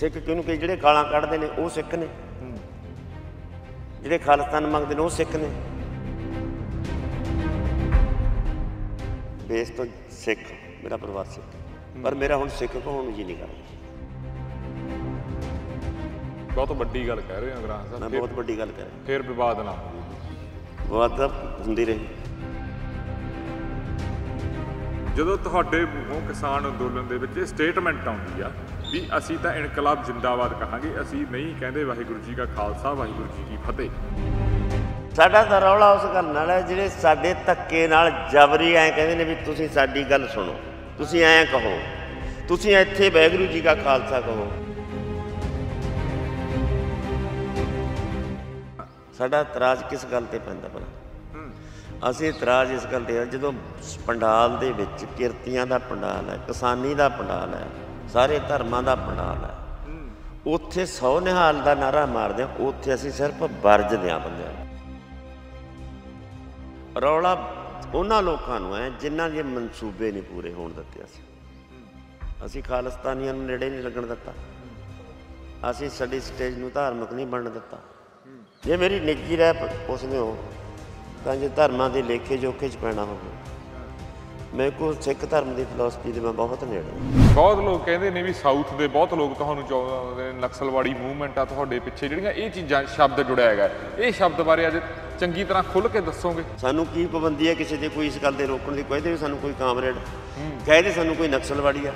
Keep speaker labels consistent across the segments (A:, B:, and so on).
A: ਸਿੱਖ ਕਿਹਨੂੰ ਕਿ ਜਿਹੜੇ ਗਾਲਾਂ ਕੱਢਦੇ ਨੇ ਉਹ ਸਿੱਖ ਨੇ ਜਿਹੜੇ ਖਾਲਸਤਾਨ ਮੰਗਦੇ ਨੇ ਉਹ ਸਿੱਖ ਨੇ ਬੇਸ ਤੋਂ ਸਿੱਖ ਮੇਰਾ ਪਰਿਵਾਰ ਸਿੱਖ ਪਰ ਮੇਰਾ ਹੁਣ ਸਿੱਖ ਕੋ ਹੁਣ ਜੀ ਨਹੀਂ ਕਰਦਾ
B: ਬਹੁਤ ਵੱਡੀ ਗੱਲ ਕਹਿ ਰਹੇ ਆ ਅੰਗਰਾਜ ਸਾਹਿਬ ਮੈਂ ਬਹੁਤ
A: ਵੱਡੀ ਗੱਲ ਕਹਿ ਰਿਹਾ ਫਿਰ ਵਿਵਾਦ ਨਾ ਵਿਵਾਦ ਹੁੰਦੀ ਰਹੀ
B: ਜਦੋਂ ਤੁਹਾਡੇ ਮੂੰਹੋਂ ਕਿਸਾਨ ਅੰਦੋਲਨ ਦੇ ਵਿੱਚ ਇਹ ਸਟੇਟਮੈਂਟ ਆਉਂਦੀ ਆ ਵੀ ਅਸੀਂ ਤਾਂ ਇਨਕਲਾਬ ਜ਼ਿੰਦਾਬਾਦ
A: ਕਹਾਂਗੇ ਅਸੀਂ ਨਹੀਂ ਕਹਿੰਦੇ ਵਾਹਿਗੁਰੂ ਜੀ ਕਾ ਖਾਲਸਾ ਵਾਹਿਗੁਰੂ ਜੀ ਕੀ ਫਤਿਹ ਸਾਡਾ ਤਾਂ ਰੌਲਾ ਉਸ ਗੱਲ ਨਾਲ ਹੈ ਜਿਹੜੇ ਸਾਡੇ ਧੱਕੇ ਨਾਲ ਜ਼ਬਰੀ ਐ ਕਹਿੰਦੇ ਨੇ ਵੀ ਤੁਸੀਂ ਸਾਡੀ ਗੱਲ ਸੁਣੋ ਤੁਸੀਂ ਐਂ ਕਹੋ ਤੁਸੀਂ ਇੱਥੇ ਵਾਹਿਗੁਰੂ ਜੀ ਕਾ ਖਾਲਸਾ ਕਹੋ ਸਾਡਾ ਇਤਰਾਜ਼ ਕਿਸ ਗੱਲ ਤੇ ਪੈਂਦਾ
C: ਭਲਾ
A: ਅਸੀਂ ਇਤਰਾਜ਼ ਇਸ ਗੱਲ ਤੇ ਜਦੋਂ ਪੰਡਾਲ ਦੇ ਵਿੱਚ ਕਿਰਤੀਆਂ ਦਾ ਪੰਡਾਲ ਹੈ ਕਿਸਾਨੀ ਦਾ ਪੰਡਾਲ ਹੈ ਸਾਰੇ ਧਰਮਾਂ ਦਾ ਪ੍ਰਣਾਲ ਹੈ ਉੱਥੇ ਸੌ ਨਿਹਾਲ ਦਾ ਨਾਰਾ ਮਾਰਦੇ ਆ ਉੱਥੇ ਅਸੀਂ ਸਿਰਫ ਵਰਜਦੇ ਆ ਬੰਦੇ ਰੌਲਾ ਉਹਨਾਂ ਲੋਕਾਂ ਨੂੰ ਹੈ ਜਿਨ੍ਹਾਂ ਦੇ ਮਨਸੂਬੇ ਨਹੀਂ ਪੂਰੇ ਹੋਣ ਦਿੱਤੇ ਅਸੀਂ ਅਸੀਂ ਖਾਲਸਤਾਨੀਆਂ ਨੂੰ ਨੇੜੇ ਨਹੀਂ ਲੱਗਣ ਦਿੱਤਾ ਅਸੀਂ ਸਾਡੀ ਸਟੇਜ ਨੂੰ ਧਾਰਮਿਕ ਨਹੀਂ ਬਣਨ ਦਿੱਤਾ ਜੇ ਮੇਰੀ ਨਿੱਜੀ ਰਹਿ ਉਸ ਨੇ ਹੋ ਤਾਂ ਜੇ ਧਰਮਾਂ ਦੇ ਲੇਖੇ ਜੋਖੇ ਚ ਪੈਣਾ ਹੋਵੇ ਮੇਰੇ ਕੋਲ ਸਿੱਖ ਧਰਮ ਦੀ ਫਿਲਾਸਫੀ ਦੇ ਮੈਂ ਬਹੁਤ ਨੇੜੇ ਬਹੁਤ ਲੋਕ ਕਹਿੰਦੇ ਨੇ ਵੀ ਸਾਊਥ ਦੇ ਬਹੁਤ ਲੋਕ ਤੁਹਾਨੂੰ ਚਾਹੁੰਦੇ ਨੇ
B: ਨਕਸਲਵਾੜੀ ਮੂਵਮੈਂਟ ਆ ਤੁਹਾਡੇ ਪਿੱਛੇ ਜਿਹੜੀਆਂ ਇਹ ਚੀਜ਼ਾਂ ਸ਼ਬਦ ਜੁੜਿਆ ਹੈਗਾ ਇਹ ਸ਼ਬਦ ਬਾਰੇ ਅੱਜ ਚੰਗੀ ਤਰ੍ਹਾਂ
A: ਖੁੱਲ ਕੇ ਦੱਸੋਗੇ ਸਾਨੂੰ ਕੀ ਪਾਬੰਦੀ ਹੈ ਕਿਸੇ ਦੇ ਕੋਈ ਇਸ ਗੱਲ ਦੇ ਰੋਕਣ ਦੀ ਕਹਿੰਦੇ ਸਾਨੂੰ ਕੋਈ ਕਾਮਰੇਡ ਕਹਿੰਦੇ ਸਾਨੂੰ ਕੋਈ ਨਕਸਲਵਾੜੀ ਆ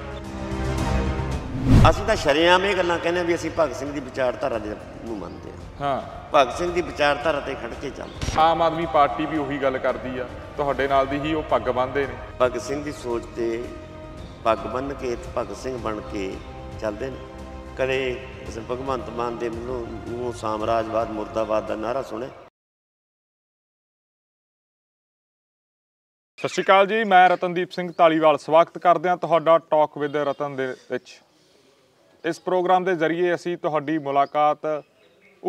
A: ਅਸੀਂ ਤਾਂ ਸ਼ਰਿਆਂ ਮੇ ਗੱਲਾਂ ਕਹਿੰਦੇ ਵੀ ਅਸੀਂ ਭਗਤ ਸਿੰਘ ਦੀ ਵਿਚਾਰਧਾਰਾ ਦੇ ਨੂੰ ਮੰਨਦੇ ਆ ਹਾਂ ਭਗਤ ਸਿੰਘ ਦੀ ਵਿਚਾਰਧਾਰਾ ਤੇ ਖੜ ਕੇ ਚੱਲਦੇ ਆਮ ਆਦਮੀ ਪਾਰਟੀ ਵੀ ਉਹੀ ਗੱਲ ਕਰਦੀ ਆ ਤੁਹਾਡੇ ਨਾਲ ਦੀ ਹੀ ਉਹ ਪੱਗ ਬੰਨਦੇ ਨੇ ਭਗਤ ਸਿੰਘ ਦੀ ਸੋਚ ਤੇ ਪੱਗ ਬੰਨ ਕੇ ਭਗਤ ਸਿੰਘ ਬਣ ਕੇ ਚੱਲਦੇ ਨੇ ਕਦੇ ਅਸੀਂ ਭਗਵੰਤ ਮਾਨ ਦੇ ਨੂੰ ਸਾਮਰਾਜਵਾਦ ਮੁਰਦਾਬਾਦ ਦਾ ਨਾਰਾ ਸੁਣੇ
B: ਸਤਿ ਸ਼੍ਰੀ ਅਕਾਲ ਜੀ ਮੈਂ ਰਤਨਦੀਪ ਸਿੰਘ ਤਾਲੀਵਾਲ ਸਵਾਗਤ ਕਰਦੇ ਹਾਂ ਤੁਹਾਡਾ ਟਾਕ ਵਿਦ ਰਤਨ ਦੇ ਵਿੱਚ ਇਸ ਪ੍ਰੋਗਰਾਮ ਦੇ ਜ਼ਰੀਏ ਅਸੀਂ ਤੁਹਾਡੀ ਮੁਲਾਕਾਤ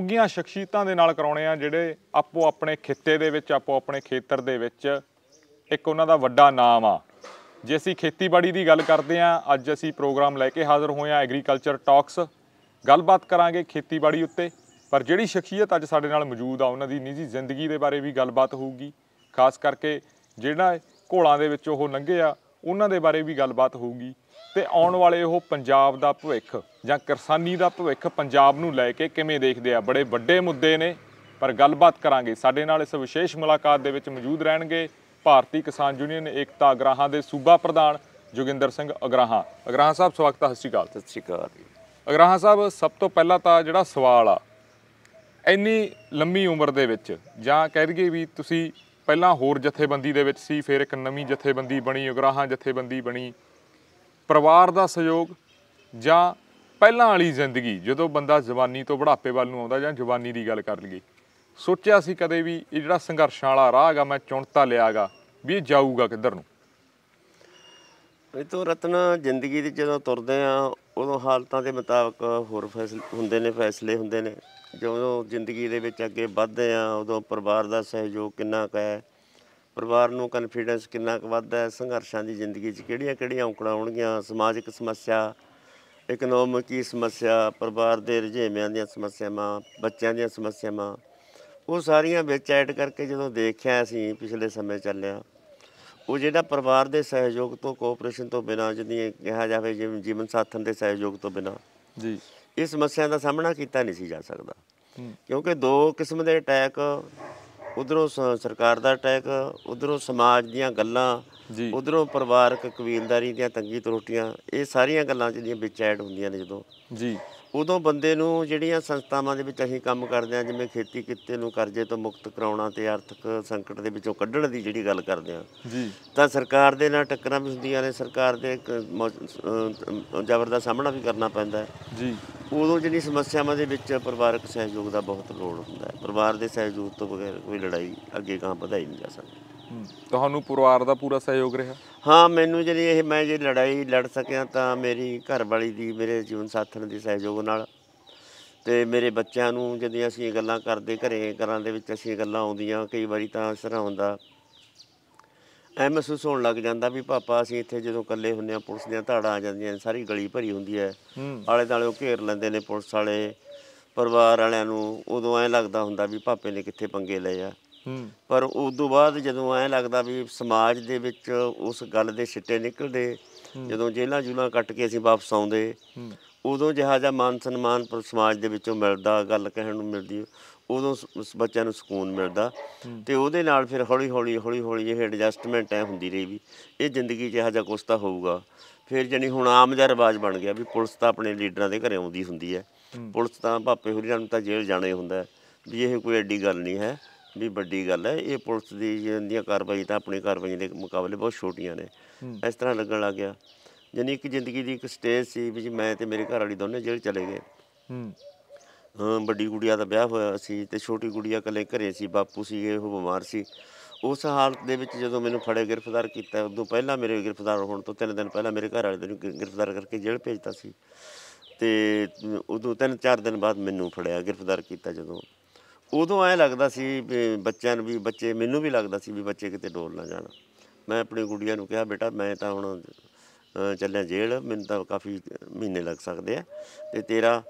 B: ਉੱਗੀਆਂ ਸ਼ਖਸੀਅਤਾਂ ਦੇ ਨਾਲ ਕਰਾਉਣੇ ਆ ਜਿਹੜੇ ਆਪੋ ਆਪਣੇ ਖਿੱਤੇ ਦੇ ਵਿੱਚ ਆਪੋ ਆਪਣੇ ਖੇਤਰ ਦੇ ਵਿੱਚ ਇੱਕ ਉਹਨਾਂ ਦਾ ਵੱਡਾ ਨਾਮ ਆ ਜੇ ਅਸੀਂ ਖੇਤੀਬਾੜੀ ਦੀ ਗੱਲ ਕਰਦੇ ਆ ਅੱਜ ਅਸੀਂ ਪ੍ਰੋਗਰਾਮ ਲੈ ਕੇ ਹਾਜ਼ਰ ਹੋਏ ਆ ਐਗਰੀਕਲਚਰ ਟਾਕਸ ਗੱਲਬਾਤ ਕਰਾਂਗੇ ਖੇਤੀਬਾੜੀ ਉੱਤੇ ਪਰ ਜਿਹੜੀ ਸ਼ਖਸੀਅਤ ਅੱਜ ਸਾਡੇ ਨਾਲ ਮੌਜੂਦ ਆ ਉਹਨਾਂ ਦੀ ਨਿੱਜੀ ਜ਼ਿੰਦਗੀ ਦੇ ਬਾਰੇ ਵੀ ਗੱਲਬਾਤ ਹੋਊਗੀ ਖਾਸ ਕਰਕੇ ਜਿਹੜਾ ਘੋਲਾਂ ਦੇ ਵਿੱਚ ਉਹ ਲੰਘੇ ਆ ਉਹਨਾਂ ਦੇ ਬਾਰੇ ਵੀ ਗੱਲਬਾਤ ਹੋਊਗੀ ਤੇ ਆਉਣ ਵਾਲੇ ਉਹ ਪੰਜਾਬ ਦਾ ਭਵਿੱਖ ਜਾਂ ਕਿਰਸਾਨੀ ਦਾ ਭਵਿੱਖ ਪੰਜਾਬ ਨੂੰ ਲੈ ਕੇ ਕਿਵੇਂ ਦੇਖਦੇ ਆ ਬੜੇ ਵੱਡੇ ਮੁੱਦੇ ਨੇ ਪਰ ਗੱਲਬਾਤ ਕਰਾਂਗੇ ਸਾਡੇ ਨਾਲ ਇਸ ਵਿਸ਼ੇਸ਼ ਮੁਲਾਕਾਤ ਦੇ ਵਿੱਚ ਮੌਜੂਦ ਰਹਿਣਗੇ ਭਾਰਤੀ ਕਿਸਾਨ ਯੂਨੀਅਨ ਏਕਤਾ ਅਗਰਾਹਾਂ ਦੇ ਸੂਬਾ ਪ੍ਰਧਾਨ ਜੋਗਿੰਦਰ ਸਿੰਘ ਅਗਰਾਹਾਂ ਅਗਰਾਹਾਂ ਸਾਹਿਬ ਸਵਾਗਤ ਹੈ ਸਤਿ ਸ਼੍ਰੀ ਅਕਾਲ ਸਤਿ ਸ਼੍ਰੀ ਅਕਾਲ ਅਗਰਾਹਾਂ ਸਾਹਿਬ ਸਭ ਤੋਂ ਪਹਿਲਾਂ ਤਾਂ ਜਿਹੜਾ ਸਵਾਲ ਆ ਇੰਨੀ ਲੰਮੀ ਉਮਰ ਦੇ ਵਿੱਚ ਜਾਂ ਕਹਿ ਦਈਏ ਵੀ ਤੁਸੀਂ ਪਹਿਲਾਂ ਹੋਰ ਜਥੇਬੰਦੀ ਦੇ ਵਿੱਚ ਸੀ ਫਿਰ ਇੱਕ ਨਵੀਂ ਜਥੇਬੰਦੀ ਬਣੀ ਅਗਰਾਹਾਂ ਜਥੇਬੰਦੀ ਬਣੀ ਪਰਿਵਾਰ ਦਾ ਸਹਿਯੋਗ ਜਾਂ ਪਹਿਲਾਂ ਵਾਲੀ ਜ਼ਿੰਦਗੀ ਜਦੋਂ ਬੰਦਾ ਜਵਾਨੀ ਤੋਂ ਬੁਢਾਪੇ ਵੱਲ ਨੂੰ ਆਉਂਦਾ ਜਾਂ ਜਵਾਨੀ ਦੀ ਗੱਲ ਕਰ ਲਈਏ ਸੋਚਿਆ ਸੀ ਕਦੇ ਵੀ ਇਹ ਜਿਹੜਾ ਸੰਘਰਸ਼ਾਂ ਵਾਲਾ ਰਾਹ ਹੈਗਾ ਮੈਂ ਚੁਣਤਾ ਲਿਆਗਾ ਵੀ ਇਹ ਜਾਊਗਾ ਕਿੱਧਰ ਨੂੰ
A: ਰਿਤੂ ਰਤਨ ਜ਼ਿੰਦਗੀ ਦੇ ਜਦੋਂ ਤੁਰਦੇ ਆ ਉਦੋਂ ਹਾਲਤਾਂ ਦੇ ਮੁਤਾਬਕ ਹੋਰ ਫੈਸਲੇ ਹੁੰਦੇ ਨੇ ਫੈਸਲੇ ਹੁੰਦੇ ਨੇ ਜਦੋਂ ਜ਼ਿੰਦਗੀ ਦੇ ਵਿੱਚ ਅੱਗੇ ਵੱਧਦੇ ਆ ਉਦੋਂ ਪਰਿਵਾਰ ਦਾ ਸਹਿਯੋਗ ਕਿੰਨਾ ਕਹੇ ਹੈ ਪਰਿਵਾਰ ਨੂੰ ਕੰਫੀਡੈਂਸ ਕਿੰਨਾ ਕੁ ਵੱਧਦਾ ਹੈ ਸੰਘਰਸ਼ਾਂ ਦੀ ਜ਼ਿੰਦਗੀ 'ਚ ਕਿਹੜੀਆਂ-ਕਿਹੜੀਆਂ ਔਕੜਾਂ ਆਉਣਗੀਆਂ ਸਮਾਜਿਕ ਸਮੱਸਿਆ ਇਕਨੋਮਿਕੀ ਸਮੱਸਿਆ ਪਰਿਵਾਰ ਦੇ ਰਜੇਵਿਆਂ ਦੀਆਂ ਸਮੱਸਿਆਵਾਂ ਬੱਚਿਆਂ ਦੀਆਂ ਸਮੱਸਿਆਵਾਂ ਉਹ ਸਾਰੀਆਂ ਵਿੱਚ ਐਡ ਕਰਕੇ ਜਦੋਂ ਦੇਖਿਆ ਅਸੀਂ ਪਿਛਲੇ ਸਮੇਂ ਚੱਲਿਆ ਉਹ ਜਿਹੜਾ ਪਰਿਵਾਰ ਦੇ ਸਹਿਯੋਗ ਤੋਂ ਕੋਆਪਰੇਸ਼ਨ ਤੋਂ ਬਿਨਾ ਜਿੰਨੀ ਕਿਹਾ ਜਾਵੇ ਜਿਵੇਂ ਜੀਵਨ ਸਾਥਣ ਦੇ ਸਹਿਯੋਗ ਤੋਂ ਬਿਨਾ ਜੀ ਇਸ ਸਮੱਸਿਆ ਦਾ ਸਾਹਮਣਾ ਕੀਤਾ ਨਹੀਂ ਸੀ ਜਾ ਸਕਦਾ ਕਿਉਂਕਿ ਦੋ ਕਿਸਮ ਦੇ ਅਟੈਕ ਉਧਰੋਂ ਸਰਕਾਰ ਦਾ ਅਟੈਕ ਉਧਰੋਂ ਸਮਾਜ ਦੀਆਂ ਗੱਲਾਂ ਉਧਰੋਂ ਪਰਿਵਾਰਕ ਕਬੀਲਦਾਰੀ ਦੀਆਂ ਤੰਗੀ ਤਰੋਟੀਆਂ ਇਹ ਸਾਰੀਆਂ ਗੱਲਾਂ ਜਿਹੜੀਆਂ ਵਿੱਚ ਐਡ ਹੁੰਦੀਆਂ ਨੇ ਜਦੋਂ ਜੀ ਉਦੋਂ ਬੰਦੇ ਨੂੰ ਜਿਹੜੀਆਂ ਸੰਸਥਾਵਾਂ ਦੇ ਵਿੱਚ ਅਸੀਂ ਕੰਮ ਕਰਦੇ ਆ ਜਿਵੇਂ ਖੇਤੀ ਕਿੱਤੇ ਨੂੰ ਕਰਜ਼ੇ ਤੋਂ ਮੁਕਤ ਕਰਾਉਣਾ ਤੇ ਆਰਥਿਕ ਸੰਕਟ ਦੇ ਵਿੱਚੋਂ ਕੱਢਣ ਦੀ ਜਿਹੜੀ ਗੱਲ ਕਰਦੇ ਆ ਜੀ ਤਾਂ ਸਰਕਾਰ ਦੇ ਨਾਲ ਟੱਕਰਾਂ ਵੀ ਹੁੰਦੀਆਂ ਨੇ ਸਰਕਾਰ ਦੇ ਜ਼ਬਰ ਦਾ ਸਾਹਮਣਾ ਵੀ ਕਰਨਾ ਪੈਂਦਾ ਜੀ ਉਦੋਂ ਜਿਹੜੀ ਸਮੱਸਿਆਵਾਂ ਦੇ ਵਿੱਚ ਪਰਿਵਾਰਕ ਸਹਿਯੋਗ ਦਾ ਬਹੁਤ ਲੋੜ ਹੁੰਦਾ ਹੈ ਪਰਿਵਾਰ ਦੇ ਸਹਿਯੋਗ ਤੋਂ ਬਗੈਰ ਕੋਈ ਲੜਾਈ ਅੱਗੇ ਕਾਂ ਵਧਾਈ ਨਹੀਂ ਜਾ ਸਕਦੀ ਤੁਹਾਨੂੰ ਪਰਿਵਾਰ ਦਾ ਪੂਰਾ ਸਹਿਯੋਗ ਰਿਹਾ ਹਾਂ ਮੈਨੂੰ ਜਿਹੜੀ ਇਹ ਮੈਂ ਜੇ ਲੜਾਈ ਲੜ ਸਕਿਆ ਤਾਂ ਮੇਰੀ ਘਰ ਵਾਲੀ ਦੀ ਮੇਰੇ ਜੀਵਨ ਸਾਥਣ ਦੀ ਸਹਿਯੋਗ ਨਾਲ ਤੇ ਮੇਰੇ ਬੱਚਿਆਂ ਨੂੰ ਜਦੋਂ ਅਸੀਂ ਗੱਲਾਂ ਕਰਦੇ ਘਰੇ ਘਰਾਂ ਦੇ ਵਿੱਚ ਅਸੀਂ ਗੱਲਾਂ ਆਉਂਦੀਆਂ ਕਈ ਵਾਰੀ ਤਾਂ ਇਸ ਐ ਮਹਿਸੂਸ ਹੋਣ ਲੱਗ ਜਾਂਦਾ ਵੀ ਪਾਪਾ ਅਸੀਂ ਇੱਥੇ ਜਦੋਂ ਇਕੱਲੇ ਹੁੰਨੇ ਆ ਪੁਲਿਸ ਦੀਆਂ ਧਾੜਾਂ ਆ ਜਾਂਦੀਆਂ ਸਾਰੀ ਗਲੀ ਭਰੀ ਹੁੰਦੀ ਹੈ ਆਲੇ ਦਾਲੇ ਉਹ ਘੇਰ ਲੈਂਦੇ ਨੇ ਪੁਲਿਸ ਵਾਲੇ ਪਰਿਵਾਰ ਵਾਲਿਆਂ ਨੂੰ ਉਦੋਂ ਐ ਲੱਗਦਾ ਹੁੰਦਾ ਵੀ ਪਾਪੇ ਨੇ ਕਿੱਥੇ ਪੰਗੇ ਲਏ ਆ ਪਰ ਉਸ ਤੋਂ ਬਾਅਦ ਜਦੋਂ ਐ ਲੱਗਦਾ ਵੀ ਸਮਾਜ ਦੇ ਵਿੱਚ ਉਸ ਗੱਲ ਦੇ ਛਿੱਟੇ ਨਿਕਲਦੇ ਜਦੋਂ ਜੇਲਾਂ ਜੁਲਾਂ ਕੱਟ ਕੇ ਅਸੀਂ ਵਾਪਸ ਆਉਂਦੇ ਉਦੋਂ ਜਿਹਾ ਜਿਹਾ ਮਾਨ ਸਨਮਾਨ ਸਮਾਜ ਦੇ ਵਿੱਚੋਂ ਮਿਲਦਾ ਗੱਲ ਕਹਿਣ ਨੂੰ ਮਿਲਦੀ ਉਦੋਂ ਉਸ ਬੱਚਿਆਂ ਨੂੰ ਸਕੂਨ ਮਿਲਦਾ ਤੇ ਉਹਦੇ ਨਾਲ ਫਿਰ ਹੌਲੀ ਹੌਲੀ ਹੌਲੀ ਹੌਲੀ ਇਹ ਐਡਜਸਟਮੈਂਟ ਐ ਹੁੰਦੀ ਰਹੀ ਵੀ ਇਹ ਜ਼ਿੰਦਗੀ ਜਿਹਾ ਜਿਹਾ ਕੁਸਤਾ ਹੋਊਗਾ ਫਿਰ ਜਣੀ ਹੁਣ ਆਮ ਜਿਹਾ ਰਿਵਾਜ ਬਣ ਗਿਆ ਵੀ ਪੁਲਿਸ ਤਾਂ ਆਪਣੇ ਲੀਡਰਾਂ ਦੇ ਘਰੇ ਆਉਂਦੀ ਹੁੰਦੀ ਹੈ ਪੁਲਿਸ ਤਾਂ ਭਾਪੇ ਹੋਰੀਆਂ ਨੂੰ ਤਾਂ ਜੇਲ੍ਹ ਜਾਣਾ ਹੀ ਹੁੰਦਾ ਵੀ ਇਹ ਕੋਈ ਐਡੀ ਗੱਲ ਨਹੀਂ ਹੈ ਵੀ ਵੱਡੀ ਗੱਲ ਹੈ ਇਹ ਪੁਲਿਸ ਦੀ ਜਿਹੜੀਆਂ ਕਾਰਵਾਈ ਤਾਂ ਆਪਣੀ ਕਾਰਵਾਈ ਦੇ ਮੁਕਾਬਲੇ ਬਹੁਤ ਛੋਟੀਆਂ ਨੇ ਇਸ ਤਰ੍ਹਾਂ ਲੱਗਣ ਲੱਗ ਗਿਆ ਜਾਨੀ ਇੱਕ ਜ਼ਿੰਦਗੀ ਦੀ ਇੱਕ ਸਟੇਜ ਸੀ ਵਿੱਚ ਮੈਂ ਤੇ ਮੇਰੇ ਘਰ ਵਾਲੀ ਦੋਨੇ ਜੇਲ੍ਹ ਚਲੇ ਗਏ ਹੂੰ ਵੱਡੀ ਗੁੜੀਆ ਦਾ ਵਿਆਹ ਹੋਇਆ ਸੀ ਤੇ ਛੋਟੀ ਗੁੜੀਆ ਕਲੇ ਘਰੇ ਸੀ ਬਾਪੂ ਸੀ ਇਹ ਉਹ ਬਿਮਾਰ ਸੀ ਉਸ ਹਾਲਤ ਦੇ ਵਿੱਚ ਜਦੋਂ ਮੈਨੂੰ ਫੜੇ ਗ੍ਰਿਫਤਾਰ ਕੀਤਾ ਉਦੋਂ ਪਹਿਲਾਂ ਮੇਰੇ ਗ੍ਰਿਫਤਾਰ ਹੋਣ ਤੋਂ 3 ਦਿਨ ਪਹਿਲਾਂ ਮੇਰੇ ਘਰ ਵਾਲੇ ਨੂੰ ਗ੍ਰਿਫਤਾਰ ਕਰਕੇ ਜੇਲ੍ਹ ਭੇਜਤਾ ਸੀ ਤੇ ਉਦੋਂ 3-4 ਦਿਨ ਬਾਅਦ ਮੈਨੂੰ ਫੜਿਆ ਗ੍ਰਿਫਤਾਰ ਕੀਤਾ ਜਦੋਂ ਉਦੋਂ ਐ ਲੱਗਦਾ ਸੀ ਬੱਚਿਆਂ ਨੂੰ ਵੀ ਬੱਚੇ ਮੈਨੂੰ ਵੀ ਲੱਗਦਾ ਸੀ ਵੀ ਬੱਚੇ ਕਿਤੇ ਡੋਲ ਨਾ ਜਾਣ ਮੈਂ ਆਪਣੀ ਗੁੜੀਆਂ ਨੂੰ ਕਿਹਾ ਬੇਟਾ ਮੈਂ ਤਾਂ ਹੁਣ ਚੱਲਿਆ ਜੇਲ੍ਹ ਮੈਨੂੰ ਤਾਂ ਕਾਫੀ ਮਹੀਨੇ ਲੱਗ ਸਕਦੇ ਆ ਤੇ ਤੇਰਾ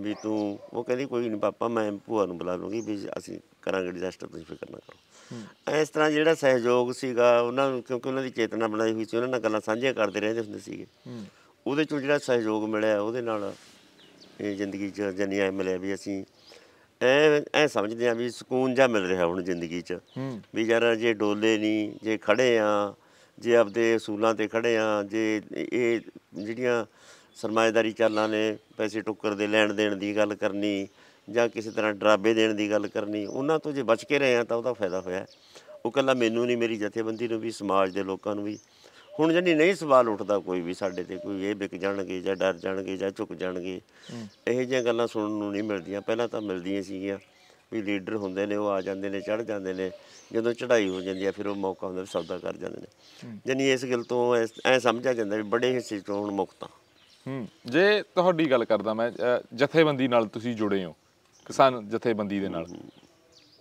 A: ਵੀ ਤੂੰ ਉਹ ਕਹਿੰਦੀ ਕੋਈ ਨਹੀਂ ਪਾਪਾ ਮੈਂ ਭੂਆ ਨੂੰ ਬੁਲਾ ਲੂੰਗੀ ਵੀ ਅਸੀਂ ਕਰਾਂਗੇ ਡਿਜ਼ਾਸਟਰ ਤੁਸੀਂ ਫਿਕਰ ਨਾ
C: ਕਰੋ
A: ਇਸ ਤਰ੍ਹਾਂ ਜਿਹੜਾ ਸਹਿਯੋਗ ਸੀਗਾ ਉਹਨਾਂ ਨੂੰ ਕਿਉਂਕਿ ਉਹਨਾਂ ਦੀ ਚੇਤਨਾ ਬਣਾਈ ਹੋਈ ਸੀ ਉਹਨਾਂ ਨਾਲ ਗੱਲਾਂ ਸਾਂਝੀਆਂ ਕਰਦੇ ਰਹਿੰਦੇ ਹੁੰਦੇ ਸੀਗੇ ਉਹਦੇ ਚੋਂ ਜਿਹੜਾ ਸਹਿਯੋਗ ਮਿਲਿਆ ਉਹਦੇ ਨਾਲ ਇਹ ਜ਼ਿੰਦਗੀ 'ਚ ਜਨਿਆ ਮਿਲਿਆ ਵੀ ਅਸੀਂ ਐ ਐ ਸਮਝਦੇ ਆ ਵੀ ਸਕੂਨ ਜਾਂ ਮਿਲ ਰਿਹਾ ਹੁਣ ਜ਼ਿੰਦਗੀ 'ਚ ਵੀ ਯਾਰ ਜੇ ਡੋਲੇ ਨਹੀਂ ਜੇ ਖੜੇ ਆ ਜੇ ਆਪਦੇ ਅਸੂਲਾਂ ਤੇ ਖੜੇ ਆ ਜੇ ਇਹ ਜਿਹੜੀਆਂ ਸਰਮਾਇਦਾਰੀ ਚਾਲਾਂ ਨੇ ਪੈਸੇ ਟੁੱਕਰ ਦੇ ਲੈਣ ਦੇਣ ਦੀ ਗੱਲ ਕਰਨੀ ਜਾਂ ਕਿਸੇ ਤਰ੍ਹਾਂ ਡਰਾਬੇ ਦੇਣ ਦੀ ਗੱਲ ਕਰਨੀ ਉਹਨਾਂ ਤੋਂ ਜੇ ਬਚ ਕੇ ਰਹੇ ਆ ਤਾਂ ਉਹਦਾ ਫਾਇਦਾ ਹੋਇਆ ਉਹ ਕੱਲਾ ਮੈਨੂੰ ਨਹੀਂ ਮੇਰੀ ਜਥੇਬੰਦੀ ਨੂੰ ਵੀ ਸਮਾਜ ਦੇ ਲੋਕਾਂ ਨੂੰ ਵੀ ਹੁਣ ਜਾਨੀ ਨਹੀਂ ਸਵਾਲ ਉੱਠਦਾ ਕੋਈ ਵੀ ਸਾਡੇ ਤੇ ਕੋਈ ਇਹ ਵਿਕ ਜਾਣਗੇ ਜਾਂ ਡਰ ਜਾਣਗੇ ਜਾਂ ਝੁਕ ਜਾਣਗੇ ਇਹ ਜਿਹੀਆਂ ਗੱਲਾਂ ਸੁਣਨ ਨੂੰ ਨਹੀਂ ਮਿਲਦੀਆਂ ਪਹਿਲਾਂ ਤਾਂ ਮਿਲਦੀਆਂ ਸੀਗੀਆਂ ਵੀ ਲੀਡਰ ਹੁੰਦੇ ਨੇ ਉਹ ਆ ਜਾਂਦੇ ਨੇ ਚੜ ਜਾਂਦੇ ਨੇ ਜਦੋਂ ਚੜਾਈ ਹੋ ਜਾਂਦੀ ਹੈ ਫਿਰ ਉਹ ਮੌਕਾ ਹੁੰਦਾ ਸੌਦਾ ਕਰ ਜਾਂਦੇ ਨੇ ਜਾਨੀ ਇਸ ਗੱਲ ਤੋਂ ਐ ਸਮਝਿਆ ਜਾਂਦਾ ਵੀ ਬੜੇ ਹਿੱਸੇ ਤੋਂ ਹੁਣ ਮੁਕਤਾਂ ਹੂੰ ਜੇ ਤੁਹਾਡੀ ਗੱਲ ਕਰਦਾ ਮੈਂ ਜਥੇਬੰਦੀ ਨਾਲ ਤੁਸੀਂ ਜੁੜੇ ਹੋ ਕਿਸਾਨ ਜਥੇਬੰਦੀ ਦੇ ਨਾਲ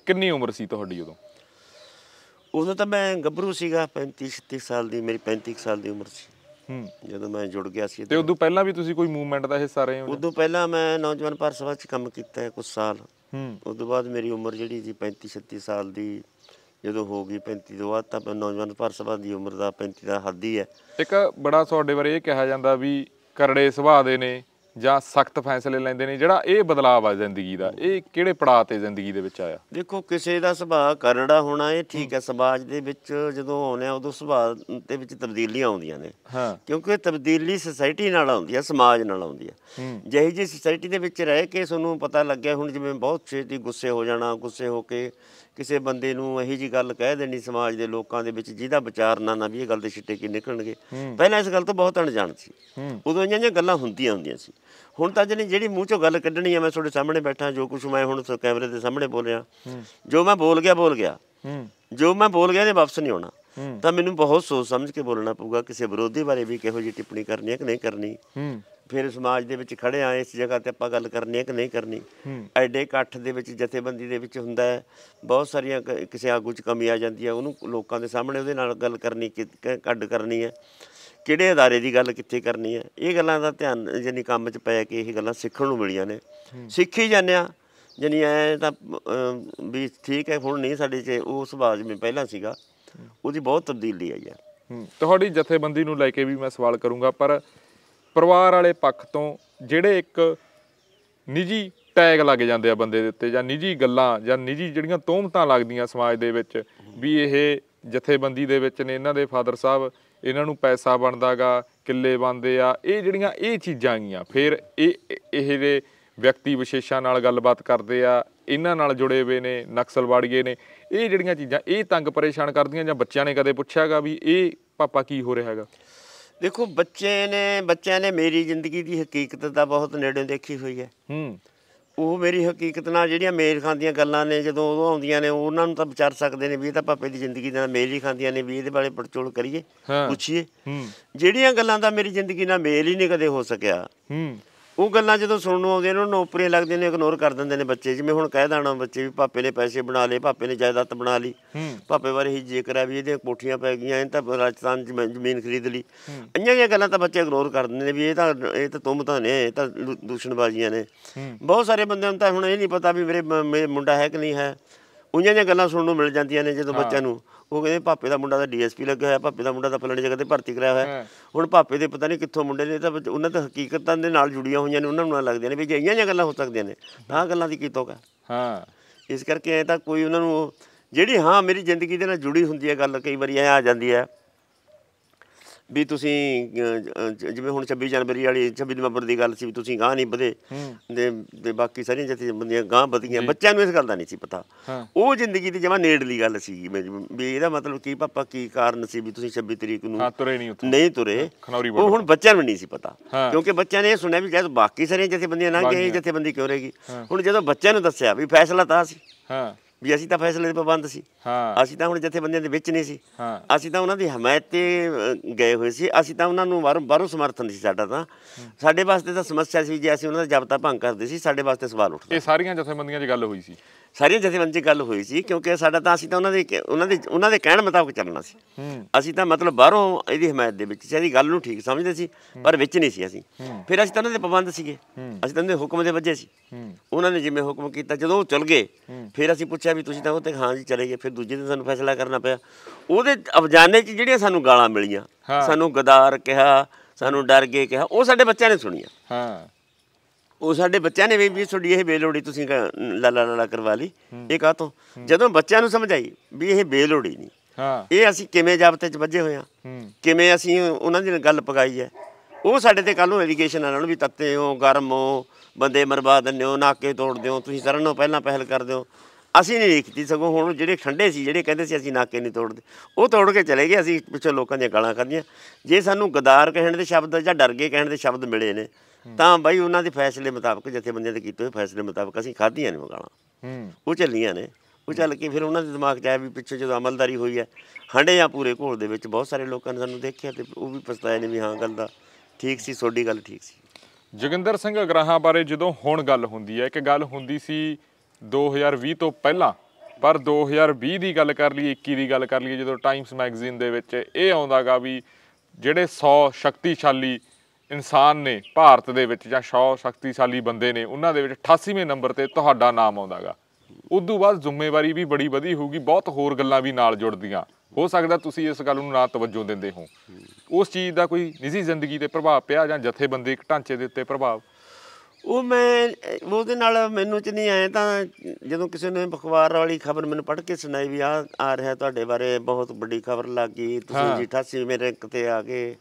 A: ਕਿੰਨੀ ਉਮਰ ਸੀ ਤੁਹਾਡੀ ਉਦੋਂ ਉਦੋਂ ਤਾਂ ਮੈਂ ਗੱਭਰੂ ਸੀਗਾ 35 36 ਸਾਲ ਦੀ ਮੇਰੀ 35 ਸਾਲ ਦੀ ਉਮਰ ਸੀ ਹੂੰ ਜਦੋਂ ਮੈਂ ਜੁੜ ਗਿਆ ਸੀ ਤੇ ਉਦੋਂ ਪਹਿਲਾਂ ਵੀ ਤੁਸੀਂ ਕੋਈ ਮੂਵਮੈਂਟ ਦਾ ਹਿੱਸਾ ਰਹੇ ਹੋ ਉਦੋਂ ਪਹਿਲਾਂ ਮੈਂ ਨੌਜਵਾਨ ਭਾਰਤ ਸਭਾ 'ਚ ਕੰਮ ਕੀਤਾ ਹੈ ਕੁਝ ਸਾਲ ਹੂੰ ਉਦੋਂ ਬਾਅਦ ਮੇਰੀ ਉਮਰ ਜਿਹੜੀ ਸੀ 35 36 ਸਾਲ ਦੀ ਜਦੋਂ ਹੋ ਗਈ 35 ਤੋਂ ਬਾਅਦ ਤਾਂ ਨੌਜਵਾਨ ਭਾਰਤ ਸਭਾ ਦੀ ਉਮਰ ਦਾ 35 ਦਾ ਹੱਦ ਹੀ ਹੈ ਇੱਕ
B: ਬੜਾ ਤੁਹਾਡੇ ਬਾਰੇ ਇਹ ਕਿਹਾ ਜਾਂਦਾ ਵੀ ਕਰੜੇ ਸੁਭਾਅ ਦੇ ਨੇ ਜਾਂ ਸਖਤ ਫੈਸਲੇ ਲੈਂਦੇ ਨੇ ਜਿਹੜਾ ਇਹ ਬਦਲਾਅ ਆ ਜ਼ਿੰਦਗੀ ਦਾ ਇਹ ਕਿਹੜੇ ਪੜਾਅ ਤੇ ਜ਼ਿੰਦਗੀ ਦੇ ਵਿੱਚ ਆਇਆ
A: ਦੇਖੋ ਕਿਸੇ ਦਾ ਸੁਭਾਅ ਕਰੜਾ ਹੋਣਾ ਇਹ ਠੀਕ ਹੈ ਸਮਾਜ ਦੇ ਵਿੱਚ ਜਦੋਂ ਆਉਂਦੇ ਆ ਉਦੋਂ ਸੁਭਾਅ ਦੇ ਵਿੱਚ ਤਬਦੀਲੀਆਂ ਆਉਂਦੀਆਂ ਨੇ ਹਾਂ ਕਿਉਂਕਿ ਤਬਦੀਲੀ ਸੋਸਾਇਟੀ ਨਾਲ ਆਉਂਦੀ ਹੈ ਸਮਾਜ ਨਾਲ ਆਉਂਦੀ ਹੈ ਜਿਹੇ ਜੀ ਸੋਸਾਇਟੀ ਦੇ ਵਿੱਚ ਰਹਿ ਕੇ ਤੁਹਾਨੂੰ ਪਤਾ ਲੱਗਿਆ ਹੁਣ ਜਿਵੇਂ ਬਹੁਤ ਛੇਤੀ ਗੁੱਸੇ ਹੋ ਜਾਣਾ ਗੁੱਸੇ ਹੋ ਕੇ ਕਿਸੇ ਬੰਦੇ ਨੂੰ ਇਹੀ ਜੀ ਗੱਲ ਕਹਿ ਦੇਣੀ ਸਮਾਜ ਦੇ ਲੋਕਾਂ ਦੇ ਵਿੱਚ ਜਿਹਦਾ ਵਿਚਾਰ ਨਾ ਨਾ ਵੀ ਇਹ ਗੱਲ ਦੇ ਛਿੱਟੇ ਕੀ ਨਿਕਲਣਗੇ ਪਹਿਲਾਂ ਇਸ ਗੱਲ ਤੋਂ ਬਹੁਤ ਅਣਜਾਣ ਸੀ ਉਦੋਂ ਇੰਨੀਆਂ ਗੱਲਾਂ ਹੁੰਦੀਆਂ ਹੁੰਦੀਆਂ ਸੀ ਹੁਣ ਤਾਂ ਜਿਹੜੀ ਜਿਹੜੀ ਮੂੰਹ ਚੋਂ ਗੱਲ ਕੱਢਣੀ ਆ ਮੈਂ ਤੁਹਾਡੇ ਸਾਹਮਣੇ ਬੈਠਾ ਜੋ ਕੁਝ ਮੈਂ ਹੁਣ ਕੈਮਰੇ ਦੇ ਸਾਹਮਣੇ ਬੋਲ ਰਿਹਾ ਜੋ ਮੈਂ ਬੋਲ ਗਿਆ ਬੋਲ ਗਿਆ ਜੋ ਮੈਂ ਬੋਲ ਗਿਆ ਨੇ ਵਾਪਸ ਨਹੀਂ ਆਉਣਾ ਤਾਂ ਮੈਨੂੰ ਬਹੁਤ ਸੋਚ ਸਮਝ ਕੇ ਬੋਲਣਾ ਪਊਗਾ ਕਿਸੇ ਵਿਰੋਧੀ ਬਾਰੇ ਵੀ ਕਿਹੋ ਜੀ ਟਿੱਪਣੀ ਕਰਨੀ ਹੈ ਕਿ ਨਹੀਂ ਕਰਨੀ ਫਿਰ ਸਮਾਜ ਦੇ ਵਿੱਚ ਖੜੇ ਆ ਇਸ ਜਗ੍ਹਾ ਤੇ ਆਪਾਂ ਗੱਲ ਕਰਨੀ ਹੈ ਕਿ ਨਹੀਂ ਕਰਨੀ ਐਡੇ ਇਕੱਠ ਦੇ ਵਿੱਚ ਜਥੇਬੰਦੀ ਦੇ ਵਿੱਚ ਹੁੰਦਾ ਹੈ ਬਹੁਤ ਸਾਰੀਆਂ ਕਿਸੇ ਆਗੂ 'ਚ ਕਮੀ ਆ ਜਾਂਦੀ ਹੈ ਉਹਨੂੰ ਲੋਕਾਂ ਦੇ ਸਾਹਮਣੇ ਉਹਦੇ ਨਾਲ ਗੱਲ ਕਰਨੀ ਕੱਢ ਕਰਨੀ ਹੈ ਕਿਹੜੇ ادارے ਦੀ ਗੱਲ ਕਿੱਥੇ ਕਰਨੀ ਹੈ ਇਹ ਗੱਲਾਂ ਦਾ ਧਿਆਨ ਜਾਨੀ ਕੰਮ 'ਚ ਪੈ ਕੇ ਇਹ ਗੱਲਾਂ ਸਿੱਖਣ ਨੂੰ ਮਿਲੀਆਂ ਨੇ ਸਿੱਖੀ ਜਾਂਦੇ ਆ ਜਾਨੀ ਐ ਤਾਂ ਵੀ ਠੀਕ ਹੈ ਹੁਣ ਨਹੀਂ ਸਾਡੇ 'ਚ ਉਹ ਸੁਭਾਅ ਜਿਵੇਂ ਪਹਿਲਾਂ ਸੀਗਾ ਉਹਦੀ ਬਹੁਤ ਤਬਦੀਲੀ ਆਈ ਹੈ ਤੁਹਾਡੀ ਜਥੇਬੰਦੀ ਨੂੰ ਲੈ ਕੇ ਵੀ ਮੈਂ
B: ਸਵਾਲ ਕਰੂੰਗਾ ਪਰ ਪਰਿਵਾਰ ਵਾਲੇ ਪੱਖ ਤੋਂ ਜਿਹੜੇ ਇੱਕ ਨਿੱਜੀ ਟੈਗ ਲੱਗ ਜਾਂਦੇ ਆ ਬੰਦੇ ਦੇ ਉੱਤੇ ਜਾਂ ਨਿੱਜੀ ਗੱਲਾਂ ਜਾਂ ਨਿੱਜੀ ਜਿਹੜੀਆਂ ਤੋਹਮਤਾਂ ਲੱਗਦੀਆਂ ਸਮਾਜ ਦੇ ਵਿੱਚ ਵੀ ਇਹ ਜਥੇਬੰਦੀ ਦੇ ਵਿੱਚ ਨੇ ਇਹਨਾਂ ਦੇ ਫਾਦਰ ਸਾਹਿਬ ਇਹਨਾਂ ਨੂੰ ਪੈਸਾ ਬਣਦਾਗਾ ਕਿੱਲੇ ਬੰਦੇ ਆ ਇਹ ਜਿਹੜੀਆਂ ਇਹ ਚੀਜ਼ਾਂ ਆਈਆਂ ਫਿਰ ਇਹ ਇਹ ਦੇ ਵਿਅਕਤੀ ਵਿਸ਼ੇਸ਼ਾਂ ਨਾਲ ਗੱਲਬਾਤ ਕਰਦੇ ਆ ਇਹਨਾਂ ਨਾਲ ਜੁੜੇ ਹੋਏ ਨੇ ਨਕਸਲਵਾੜੀਏ ਨੇ ਇਹ ਜਿਹੜੀਆਂ ਚੀਜ਼ਾਂ ਇਹ ਤੰਗ ਪਰੇਸ਼ਾਨ ਕਰਦੀਆਂ ਜਾਂ ਬੱਚਿਆਂ ਨੇ ਕਦੇ ਪੁੱਛਿਆਗਾ ਵੀ ਇਹ ਪਾਪਾ ਕੀ ਹੋ ਰਿਹਾ ਹੈਗਾ ਦੇਖੋ
A: ਬੱਚੇ ਨੇ ਬੱਚਿਆਂ ਨੇ ਮੇਰੀ ਜ਼ਿੰਦਗੀ ਦੀ ਹਕੀਕਤ ਦਾ ਬਹੁਤ ਨੇੜੇ ਦੇਖੀ ਹੋਈ ਹੈ ਹੂੰ ਉਹ ਮੇਰੀ ਹਕੀਕਤ ਨਾਲ ਜਿਹੜੀਆਂ ਮੇਲ ਖਾਂਦੀਆਂ ਗੱਲਾਂ ਨੇ ਜਦੋਂ ਉਹ ਆਉਂਦੀਆਂ ਨੇ ਉਹਨਾਂ ਨੂੰ ਤਾਂ ਵਿਚਾਰ ਸਕਦੇ ਨੇ ਵੀ ਇਹ ਤਾਂ ਪਾਪੇ ਦੀ ਜ਼ਿੰਦਗੀ ਨਾਲ ਮੇਲ ਹੀ ਖਾਂਦੀਆਂ ਨੇ ਵੀ ਇਹਦੇ ਬਾਰੇ ਪੜਚੋਲ ਕਰੀਏ ਪੁੱਛੀਏ ਜਿਹੜੀਆਂ ਗੱਲਾਂ ਦਾ ਮੇਰੀ ਜ਼ਿੰਦਗੀ ਨਾਲ ਮੇਲ ਹੀ ਨਹੀਂ ਕਦੇ ਹੋ ਸਕਿਆ ਉਹ ਗੱਲਾਂ ਜਦੋਂ ਸੁਣਨ ਨੂੰ ਆਉਂਦੀਆਂ ਨੇ ਉਹਨਾਂ ਨੂੰ ਉਪਰੇ ਲੱਗਦੇ ਨੇ ਇਗਨੋਰ ਕਰ ਦਿੰਦੇ ਨੇ ਬੱਚੇ ਜਿਵੇਂ ਹੁਣ ਕਹਿ ਦਾਣਾ ਬੱਚੇ ਵੀ ਪਾਪੇ ਨੇ ਪੈਸੇ ਬਣਾ ਲਏ ਪਾਪੇ ਨੇ ਜਾਇਦਾਦ ਬਣਾ ਲਈ ਪਾਪੇ ਬਾਰੇ ਹੀ ਜ਼ਿਕਰ ਆ ਵੀ ਇਹਦੀਆਂ ਕੋਠੀਆਂ ਪੈ ਗਈਆਂ ਇਹ ਤਾਂ ਰਾਜਸਥਾਨ ਜ਼ਮੀਨ ਖਰੀਦ ਲਈ ਅੰਨਾਂ ਜੀਆਂ ਗੱਲਾਂ ਤਾਂ ਬੱਚੇ ਇਗਨੋਰ ਕਰ ਦਿੰਦੇ ਨੇ ਵੀ ਇਹ ਤਾਂ ਇਹ ਤਾਂ ਤੁਮ ਤਾਂ ਨੇ ਇਹ ਤਾਂ ਦੂਸ਼ਣਬਾਜ਼ੀਆਂ ਨੇ ਬਹੁਤ ਸਾਰੇ ਬੰਦਿਆਂ ਨੂੰ ਤਾਂ ਹੁਣ ਇਹ ਨਹੀਂ ਪਤਾ ਵੀ ਮੇਰੇ ਮੁੰਡਾ ਹੈ ਕਿ ਨਹੀਂ ਹੈ ਉਹਨਾਂ ਜੀਆਂ ਗੱਲਾਂ ਸੁਣਨ ਨੂੰ ਮਿਲ ਜਾਂਦੀਆਂ ਨੇ ਜਦੋਂ ਬੱਚਿਆਂ ਨੂੰ ਉਹ ਕਹਿੰਦੇ ਪਾਪੇ ਦਾ ਮੁੰਡਾ ਦਾ ਡੀਐਸਪੀ ਲੱਗਿਆ ਹੋਇਆ ਪਾਪੇ ਦਾ ਮੁੰਡਾ ਤਾਂ ਫਲਾਣੀ ਜਗ੍ਹਾ ਤੇ ਭਰਤੀ ਕਰਾਇਆ ਹੋਇਆ ਹੁਣ ਪਾਪੇ ਦੇ ਪਤਾ ਨਹੀਂ ਕਿੱਥੋਂ ਮੁੰਡੇ ਨੇ ਤਾਂ ਉਹਨਾਂ ਤਾਂ ਹਕੀਕਤਾਂ ਦੇ ਨਾਲ ਜੁੜੀਆਂ ਹੋਈਆਂ ਨੇ ਉਹਨਾਂ ਨੂੰ ਨਾ ਲੱਗਦੀਆਂ ਨੇ ਵੀ ਜਈਆਂ ਜਾਂ ਗੱਲਾਂ ਹੋ ਸਕਦੀਆਂ ਨੇ ਤਾਂ ਗੱਲਾਂ ਦੀ ਕੀ ਤੋਕਾ ਹਾਂ ਇਸ ਕਰਕੇ ਐ ਤਾਂ ਕੋਈ ਉਹਨਾਂ ਨੂੰ ਜਿਹੜੀ ਹਾਂ ਮੇਰੀ ਜ਼ਿੰਦਗੀ ਦੇ ਨਾਲ ਜੁੜੀ ਹੁੰਦੀ ਹੈ ਗੱਲ ਕਈ ਵਾਰੀ ਐ ਆ ਜਾਂਦੀ ਹੈ ਵੀ ਤੁਸੀਂ ਜਿਵੇਂ ਹੁਣ 26 ਜਨਵਰੀ ਵਾਲੀ 26 ਨਵੰਬਰ ਦੀ ਗੱਲ ਸੀ ਵੀ ਤੁਸੀਂ ਗਾਂ ਨਹੀਂ ਵਧੇ ਤੇ ਬਾਕੀ ਸਾਰੀਆਂ ਬੰਦੀਆਂ ਗਾਂ ਵਧੀਆਂ ਬੱਚਿਆਂ ਨੂੰ ਇਸ ਗੱਲ ਦਾ ਨਹੀਂ ਸੀ ਪਤਾ ਉਹ ਜ਼ਿੰਦਗੀ ਦੀ ਜਮਾ ਨੇੜਲੀ ਗੱਲ ਸੀ ਵੀ ਇਹਦਾ ਮਤਲਬ ਕੀ ਪਾਪਾ ਕੀ ਕਾਰਨ ਸੀ ਵੀ ਤੁਸੀਂ 26 ਤਰੀਕ ਨੂੰ ਨਹੀਂ ਤੁਰੇ ਉਹ ਹੁਣ ਬੱਚਿਆਂ ਨੂੰ ਨਹੀਂ ਸੀ ਪਤਾ ਕਿਉਂਕਿ ਬੱਚਿਆਂ ਨੇ ਇਹ ਸੁਣਿਆ ਵੀ ਜੇ ਬਾਕੀ ਸਾਰੀਆਂ ਬੰਦੀਆਂ ਲੰਘ ਗਏ ਬੰਦੀ ਕਿਉਂ ਰਹੇਗੀ ਹੁਣ ਜਦੋਂ ਬੱਚਿਆਂ ਨੂੰ ਦੱਸਿਆ ਵੀ ਫੈਸਲਾ ਤਾਂ ਸੀ ਹਾਂ ਵੀ ਅਸੀਂ ਤਾਂ ਫੈਸਲੇ ਦੇ ਪਾਬੰਦ ਸੀ ਹਾਂ ਅਸੀਂ ਤਾਂ ਹੁਣ ਜਿੱਥੇ ਬੰਦਿਆਂ ਦੇ ਵਿੱਚ ਨਹੀਂ ਸੀ ਹਾਂ ਅਸੀਂ ਤਾਂ ਉਹਨਾਂ ਦੀ ਹਮਾਇਤ ਤੇ ਗਏ ਹੋਏ ਸੀ ਅਸੀਂ ਤਾਂ ਉਹਨਾਂ ਨੂੰ ਬਾਹਰੋਂ ਬਾਹਰੋਂ ਸਮਰਥਨ ਸੀ ਸਾਡਾ ਤਾਂ ਸਾਡੇ ਵਾਸਤੇ ਤਾਂ ਸਮੱਸਿਆ ਸੀ ਜੇ ਅਸੀਂ ਉਹਨਾਂ ਦਾ ਜਬਤਾ ਭੰਗ ਕਰਦੇ ਸੀ ਸਾਡੇ ਵਾਸਤੇ ਸਵਾਲ ਉੱਠਦਾ ਇਹ ਸਾਰੀਆਂ ਜਥੇਬੰਦੀਆਂ 'ਚ ਗੱਲ ਹੋਈ ਸੀ ਸਾਰੀਆਂ ਜਥੇਬੰਦੀ ਗੱਲ ਹੋਈ ਸੀ ਕਿਉਂਕਿ ਸਾਡਾ ਤਾਂ ਅਸੀਂ ਤਾਂ ਉਹਨਾਂ ਦੇ ਉਹਨਾਂ ਦੇ ਉਹਨਾਂ ਦੇ ਕਹਿਣ ਮੁਤਾਬਕ ਚੱਲਣਾ ਸੀ ਅਸੀਂ ਤਾਂ ਮਤਲਬ ਬਾਹਰੋਂ ਇਹਦੀ ਹਮਾਇਤ ਦੇ ਵਿੱਚ ਸੀ ਇਹਦੀ ਗੱਲ ਨੂੰ ਠੀਕ ਸਮਝਦੇ ਸੀ ਪਰ ਵਿੱਚ ਨਹੀਂ ਸੀ ਅਸੀਂ ਫਿਰ ਅਸੀਂ ਤਾਂ ਉਹਨਾਂ ਦੇ ਪਾਬੰਦ ਸੀਗੇ ਅਸੀਂ ਤਾਂ ਉਹਨਾਂ ਦੇ ਹੁਕਮ ਦੇ ਵੱਜੇ ਸੀ ਉਹਨਾਂ ਨੇ ਜਿਵੇਂ ਹੁਕਮ ਕੀਤਾ ਜਦੋਂ ਉਹ ਚਲ ਗਏ ਫਿਰ ਅਸੀਂ ਪੁੱਛਿਆ ਵੀ ਤੁਸੀਂ ਤਾਂ ਉਹ ਤੇ ਹਾਂ ਜੀ ਚਲੇ ਗਏ ਫਿਰ ਦੂਜੇ ਦਿਨ ਸਾਨੂੰ ਫੈਸਲਾ ਕਰਨਾ ਪਿਆ ਉਹਦੇ ਅਫਜਾਨੇ 'ਚ ਜਿਹੜੀਆਂ ਸਾਨੂੰ ਗਾਲਾਂ ਮਿਲੀਆਂ ਸਾਨੂੰ ਗਦਾਰ ਕਿਹਾ ਸਾਨੂੰ ਡਰ ਗਏ ਕਿਹਾ ਉਹ ਸਾਡੇ ਬੱਚਿਆਂ ਨੇ ਸੁਣੀਆਂ ਹਾਂ ਉਹ ਸਾਡੇ ਬੱਚਿਆਂ ਨੇ ਵੀ ਤੁਹਾਡੀ ਇਹ ਬੇਲੋੜੀ ਤੁਸੀਂ ਲਾਲਾ ਲਾਲਾ ਕਰਵਾ ਲਈ ਇਹ ਕਾ ਤੋਂ ਜਦੋਂ ਬੱਚਿਆਂ ਨੂੰ ਸਮਝਾਈ ਵੀ ਇਹ ਬੇਲੋੜੀ ਨਹੀਂ ਹਾਂ ਇਹ ਅਸੀਂ ਕਿਵੇਂ ਜਾਬਤੇ ਚ ਵੱਜੇ ਹੋਏ ਆ ਕਿਵੇਂ ਅਸੀਂ ਉਹਨਾਂ ਦੀ ਗੱਲ ਪਕਾਈ ਹੈ ਉਹ ਸਾਡੇ ਤੇ ਕੱਲ ਨੂੰ ਐਲੀਗੇਸ਼ਨ ਆਣ ਵੀ ਤੱਤੇ ਹੋ ਗਰਮ ਹੋ ਬੰਦੇ ਮਰਵਾ ਦਿੰਦੇ ਹੋ ਨਾਕੇ ਤੋੜ ਦਿਓ ਤੁਸੀਂ ਸਾਰਿਆਂ ਨੂੰ ਪਹਿਲਾਂ ਪਹਿਲ ਕਰਦੇ ਹੋ ਅਸੀਂ ਨਹੀਂ ਦੇਖਤੀ ਸਗੋਂ ਹੁਣ ਜਿਹੜੇ ਖੰਡੇ ਸੀ ਜਿਹੜੇ ਕਹਿੰਦੇ ਸੀ ਅਸੀਂ ਨਾਕੇ ਨਹੀਂ ਤੋੜਦੇ ਉਹ ਤੋੜ ਕੇ ਚਲੇ ਗਏ ਅਸੀਂ ਪਿੱਛੇ ਲੋਕਾਂ ਦੀਆਂ ਗਾਲਾਂ ਕੱਢੀਆਂ ਜੇ ਸਾਨੂੰ ਗਦਾਰ ਕਹਿਣ ਦੇ ਸ਼ਬਦ ਜਾਂ ਡਰ ਗਏ ਕਹਿਣ ਦੇ ਸ਼ਬਦ ਮਿਲੇ ਨੇ ਤਾਂ ਬਾਈ ਉਹਨਾਂ ਦੇ ਫੈਸਲੇ ਮੁਤਾਬਕ ਬੰਦੇ ਦੇ ਕੀਤੇ ਫੈਸਲੇ ਮੁਤਾਬਕ ਅਸੀਂ ਖਾਧੀਆਂ ਨਹੀਂ
C: ਉਹ
A: ਉਹ ਚੱਲੀਆਂ ਨੇ ਉਹ ਚੱਲ ਕੇ ਫਿਰ ਉਹਨਾਂ ਦੇ ਦਿਮਾਗ 'ਚ ਆਇਆ ਵੀ ਪਿੱਛੇ ਜਦੋਂ ਅਮਲਦਾਰੀ ਹੋਈ ਹੈ ਹੰਡੇ ਆ ਪੂਰੇ ਘੋਲ ਦੇ ਵਿੱਚ ਬਹੁਤ ਸਾਰੇ ਲੋਕਾਂ ਨੇ ਸਾਨੂੰ ਦੇਖਿਆ ਤੇ ਉਹ ਵੀ ਪਛਤਾਏ ਨੇ ਵੀ ਹਾਂ ਗੱਲ ਦਾ ਠੀਕ ਸੀ ਸੋਡੀ ਗੱਲ ਠੀਕ ਸੀ
B: ਜਗਿੰਦਰ ਸਿੰਘ ਅਗਰਾਹਾਂ ਬਾਰੇ ਜਦੋਂ ਹੁਣ ਗੱਲ ਹੁੰਦੀ ਹੈ ਇੱਕ ਗੱਲ ਹੁੰਦੀ ਸੀ 2020 ਤੋਂ ਪਹਿਲਾਂ ਪਰ 2020 ਦੀ ਗੱਲ ਕਰ ਲਈ 21 ਦੀ ਗੱਲ ਕਰ ਲਈ ਜਦੋਂ ਟਾਈਮਸ ਮੈਗਜ਼ੀਨ ਦੇ ਵਿੱਚ ਇਹ ਆਉਂਦਾਗਾ ਵੀ ਜਿਹੜੇ 100 ਸ਼ਕਤੀਸ਼ਾਲੀ ਇਨਸਾਨ ਨੇ ਭਾਰਤ ਦੇ ਵਿੱਚ ਜਾਂ ਸ਼ੌ ਸ਼ਕਤੀਸ਼ਾਲੀ ਬੰਦੇ ਨੇ ਉਹਨਾਂ ਦੇ ਵਿੱਚ 88ਵੇਂ ਨੰਬਰ ਤੇ ਤੁਹਾਡਾ ਨਾਮ ਆਉਂਦਾਗਾ ਉਦੋਂ ਬਾਅਦ ਜ਼ਿੰਮੇਵਾਰੀ ਵੀ ਬੜੀ ਵਧੀ ਹੋਊਗੀ ਬਹੁਤ ਹੋਰ ਗੱਲਾਂ ਵੀ ਨਾਲ ਜੁੜਦੀਆਂ ਹੋ ਸਕਦਾ ਤੁਸੀਂ ਇਸ ਗੱਲ ਨੂੰ ਨਾ ਤਵੱਜੋ ਦਿੰਦੇ ਹੋ ਉਸ ਚੀਜ਼ ਦਾ ਕੋਈ ਨਿੱਜੀ
A: ਜ਼ਿੰਦਗੀ ਤੇ ਪ੍ਰਭਾਵ ਪਿਆ ਜਾਂ ਜਥੇਬੰਦੀਕ ਢਾਂਚੇ ਦੇ ਉੱਤੇ ਪ੍ਰਭਾਵ ਉਹ ਮੈਂ ਉਹਦੇ ਨਾਲ ਮੈਨੂੰ ਚ ਨਹੀਂ ਆਇਆ ਤਾਂ ਜਦੋਂ ਕਿਸੇ ਨੇ ਅਖਬਾਰ ਵਾਲੀ ਖਬਰ ਮੈਨੂੰ ਪੜ੍ਹ ਕੇ ਸੁਣਾਈ ਵੀ ਆ ਆ ਰਿਹਾ ਤੁਹਾਡੇ ਬਾਰੇ ਬਹੁਤ ਵੱਡੀ ਖਬਰ ਲੱਗੀ ਤੁਸੀਂ ਜੀ 88 ਮੇਰੇ ਤੇ ਆ ਗਏ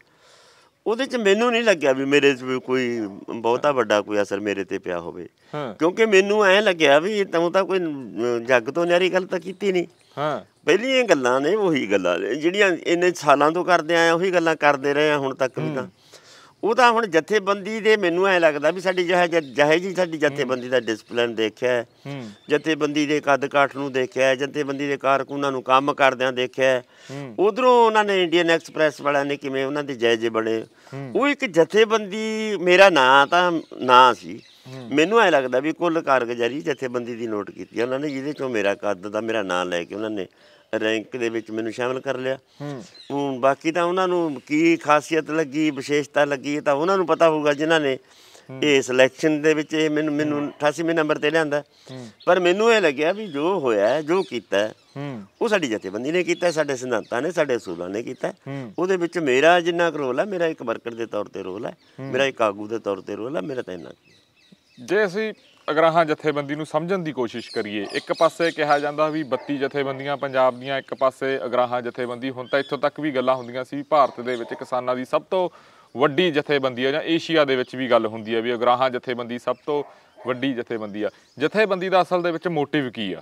A: ਉਹਦੇ ਚ ਮੈਨੂੰ ਨਹੀਂ ਲੱਗਿਆ ਵੀ ਮੇਰੇ ਚ ਕੋਈ ਬਹੁਤਾ ਵੱਡਾ ਕੋਈ ਅਸਰ ਮੇਰੇ ਤੇ ਪਿਆ ਹੋਵੇ ਕਿਉਂਕਿ ਮੈਨੂੰ ਐ ਲੱਗਿਆ ਵੀ ਤੂੰ ਤਾਂ ਕੋਈ ਜੱਗ ਤੋਂ ਨਿਆਰੀ ਗੱਲ ਤਾਂ ਕੀਤੀ ਨਹੀਂ ਹਾਂ ਪਹਿਲੀਆਂ ਗੱਲਾਂ ਨੇ ਉਹੀ ਗੱਲਾਂ ਨੇ ਜਿਹੜੀਆਂ ਇੰਨੇ ਸਾਲਾਂ ਤੋਂ ਕਰਦੇ ਆਏ ਉਹੀ ਗੱਲਾਂ ਕਰਦੇ ਰਹੇ ਹੁਣ ਤੱਕ ਵੀ ਤਾਂ ਉਹ ਤਾਂ ਹੁਣ ਜਥੇਬੰਦੀ ਦੇ ਮੈਨੂੰ ਐ ਲੱਗਦਾ ਵੀ ਸਾਡੀ ਜਹ ਜਹ ਜੀ ਸਾਡੀ ਜਥੇਬੰਦੀ ਦਾ ਡਿਸਪਲਿਨ ਦੇਖਿਆ ਜਥੇਬੰਦੀ ਦੇ ਕੱਦ ਕਾਠ ਨੂੰ ਦੇਖਿਆ ਜਥੇਬੰਦੀ ਦੇ ਕਾਰਕੁਨਾਂ ਨੂੰ ਕੰਮ ਕਰਦਿਆਂ ਦੇਖਿਆ ਉਧਰੋਂ ਉਹਨਾਂ ਨੇ ਇੰਡੀਅਨ ਐਕਸਪ੍ਰੈਸ ਵਾਲਿਆਂ ਨੇ ਕਿਵੇਂ ਉਹਨਾਂ ਦੇ ਜੈ ਜੇ ਬਣੇ ਉਹ ਇੱਕ ਜਥੇਬੰਦੀ ਮੇਰਾ ਨਾਂ ਤਾਂ ਨਾਂ ਸੀ ਮੈਨੂੰ ਐ ਲੱਗਦਾ ਵੀ ਕੁੱਲ ਕਾਰਗੁਜ਼ਾਰੀ ਜਥੇਬੰਦੀ ਦੀ ਨੋਟ ਕੀਤੀ ਉਹਨਾਂ ਨੇ ਜਿਹਦੇ ਚੋਂ ਮੇਰਾ ਕੱਦ ਦਾ ਮੇਰਾ ਨਾਂ ਲੈ ਕੇ ਉਹਨਾਂ ਨੇ ਰੈਂਕ ਦੇ ਵਿੱਚ ਮੈਨੂੰ ਸ਼ਾਮਲ ਕਰ ਲਿਆ ਹੂੰ ਬਾਕੀ ਤਾਂ ਉਹਨਾਂ ਨੂੰ ਕੀ ਖਾਸੀਅਤ ਲੱਗੀ ਵਿਸ਼ੇਸ਼ਤਾ ਲੱਗੀ ਤਾਂ ਉਹਨਾਂ ਨੂੰ ਪਤਾ ਹੋਊਗਾ ਜਿਨ੍ਹਾਂ ਨੇ ਇਹ ਸਿਲੈਕਸ਼ਨ ਦੇ ਵਿੱਚ ਇਹ ਮੈਨੂੰ ਮੈਨੂੰ 88ਵੇਂ ਨੰਬਰ ਤੇ ਲਿਆਂਦਾ ਪਰ ਮੈਨੂੰ ਇਹ ਲੱਗਿਆ ਵੀ ਜੋ ਹੋਇਆ ਜੋ ਕੀਤਾ ਉਹ ਸਾਡੀ ਜਥੇਬੰਦੀ ਨੇ ਕੀਤਾ ਸਾਡੇ ਸਿਧਾਂਤਾਂ ਨੇ ਸਾਡੇ ਸੂਲਾਂ ਨੇ ਕੀਤਾ ਉਹਦੇ ਵਿੱਚ ਮੇਰਾ ਜਿੰਨਾ ਰੋਲ ਹੈ ਮੇਰਾ ਇੱਕ ਵਰਕਰ ਦੇ ਤੌਰ ਤੇ ਰੋਲ ਹੈ ਮੇਰਾ ਇੱਕ ਆਗੂ ਦੇ ਤੌਰ ਤੇ ਰੋਲ ਹੈ ਮੇਰਾ ਤਾਂ ਇੰਨਾ ਜੇ ਅਸੀਂ
B: ਅਗਰਾਹਾਂ ਜਥੇਬੰਦੀ ਨੂੰ ਸਮਝਣ ਦੀ ਕੋਸ਼ਿਸ਼ ਕਰੀਏ ਇੱਕ ਪਾਸੇ ਕਿਹਾ ਜਾਂਦਾ ਵੀ 32 ਜਥੇਬੰਦੀਆਂ ਪੰਜਾਬ ਦੀਆਂ ਇੱਕ ਪਾਸੇ ਅਗਰਾਹਾਂ ਜਥੇਬੰਦੀ ਹੁਣ ਤਾਂ ਇੱਥੋਂ ਤੱਕ ਵੀ ਗੱਲਾਂ ਹੁੰਦੀਆਂ ਸੀ ਭਾਰਤ ਦੇ ਵਿੱਚ ਕਿਸਾਨਾਂ ਦੀ ਸਭ ਤੋਂ ਵੱਡੀ ਜਥੇਬੰਦੀ ਹੈ ਜਾਂ ਏਸ਼ੀਆ ਦੇ ਵਿੱਚ ਵੀ ਗੱਲ ਹੁੰਦੀ ਹੈ ਵੀ ਅਗਰਾਹਾਂ ਜਥੇਬੰਦੀ ਸਭ ਤੋਂ ਵੱਡੀ ਜਥੇਬੰਦੀ
A: ਆ ਜਥੇਬੰਦੀ ਦਾ ਅਸਲ ਦੇ ਵਿੱਚ ਮੋਟਿਵ ਕੀ ਆ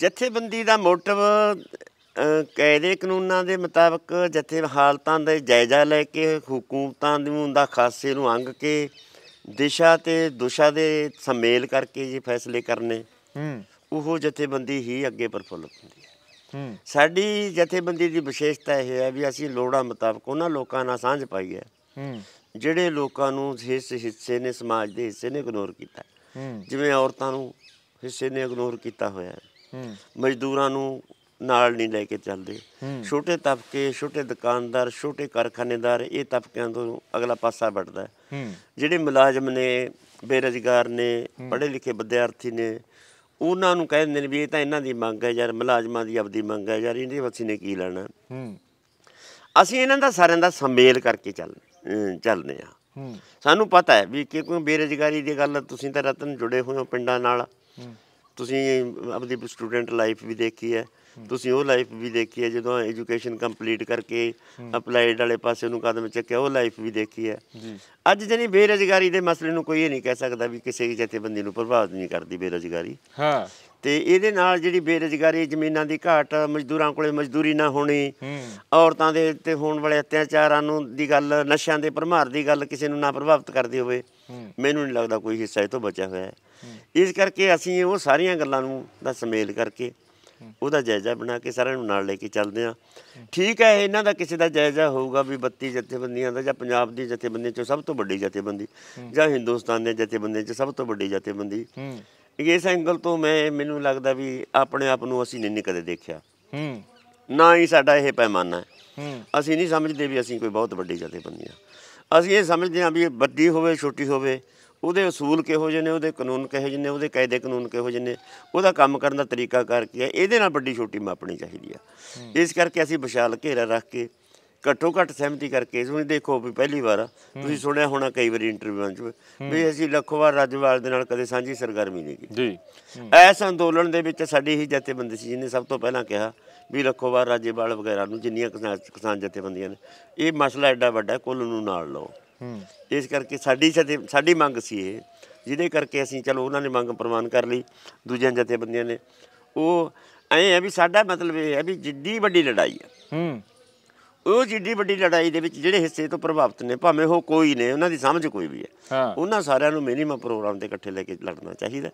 A: ਜਥੇਬੰਦੀ ਦਾ ਮੋਟਿਵ ਕਾਇਦੇ ਕਾਨੂੰਨਾਂ ਦੇ ਮੁਤਾਬਕ ਜਥੇ ਹਾਲਤਾਂ ਦੇ ਜਾਇਜ਼ਾ ਲੈ ਕੇ ਹਕੂਮਤਾਂ ਨੂੰ ਦਾ ਖਾਸੇ ਨੂੰ ਅੰਗ ਕੇ ਦਿਸ਼ਾ ਤੇ ਦੁਸ਼ਾ ਦੇ ਸਮੇਲ ਕਰਕੇ ਜੇ ਫੈਸਲੇ ਕਰਨੇ ਹੂੰ ਉਹ ਜਥੇਬੰਦੀ ਹੀ ਅੱਗੇ ਪ੍ਰਫੁੱਲਤ ਹੁੰਦੀ ਹੈ ਹੂੰ ਸਾਡੀ ਜਥੇਬੰਦੀ ਦੀ ਵਿਸ਼ੇਸ਼ਤਾ ਇਹ ਹੈ ਵੀ ਅਸੀਂ ਲੋੜਾਂ ਮੁਤਾਬਕ ਉਹਨਾਂ ਲੋਕਾਂ ਨਾਲ ਸਾਂਝ ਪਾਈ ਹੈ ਹੂੰ ਜਿਹੜੇ ਲੋਕਾਂ ਨੂੰ ਹਿੱਸੇ ਹਿੱਸੇ ਨੇ ਸਮਾਜ ਦੇ ਹਿੱਸੇ ਨੇ ਇਗਨੋਰ ਕੀਤਾ ਜਿਵੇਂ ਔਰਤਾਂ ਨੂੰ ਹਿੱਸੇ ਨੇ ਇਗਨੋਰ ਕੀਤਾ ਹੋਇਆ ਹੈ ਮਜ਼ਦੂਰਾਂ ਨੂੰ ਨਾਲ ਨਹੀਂ ਲੈ ਕੇ ਚੱਲਦੇ ਛੋਟੇ ਤਬਕੇ ਛੋਟੇ ਦੁਕਾਨਦਾਰ ਛੋਟੇ ਕਾਰਖਾਨੇਦਾਰ ਇਹ ਤਬਕਿਆਂ ਤੋਂ ਅਗਲਾ ਪਾਸਾ ਵੱਟਦਾ ਜਿਹੜੇ ਮੁਲਾਜ਼ਮ ਨੇ ਬੇਰੋਜ਼ਗਾਰ ਨੇ ਪੜ੍ਹੇ ਲਿਖੇ ਵਿਦਿਆਰਥੀ ਨੇ ਉਹਨਾਂ ਨੂੰ ਕਹਿੰਦੇ ਨੇ ਵੀ ਇਹ ਤਾਂ ਇਹਨਾਂ ਦੀ ਮੰਗ ਹੈ ਯਾਰ ਮੁਲਾਜ਼ਮਾਂ ਦੀ ਆਪਦੀ ਮੰਗ ਹੈ ਯਾਰ ਇਹਦੇ ਵਸੀ ਨੇ ਕੀ ਲੈਣਾ ਅਸੀਂ ਇਹਨਾਂ ਦਾ ਸਾਰਿਆਂ ਦਾ ਸੰਮੇਲ ਕਰਕੇ ਚੱਲ ਚੱਲਨੇ ਆ ਸਾਨੂੰ ਪਤਾ ਹੈ ਵੀ ਕਿ ਕੋਈ ਬੇਰੋਜ਼ਗਾਰੀ ਦੀ ਗੱਲ ਤੁਸੀਂ ਤਾਂ ਰਤਨ ਜੁੜੇ ਹੋਏ ਹੋ ਪਿੰਡਾਂ ਨਾਲ ਤੁਸੀਂ ਆਪਦੀ ਸਟੂਡੈਂਟ ਲਾਈਫ ਵੀ ਦੇਖੀ ਹੈ ਤੁਸੀਂ ਉਹ ਲਾਈਫ ਵੀ ਦੇਖੀ ਹੈ ਜਦੋਂ ਐਜੂਕੇਸ਼ਨ ਕੰਪਲੀਟ ਕਰਕੇ ਅਪਲਾਈਡ ਵਾਲੇ ਪਾਸੇ ਨੂੰ ਕਦਮ ਚੱਕਿਆ ਉਹ ਲਾਈਫ ਵੀ ਦੇਖੀ ਹੈ ਅੱਜ ਜਣੀ ਬੇਰੋਜ਼ਗਾਰੀ ਦੇ ਮਸਲੇ ਨੂੰ ਕੋਈ ਇਹ ਨਹੀਂ ਕਹਿ ਸਕਦਾ ਵੀ ਕਿਸੇ ਜਥੇਬੰਦੀ ਨੂੰ ਪ੍ਰਭਾਵਿਤ ਨਹੀਂ ਕਰਦੀ ਬੇਰੋਜ਼ਗਾਰੀ ਹਾਂ ਤੇ ਇਹਦੇ ਨਾਲ ਜਿਹੜੀ ਬੇਰੋਜ਼ਗਾਰੀ ਜ਼ਮੀਨਾਂ ਦੀ ਘਾਟ ਮਜ਼ਦੂਰਾਂ ਕੋਲੇ ਮਜ਼ਦੂਰੀ ਨਾ ਹੋਣੀ ਔਰਤਾਂ ਦੇ ਤੇ ਹੋਣ ਵਾਲੇ ਅਤਿਆਚਾਰਾਂ ਨੂੰ ਦੀ ਗੱਲ ਨਸ਼ਿਆਂ ਦੇ ਭਰਮਾਰ ਦੀ ਗੱਲ ਕਿਸੇ ਨੂੰ ਨਾ ਪ੍ਰਭਾਵਿਤ ਕਰਦੀ ਹੋਵੇ ਮੈਨੂੰ ਨਹੀਂ ਲੱਗਦਾ ਕੋਈ ਹਿੱਸਾ ਇਹ ਤੋਂ ਬਚਿਆ ਹੋਇਆ ਹੈ ਇਸ ਕਰਕੇ ਅਸੀਂ ਉਹ ਸਾਰੀਆਂ ਗੱਲਾਂ ਨੂੰ ਦਾ ਸਮੇਲ ਕਰਕੇ ਉਹਦਾ ਜਾਇਜ਼ਾ ਬਣਾ ਕੇ ਸਾਰਿਆਂ ਨੂੰ ਨਾਲ ਲੈ ਕੇ ਚੱਲਦੇ ਆ ਠੀਕ ਹੈ ਇਹਨਾਂ ਦਾ ਕਿਸੇ ਦਾ ਜਾਇਜ਼ਾ ਹੋਊਗਾ ਵੀ 32 ਜਥੇਬੰਦੀਆਂ ਦਾ ਜਾਂ ਪੰਜਾਬ ਦੀ ਜਥੇਬੰਦੀ ਚੋਂ ਸਭ ਤੋਂ ਵੱਡੀ ਜਥੇਬੰਦੀ ਜਾਂ ਹਿੰਦੁਸਤਾਨ ਦੇ ਜਥੇਬੰਦੀ ਚੋਂ ਸਭ ਤੋਂ ਵੱਡੀ ਜਥੇਬੰਦੀ ਇਸ ਐਂਗਲ ਤੋਂ ਮੈਂ ਮੈਨੂੰ ਲੱਗਦਾ ਵੀ ਆਪਣੇ ਆਪ ਨੂੰ ਅਸੀਂ ਨਹੀਂ ਕਦੇ ਦੇਖਿਆ ਨਾ ਹੀ ਸਾਡਾ ਇਹ ਪੈਮਾਨਾ ਹੈ ਅਸੀਂ ਨਹੀਂ ਸਮਝਦੇ ਵੀ ਅਸੀਂ ਕੋਈ ਬਹੁਤ ਵੱਡੀ ਜਥੇਬੰਦੀ ਆ ਅਸੀਂ ਇਹ ਸਮਝਦੇ ਹਾਂ ਵੀ ਵੱਡੀ ਹੋਵੇ ਛੋਟੀ ਹੋਵੇ ਉਹਦੇ ਅਸੂਲ ਕਿਹੋ ਜਿਹੇ ਨੇ ਉਹਦੇ ਕਾਨੂੰਨ ਕਿਹੋ ਜਿਹੇ ਨੇ ਉਹਦੇ ਕਾਇਦੇ ਕਾਨੂੰਨ ਕਿਹੋ ਜਿਹੇ ਨੇ ਉਹਦਾ ਕੰਮ ਕਰਨ ਦਾ ਤਰੀਕਾ ਕਰ ਕੀ ਹੈ ਇਹਦੇ ਨਾਲ ਵੱਡੀ ਛੋਟੀ ਮਾਪਣੀ ਚਾਹੀਦੀ ਆ ਇਸ ਕਰਕੇ ਅਸੀਂ ਵਿਸ਼ਾਲ ਘੇਰਾ ਰੱਖ ਕੇ ਘੱਟੋ ਘੱਟ ਸਹਿਮਤੀ ਕਰਕੇ ਤੁਸੀਂ ਦੇਖੋ ਵੀ ਪਹਿਲੀ ਵਾਰ ਤੁਸੀਂ ਸੁਣਿਆ ਹੋਣਾ ਕਈ ਵਾਰੀ ਇੰਟਰਵਿਊਾਂ 'ਚ ਵੀ ਅਸੀਂ ਲੱਖੋਵਾਰ ਰਾਜਵਾਲ ਦੇ ਨਾਲ ਕਦੇ ਸਾਂਝੀ ਸਰਗਰਮੀ ਨਹੀਂ ਕੀਤੀ ਜੀ ਐਸ ਅੰਦੋਲਨ ਦੇ ਵਿੱਚ ਸਾਡੀ ਹੀ ਜਥੇਬੰਦੀ ਸੀ ਜਿਹਨੇ ਸਭ ਤੋਂ ਪਹਿਲਾਂ ਕਿਹਾ ਵੀ ਲੱਖੋਵਾਰ ਰਾਜੇਵਾਲ ਵਗੈਰਾ ਨੂੰ ਜਿੰਨੀਆਂ ਕਿਸਾਨ ਜਥੇਬੰਦੀਆਂ ਨੇ ਇਹ ਮਸਲਾ ਐਡਾ ਵੱਡਾ ਕੁੱਲ ਨੂੰ ਨਾਲ ਲਓ ਇਸ ਕਰਕੇ ਸਾਡੀ ਸਾਡੀ ਮੰਗ ਸੀ ਇਹ ਜਿਹਦੇ ਕਰਕੇ ਅਸੀਂ ਚਲੋ ਉਹਨਾਂ ਨੇ ਮੰਗ ਪ੍ਰਵਾਨ ਕਰ ਲਈ ਦੂਜਿਆਂ ਜਥੇਬੰਦੀਆਂ ਨੇ ਉਹ ਐ ਹੈ ਵੀ ਸਾਡਾ ਮਤਲਬ ਇਹ ਹੈ ਵੀ ਜਿੱਡੀ ਵੱਡੀ ਲੜਾਈ ਹੈ ਹੂੰ ਉਹ ਜਿੱਡੀ ਵੱਡੀ ਲੜਾਈ ਦੇ ਵਿੱਚ ਜਿਹੜੇ ਹਿੱਸੇ ਤੋਂ ਪ੍ਰਭਾਵਿਤ ਨੇ ਭਾਵੇਂ ਉਹ ਕੋਈ ਨੇ ਉਹਨਾਂ ਦੀ ਸਮਝ ਕੋਈ ਵੀ ਹੈ ਉਹਨਾਂ ਸਾਰਿਆਂ ਨੂੰ ਮਿਨੀਮਮ ਪ੍ਰੋਗਰਾਮ ਦੇ ਇਕੱਠੇ ਲੈ ਕੇ ਲੜਨਾ ਚਾਹੀਦਾ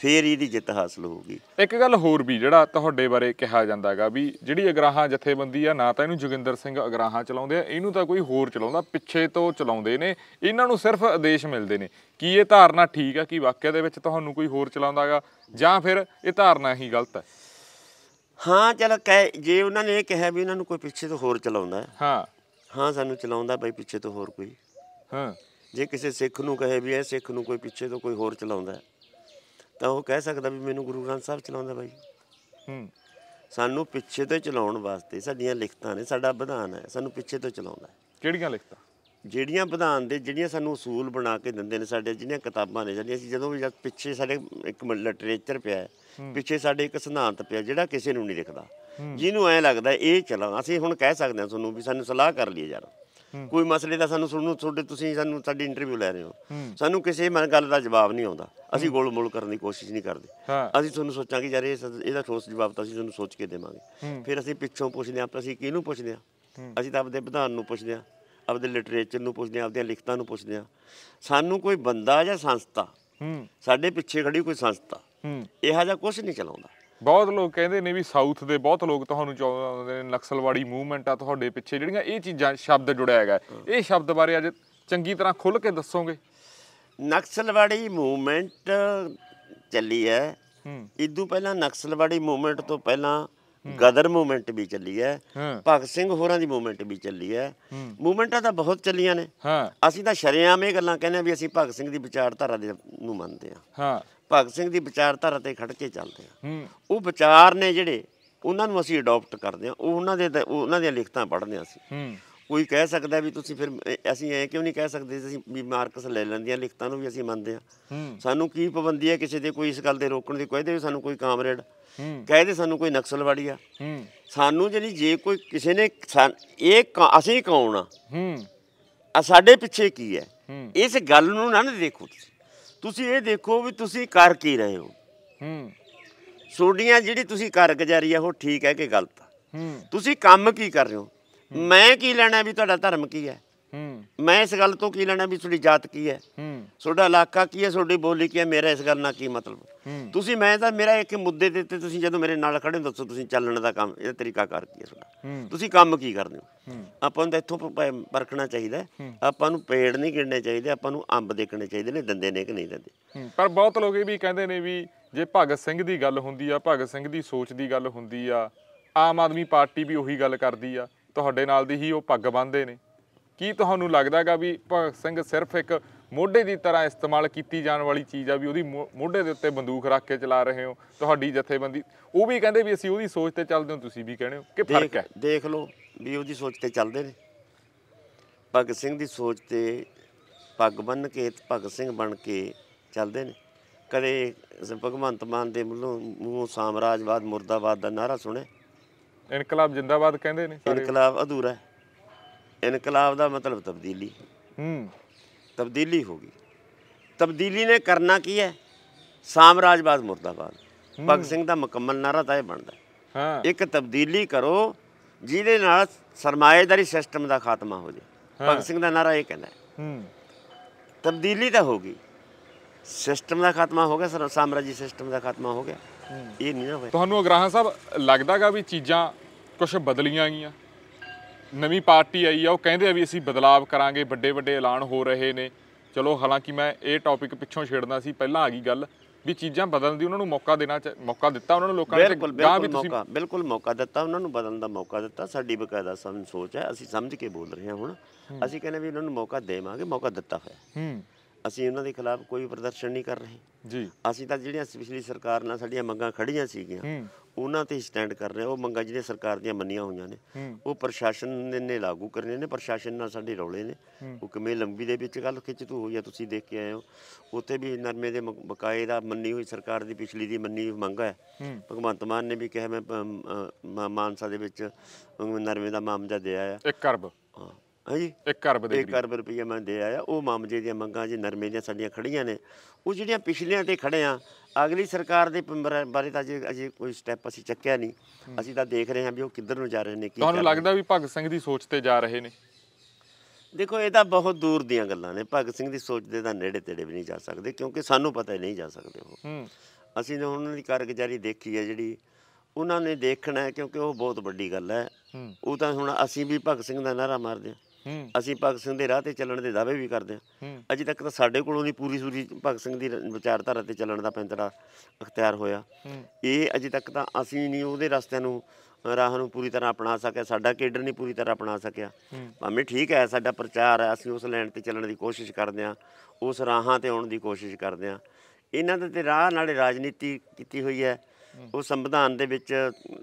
A: ਫੇਰ ਇਹਦੀ ਜਿੱਤ ਹਾਸਲ ਹੋਊਗੀ
B: ਇੱਕ ਗੱਲ ਹੋਰ ਵੀ ਜਿਹੜਾ ਤੁਹਾਡੇ ਬਾਰੇ ਕਿਹਾ ਜਾਂਦਾ ਹੈਗਾ ਵੀ ਜਿਹੜੀ ਅਗਰਾਹਾਂ ਜਥੇਬੰਦੀ ਆ ਨਾ ਤਾਂ ਇਹਨੂੰ ਜਗਿੰਦਰ ਸਿੰਘ ਅਗਰਾਹਾਂ ਚਲਾਉਂਦੇ ਆ ਇਹਨੂੰ ਤਾਂ ਕੋਈ ਹੋਰ ਚਲਾਉਂਦਾ ਪਿੱਛੇ ਤੋਂ ਚਲਾਉਂਦੇ ਨੇ ਇਹਨਾਂ ਨੂੰ ਸਿਰਫ ਆਦੇਸ਼ ਮਿਲਦੇ ਨੇ ਕੀ ਇਹ ਧਾਰਨਾ ਠੀਕ ਆ ਕਿ ਵਾਕਿਆ ਦੇ ਵਿੱਚ ਤੁਹਾਨੂੰ ਕੋਈ ਹੋਰ ਚਲਾਉਂਦਾਗਾ ਜਾਂ ਫਿਰ ਇਹ ਧਾਰਨਾ ਹੀ ਗਲਤ ਹੈ
A: ਹਾਂ ਚਲ ਕਹਿ ਜੇ ਉਹਨਾਂ ਨੇ ਇਹ ਕਿਹਾ ਵੀ ਉਹਨਾਂ ਨੂੰ ਕੋਈ ਪਿੱਛੇ ਤੋਂ ਹੋਰ ਚਲਾਉਂਦਾ ਹਾਂ ਹਾਂ ਸਾਨੂੰ ਚਲਾਉਂਦਾ ਬਾਈ ਪਿੱਛੇ ਤੋਂ ਹੋਰ ਕੋਈ ਹਾਂ ਜੇ ਕਿਸੇ ਸਿੱਖ ਨੂੰ ਕਹੇ ਵੀ ਇਹ ਸਿੱਖ ਨੂੰ ਕੋਈ ਪਿੱਛੇ ਤੋਂ ਕੋਈ ਹੋਰ ਚਲਾਉਂਦਾ ਤਾਂ ਉਹ ਕਹਿ ਸਕਦਾ ਵੀ ਮੈਨੂੰ ਗੁਰੂ ਗ੍ਰੰਥ ਸਾਹਿਬ ਚਲਾਉਂਦਾ ਬਾਈ ਹੂੰ ਸਾਨੂੰ ਪਿੱਛੇ ਤੋਂ ਚਲਾਉਣ ਵਾਸਤੇ ਸਾਡੀਆਂ ਲਿਖਤਾਂ ਨੇ ਸਾਡਾ ਵਿਧਾਨ ਹੈ ਸਾਨੂੰ ਪਿੱਛੇ ਤੋਂ ਚਲਾਉਂਦਾ ਕਿਹੜੀਆਂ ਲਿਖਤਾਂ ਜਿਹੜੀਆਂ ਵਿਧਾਨ ਦੇ ਜਿਹੜੀਆਂ ਸਾਨੂੰ ਉਸੂਲ ਬਣਾ ਕੇ ਦਿੰਦੇ ਨੇ ਸਾਡੇ ਜਿਹੜੀਆਂ ਕਿਤਾਬਾਂ ਨੇ ਜਿਹੜੀਆਂ ਅਸੀਂ ਜਦੋਂ ਵੀ ਪਿੱਛੇ ਸਾਡੇ ਇੱਕ ਲਿਟਰੇਚਰ ਪਿਆ ਹੈ ਪਿੱਛੇ ਸਾਡੇ ਇੱਕ ਸਿਧਾਂਤ ਪਿਆ ਜਿਹੜਾ ਕਿਸੇ ਨੂੰ ਨਹੀਂ ਲਿਖਦਾ ਜਿਹਨੂੰ ਐ ਲੱਗਦਾ ਇਹ ਚਲਾ ਅਸੀਂ ਹੁਣ ਕਹਿ ਸਕਦੇ ਹਾਂ ਤੁਹਾਨੂੰ ਵੀ ਸਾਨੂੰ ਸਲਾਹ ਕਰ ਲਈਏ ਯਾਰ ਕੋਈ ਮਸਲੇ ਦਾ ਸਾਨੂੰ ਸੁਣਨ ਤੁਹਾਡੇ ਤੁਸੀਂ ਸਾਨੂੰ ਸਾਡੀ ਇੰਟਰਵਿਊ ਲੈ ਰਹੇ ਹੋ ਸਾਨੂੰ ਕਿਸੇ ਮਨ ਗੱਲ ਦਾ ਜਵਾਬ ਨਹੀਂ ਆਉਂਦਾ ਅਸੀਂ ਗੋਲ ਮੋਲ ਕਰਨ ਦੀ ਕੋਸ਼ਿਸ਼ ਨਹੀਂ ਕਰਦੇ ਅਸੀਂ ਤੁਹਾਨੂੰ ਸੋਚਾਂਗੇ ਯਾਰ ਇਹ ਇਹਦਾ ਠੋਸ ਜਵਾਬ ਤਾਂ ਅਸੀਂ ਤੁਹਾਨੂੰ ਸੋਚ ਕੇ ਦੇਵਾਂਗੇ ਫਿਰ ਅਸੀਂ ਪਿੱਛੋਂ ਪੁੱਛਦੇ ਆਂ ਅਸੀਂ ਕਿਹਨੂੰ ਪੁੱਛਦੇ ਆਂ ਅਸੀਂ ਤਾਂ ਆਪਦੇ ਵਿਧਾਨ ਨੂੰ ਪੁੱਛਦੇ ਆਂ ਆਪਦੇ ਲਿਟਰੇਚਰ ਨੂੰ ਪੁੱਛਦੇ ਆਂ ਆਪਦੀਆਂ ਲਿਖਤਾਂ ਨੂੰ ਪੁੱਛਦੇ ਆਂ ਸਾਨੂੰ ਕੋਈ ਬੰਦਾ ਜਾਂ ਸੰਸਥਾ ਸਾਡੇ ਪਿੱਛੇ ਖੜੀ ਕੋਈ ਸੰਸਥਾ ਇਹੋ ਜਿਹਾ ਕੁਝ ਨਹੀਂ ਚਲਾਉਂਦਾ ਬਹੁਤ ਲੋਕ ਕਹਿੰਦੇ ਨੇ ਵੀ ਸਾਊਥ
B: ਦੇ ਬਹੁਤ ਲੋਕ ਤੁਹਾਨੂੰ ਚਾਹੁੰਦੇ ਨੇ ਨਕਸਲਵਾੜੀ ਮੂਵਮੈਂਟ ਆ ਤੁਹਾਡੇ ਪਿੱਛੇ ਜਿਹੜੀਆਂ ਇਹ ਚੀਜ਼ਾਂ ਸ਼ਬਦ ਜੁੜਿਆ ਹੈਗਾ ਇਹ ਸ਼ਬਦ ਬਾਰੇ ਅੱਜ ਚੰਗੀ ਤਰ੍ਹਾਂ ਖੁੱਲ ਕੇ ਦੱਸੋਗੇ
A: ਨਕਸਲਵਾੜੀ ਮੂਵਮੈਂਟ ਚੱਲੀ ਹੈ ਹੂੰ ਇਦੋਂ ਪਹਿਲਾਂ ਨਕਸਲਵਾੜੀ ਮੂਵਮੈਂਟ ਤੋਂ ਪਹਿਲਾਂ ਗਦਰ ਮੂਵਮੈਂਟ ਵੀ ਚੱਲੀ ਹੈ ਭਗਤ ਸਿੰਘ ਹੋਰਾਂ ਦੀ ਮੂਵਮੈਂਟ ਵੀ ਚੱਲੀ ਹੈ ਮੂਵਮੈਂਟਾਂ ਤਾਂ ਬਹੁਤ ਚੱਲੀਆਂ ਨੇ ਹਾਂ ਅਸੀਂ ਤਾਂ ਸ਼ਰਿਆਮ ਇਹ ਗੱਲਾਂ ਕਹਿੰਦੇ ਆ ਵੀ ਅਸੀਂ ਭਗਤ ਸਿੰਘ ਦੀ ਵਿਚਾਰਧਾਰਾ ਦੇ ਨੂੰ ਮੰਨਦੇ ਆ ਹਾਂ ਭਗਤ ਸਿੰਘ ਦੀ ਵਿਚਾਰਧਾਰਾ ਤੇ ਖੜ ਕੇ ਚੱਲਦੇ ਆ ਉਹ ਵਿਚਾਰ ਨੇ ਜਿਹੜੇ ਉਹਨਾਂ ਨੂੰ ਅਸੀਂ ਅਡਾਪਟ ਕਰਦੇ ਆ ਉਹ ਉਹਨਾਂ ਦੇ ਉਹਨਾਂ ਦੀਆਂ ਲਿਖਤਾਂ ਪੜ੍ਹਦੇ ਆ ਅਸੀਂ ਕੋਈ ਕਹਿ ਸਕਦਾ ਵੀ ਤੁਸੀਂ ਫਿਰ ਅਸੀਂ ਐ ਕਿਉਂ ਨਹੀਂ ਕਹਿ ਸਕਦੇ ਅਸੀਂ ਵੀ ਮਾਰਕਸ ਲੈ ਲੈਂਦੀਆਂ ਲਿਖਤਾਂ ਨੂੰ ਵੀ ਅਸੀਂ ਮੰਨਦੇ ਆ ਸਾਨੂੰ ਕੀ ਪਾਬੰਦੀ ਹੈ ਕਿਸੇ ਦੇ ਕੋਈ ਇਸ ਗੱਲ ਦੇ ਰੋਕਣ ਦੀ ਕਹਦੇ ਵੀ ਸਾਨੂੰ ਕੋਈ ਕਾਮਰੇਡ ਕਹਦੇ ਸਾਨੂੰ ਕੋਈ ਨਕਸਲਵਾੜੀ ਆ ਸਾਨੂੰ ਜਿਹੜੀ ਜੇ ਕੋਈ ਕਿਸੇ ਨੇ ਇਹ ਅਸੀਂ ਕੌਣ ਆ ਆ ਸਾਡੇ ਪਿੱਛੇ ਕੀ ਹੈ ਇਸ ਗੱਲ ਨੂੰ ਨਾ ਦੇਖੋ ਤੁਸੀਂ ਇਹ ਦੇਖੋ ਵੀ ਤੁਸੀਂ ਕਰ ਕੀ ਰਹੇ ਹੋ ਸੋਡੀਆਂ ਜਿਹੜੀ ਤੁਸੀਂ ਕਰ ਕਾਰਗੁਜ਼ਾਰੀ ਆ ਉਹ ਠੀਕ ਹੈ ਕਿ ਗਲਤ ਤੁਸੀਂ ਕੰਮ ਕੀ ਕਰ ਰਹੇ ਹੋ ਮੈਂ ਕੀ ਲੈਣਾ ਵੀ ਤੁਹਾਡਾ ਧਰਮ ਕੀ ਹੈ ਮੈਂ ਇਸ ਗੱਲ ਤੋਂ ਕੀ ਲੈਣਾ ਵੀ ਤੁਹਾਡੀ ਜਾਤ ਕੀ ਹੈ ਤੁਹਾਡਾ ਇਲਾਕਾ ਕੀ ਹੈ ਤੁਹਾਡੀ ਬੋਲੀ ਕੀ ਹੈ ਮੇਰਾ ਇਸ ਗੱਲ ਨਾਲ ਕੀ ਮਤਲਬ ਤੁਸੀਂ ਮੈਂ ਤਾਂ ਮੇਰਾ ਇੱਕ ਮੁੱਦੇ ਦੇ ਤੇ ਤੁਸੀਂ ਜਦੋਂ ਮੇਰੇ ਨਾਲ ਖੜੇ ਹੋ ਦੱਸੋ ਤੁਸੀਂ ਚੱਲਣ ਦਾ ਕੰਮ ਇਹਦਾ ਤਰੀਕਾ ਕਰ ਕੀ ਹੈ ਤੁਹਾਡਾ ਤੁਸੀਂ ਕੰਮ ਕੀ ਕਰਦੇ ਹੋ ਆਪਾਂ ਨੂੰ ਤਾਂ ਇੱਥੋਂ ਪਰਖਣਾ ਚਾਹੀਦਾ ਆਪਾਂ ਨੂੰ ਪੇੜ ਨਹੀਂ ਗਿਣਨੇ ਚਾਹੀਦੇ ਆਪਾਂ ਨੂੰ ਅੰਬ ਦੇਖਣੇ ਚਾਹੀਦੇ ਨੇ ਦੰਦੇ ਨੇ ਕਿ ਨਹੀਂ ਦੰਦੇ
B: ਪਰ ਬਹੁਤ ਲੋਕ ਇਹ ਵੀ ਕਹਿੰਦੇ ਨੇ ਵੀ ਜੇ ਭਗਤ ਸਿੰਘ ਦੀ ਗੱਲ ਹੁੰਦੀ ਆ ਭਗਤ ਸਿੰਘ ਦੀ ਸੋਚ ਦੀ ਗੱਲ ਹੁੰਦੀ ਆ ਆਮ ਆਦਮੀ ਪਾਰਟੀ ਵੀ ਉਹੀ ਗੱਲ ਕਰਦੀ ਆ ਤੁਹਾਡੇ ਨਾਲ ਦੀ ਹੀ ਉਹ ਪੱਗ ਬੰਨਦੇ ਨੇ ਕੀ ਤੁਹਾਨੂੰ ਲੱਗਦਾਗਾ ਵੀ ਭਗਤ ਸਿੰਘ ਸਿਰਫ ਇੱਕ ਮੋਢੇ ਦੀ ਤਰ੍ਹਾਂ ਇਸਤੇਮਾਲ ਕੀਤੀ ਜਾਣ ਵਾਲੀ ਚੀਜ਼ ਆ ਵੀ ਉਹਦੀ ਮੋਢੇ ਦੇ ਉੱਤੇ ਬੰਦੂਕ ਰੱਖ ਕੇ ਚਲਾ ਰਹੇ ਹੋ ਤੁਹਾਡੀ ਜਥੇਬੰਦੀ ਉਹ ਵੀ ਕਹਿੰਦੇ ਵੀ ਅਸੀਂ ਉਹਦੀ ਸੋਚ ਤੇ ਚੱਲਦੇ ਹਾਂ ਤੁਸੀਂ ਵੀ ਕਹਿੰਦੇ ਹੋ
A: ਕਿ ਫਰਕ ਹੈ ਦੇਖ ਲਓ ਵੀ ਉਹਦੀ ਸੋਚ ਤੇ ਚੱਲਦੇ ਨੇ ਭਗਤ ਸਿੰਘ ਦੀ ਸੋਚ ਤੇ ਪੱਗ ਬੰਨ ਕੇ ਭਗਤ ਸਿੰਘ ਬਣ ਕੇ ਚੱਲਦੇ ਨੇ ਕਦੇ ਭਗਵੰਤ ਮਾਨ ਦੇ ਮੂੰਹੋਂ ਸਾਮਰਾਜਵਾਦ ਮੁਰਦਾਬਾਦ ਦਾ ਨਾਰਾ ਸੁਣੇ
B: ਇਨਕਲਾਬ ਜਿੰਦਾਬਾਦ ਕਹਿੰਦੇ ਨੇ ਸਾਰੇ
A: ਇਨਕਲਾਬ ਅਧੂਰਾ ਹੈ ਇਨਕਲਾਬ ਦਾ ਮਤਲਬ ਤਬਦੀਲੀ ਹੂੰ ਤਬਦੀਲੀ ਹੋ ਗਈ ਤਬਦੀਲੀ ਨੇ ਕਰਨਾ ਕੀ ਹੈ ਸਾਮਰਾਜਵਾਦ ਮੁਰਦਾਬਾਦ ਭਗਤ ਸਿੰਘ ਦਾ ਮੁਕੰਮਲ ਨਾਰਾ ਤਾਂ ਇਹ ਬਣਦਾ ਹਾਂ ਇੱਕ ਤਬਦੀਲੀ ਕਰੋ ਜਿਹਦੇ ਨਾਲ ਸਰਮਾਏਦਾਰੀ ਸਿਸਟਮ ਦਾ ਖਾਤਮਾ ਹੋ ਜਾਏ ਭਗਤ ਸਿੰਘ ਦਾ ਨਾਰਾ ਇਹ ਕਹਿੰਦਾ ਹੂੰ ਤਬਦੀਲੀ ਤਾਂ ਹੋ ਗਈ ਸਿਸਟਮ ਦਾ ਖਾਤਮਾ ਹੋ ਗਿਆ ਸਾਮਰਾਜੀ ਸਿਸਟਮ ਦਾ ਖਾਤਮਾ ਹੋ ਗਿਆ ਇਹ ਨਹੀਂ ਨਾ ਤੁਹਾਨੂੰ
B: ਅਗਰਾਹਾਂ ਸਾਹਿਬ ਲੱਗਦਾਗਾ ਵੀ ਚੀਜ਼ਾਂ ਕੁਝ ਬਦਲੀਆਂ ਗਈਆਂ ਨਵੀਂ ਪਾਰਟੀ ਆਈ ਆ ਉਹ ਕਹਿੰਦੇ ਆ ਵੀ ਅਸੀਂ ਬਦਲਾਵ ਕਰਾਂਗੇ ਵੱਡੇ ਵੱਡੇ ਐਲਾਨ ਹੋ ਰਹੇ ਨੇ ਚਲੋ ਹਾਲਾਂਕਿ ਮੈਂ ਇਹ ਟੌਪਿਕ ਪਿੱਛੋਂ ਛੇੜਨਾ ਸੀ ਪਹਿਲਾਂ ਆ ਗਈ ਗੱਲ ਵੀ ਚੀਜ਼ਾਂ ਬਦਲਣ ਦੀ ਉਹਨਾਂ ਨੂੰ ਮੌਕਾ ਦੇਣਾ ਮੌਕਾ ਦਿੱਤਾ ਉਹਨਾਂ ਨੂੰ ਲੋਕਾਂ ਨੇ ਗਾਂ ਵੀ ਤੁਸੀਂ
A: ਬਿਲਕੁਲ ਮੌਕਾ ਦਿੱਤਾ ਉਹਨਾਂ ਨੂੰ ਬਦਲਣ ਦਾ ਮੌਕਾ ਦਿੱਤਾ ਸਾਡੀ ਬਕਾਇਦਾ ਸਮਝ ਸੋਚ ਹੈ ਅਸੀਂ ਸਮਝ ਕੇ ਬੋਲ ਰਹੇ ਹਾਂ ਹੁਣ ਅਸੀਂ ਕਹਿੰਦੇ ਵੀ ਉਹਨਾਂ ਨੂੰ ਮੌਕਾ ਦੇਵਾਂਗੇ ਮੌਕਾ ਦਿੱਤਾ ਹੋਇਆ ਹੂੰ ਅਸੀਂ ਉਹਨਾਂ ਦੇ ਖਿਲਾਫ ਕੋਈ ਪ੍ਰਦਰਸ਼ਨ ਨਹੀਂ ਕਰ ਰਹੇ ਜੀ ਅਸੀਂ ਤਾਂ ਜਿਹੜੀਆਂ ਪਿਛਲੀ ਸਰਕਾਰ ਨਾਲ ਸਾਡੀਆਂ ਮੰਗਾਂ ਖੜੀਆਂ ਸੀਗੀਆਂ ਉਹਨਾਂ ਤੇ ਸਟੈਂਡ ਕਰ ਰਹੇ ਉਹ ਮੰਗਾਂ ਜਿਹੜੇ ਸਰਕਾਰ ਦੀਆਂ ਮੰਨੀਆਂ ਹੋਈਆਂ ਨੇ ਉਹ ਪ੍ਰਸ਼ਾਸਨ ਨੇ ਲਾਗੂ ਕਰਨੇ ਨੇ ਪ੍ਰਸ਼ਾਸਨ ਨਾਲ ਸਾਡੇ ਰੌਲੇ ਨੇ ਉਹ ਕਿਵੇਂ ਲੰਬੀ ਦੇ ਵਿੱਚ ਗੱਲ ਖਿੱਚ ਤੂ ਹੋਈ ਆ ਤੁਸੀਂ ਦੇਖ ਕੇ ਆਏ ਹੋ ਉੱਥੇ ਵੀ ਨਰਮੇ ਦੇ ਬਕਾਏ ਦਾ ਮੰਨੀ ਹੋਈ ਸਰਕਾਰ ਦੀ ਪਿਛਲੀ ਦੀ ਮੰਨੀ ਮੰਗ ਹੈ ਭਗਵੰਤ ਮਾਨ ਨੇ ਵੀ ਕਿਹਾ ਮੈਂ ਮਾਨਸਾ ਦੇ ਵਿੱਚ ਨਰਮੇ ਦਾ ਮਾਮਲਾ ਦਿਆ ਆ 1 ਕਰਬ ਹਾਂ ਹਾਂਜੀ 1 ਅਰਬ ਦੇ 1 ਅਰਬ ਰੁਪਏ ਮੈਂ ਦੇ ਆਇਆ ਉਹ ਮਾਮਜੇ ਦੀਆਂ ਮੰਗਾਂ ਜੀ ਨਰਮੇ ਦੀਆਂ ਸਾਡੀਆਂ ਖੜੀਆਂ ਨੇ ਉਹ ਜਿਹੜੀਆਂ ਪਿਛਲੀਆਂ ਤੇ ਖੜੇ ਆ ਅਗਲੀ ਸਰਕਾਰ ਦੇ ਬਾਰੇ ਤਾਂ ਅਜੇ ਅਜੇ ਕੋਈ ਸਟੈਪ ਅਸੀਂ ਚੱਕਿਆ ਨਹੀਂ ਅਸੀਂ ਤਾਂ ਦੇਖ ਰਹੇ ਹਾਂ ਵੀ ਉਹ ਕਿੱਧਰ ਨੂੰ ਜਾ ਰਹੇ ਨੇ ਕੀ ਤੁਹਾਨੂੰ ਲੱਗਦਾ
B: ਵੀ ਭਗਤ ਸਿੰਘ ਦੀ ਸੋਚ ਤੇ ਜਾ ਰਹੇ ਨੇ
A: ਦੇਖੋ ਇਹ ਤਾਂ ਬਹੁਤ ਦੂਰ ਦੀਆਂ ਗੱਲਾਂ ਨੇ ਭਗਤ ਸਿੰਘ ਦੀ ਸੋਚ ਦੇ ਤਾਂ ਨੇੜੇ ਤੇੜੇ ਵੀ ਨਹੀਂ ਜਾ ਸਕਦੇ ਕਿਉਂਕਿ ਸਾਨੂੰ ਪਤਾ ਹੀ ਨਹੀਂ ਜਾ ਸਕਦੇ ਉਹ ਅਸੀਂ ਤਾਂ ਉਹਨਾਂ ਦੀ ਕਾਰਗੁਜ਼ਾਰੀ ਦੇਖੀ ਹੈ ਜਿਹੜੀ ਉਹਨਾਂ ਨੇ ਦੇਖਣਾ ਕਿਉਂਕਿ ਉਹ ਬਹੁਤ ਵੱਡੀ ਗੱਲ ਹੈ ਉਹ ਤਾਂ ਹੁਣ ਅਸੀਂ ਵੀ ਭਗਤ ਸਿੰਘ ਦਾ ਨਾਰਾ ਮਾਰਦੇ ਹਾਂ ਅਸੀਂ ਭਗਤ ਸਿੰਘ ਦੇ ਰਾਹ ਤੇ ਚੱਲਣ ਦੇ ਦਾਅਵੇ ਵੀ ਕਰਦੇ ਹਾਂ ਅਜੇ ਤੱਕ ਤਾਂ ਸਾਡੇ ਕੋਲੋਂ ਨਹੀਂ ਪੂਰੀ ਸੂਰੀ ਭਗਤ ਸਿੰਘ ਦੀ ਵਿਚਾਰਧਾਰਾ ਤੇ ਚੱਲਣ ਦਾ ਪੈਂਤੜਾ ਅਖਤਿਆਰ ਹੋਇਆ ਇਹ ਅਜੇ ਤੱਕ ਤਾਂ ਅਸੀਂ ਨਹੀਂ ਉਹਦੇ ਰਸਤਿਆਂ ਨੂੰ ਰਾਹ ਨੂੰ ਪੂਰੀ ਤਰ੍ਹਾਂ ਅਪਣਾ ਸਕਿਆ ਸਾਡਾ ਕੇਡਰ ਨਹੀਂ ਪੂਰੀ ਤਰ੍ਹਾਂ ਅਪਣਾ ਸਕਿਆ ਭਾਵੇਂ ਠੀਕ ਹੈ ਸਾਡਾ ਪ੍ਰਚਾਰ ਹੈ ਅਸੀਂ ਉਸ ਲੈਣ ਤੇ ਚੱਲਣ ਦੀ ਕੋਸ਼ਿਸ਼ ਕਰਦੇ ਹਾਂ ਉਸ ਰਾਹਾਂ ਤੇ ਆਉਣ ਦੀ ਕੋਸ਼ਿਸ਼ ਕਰਦੇ ਹਾਂ ਇਹਨਾਂ ਦੇ ਤੇ ਰਾਹ ਨਾਲੇ ਰਾਜਨੀਤੀ ਕੀਤੀ ਹੋਈ ਹੈ ਉਹ ਸੰਵਿਧਾਨ ਦੇ ਵਿੱਚ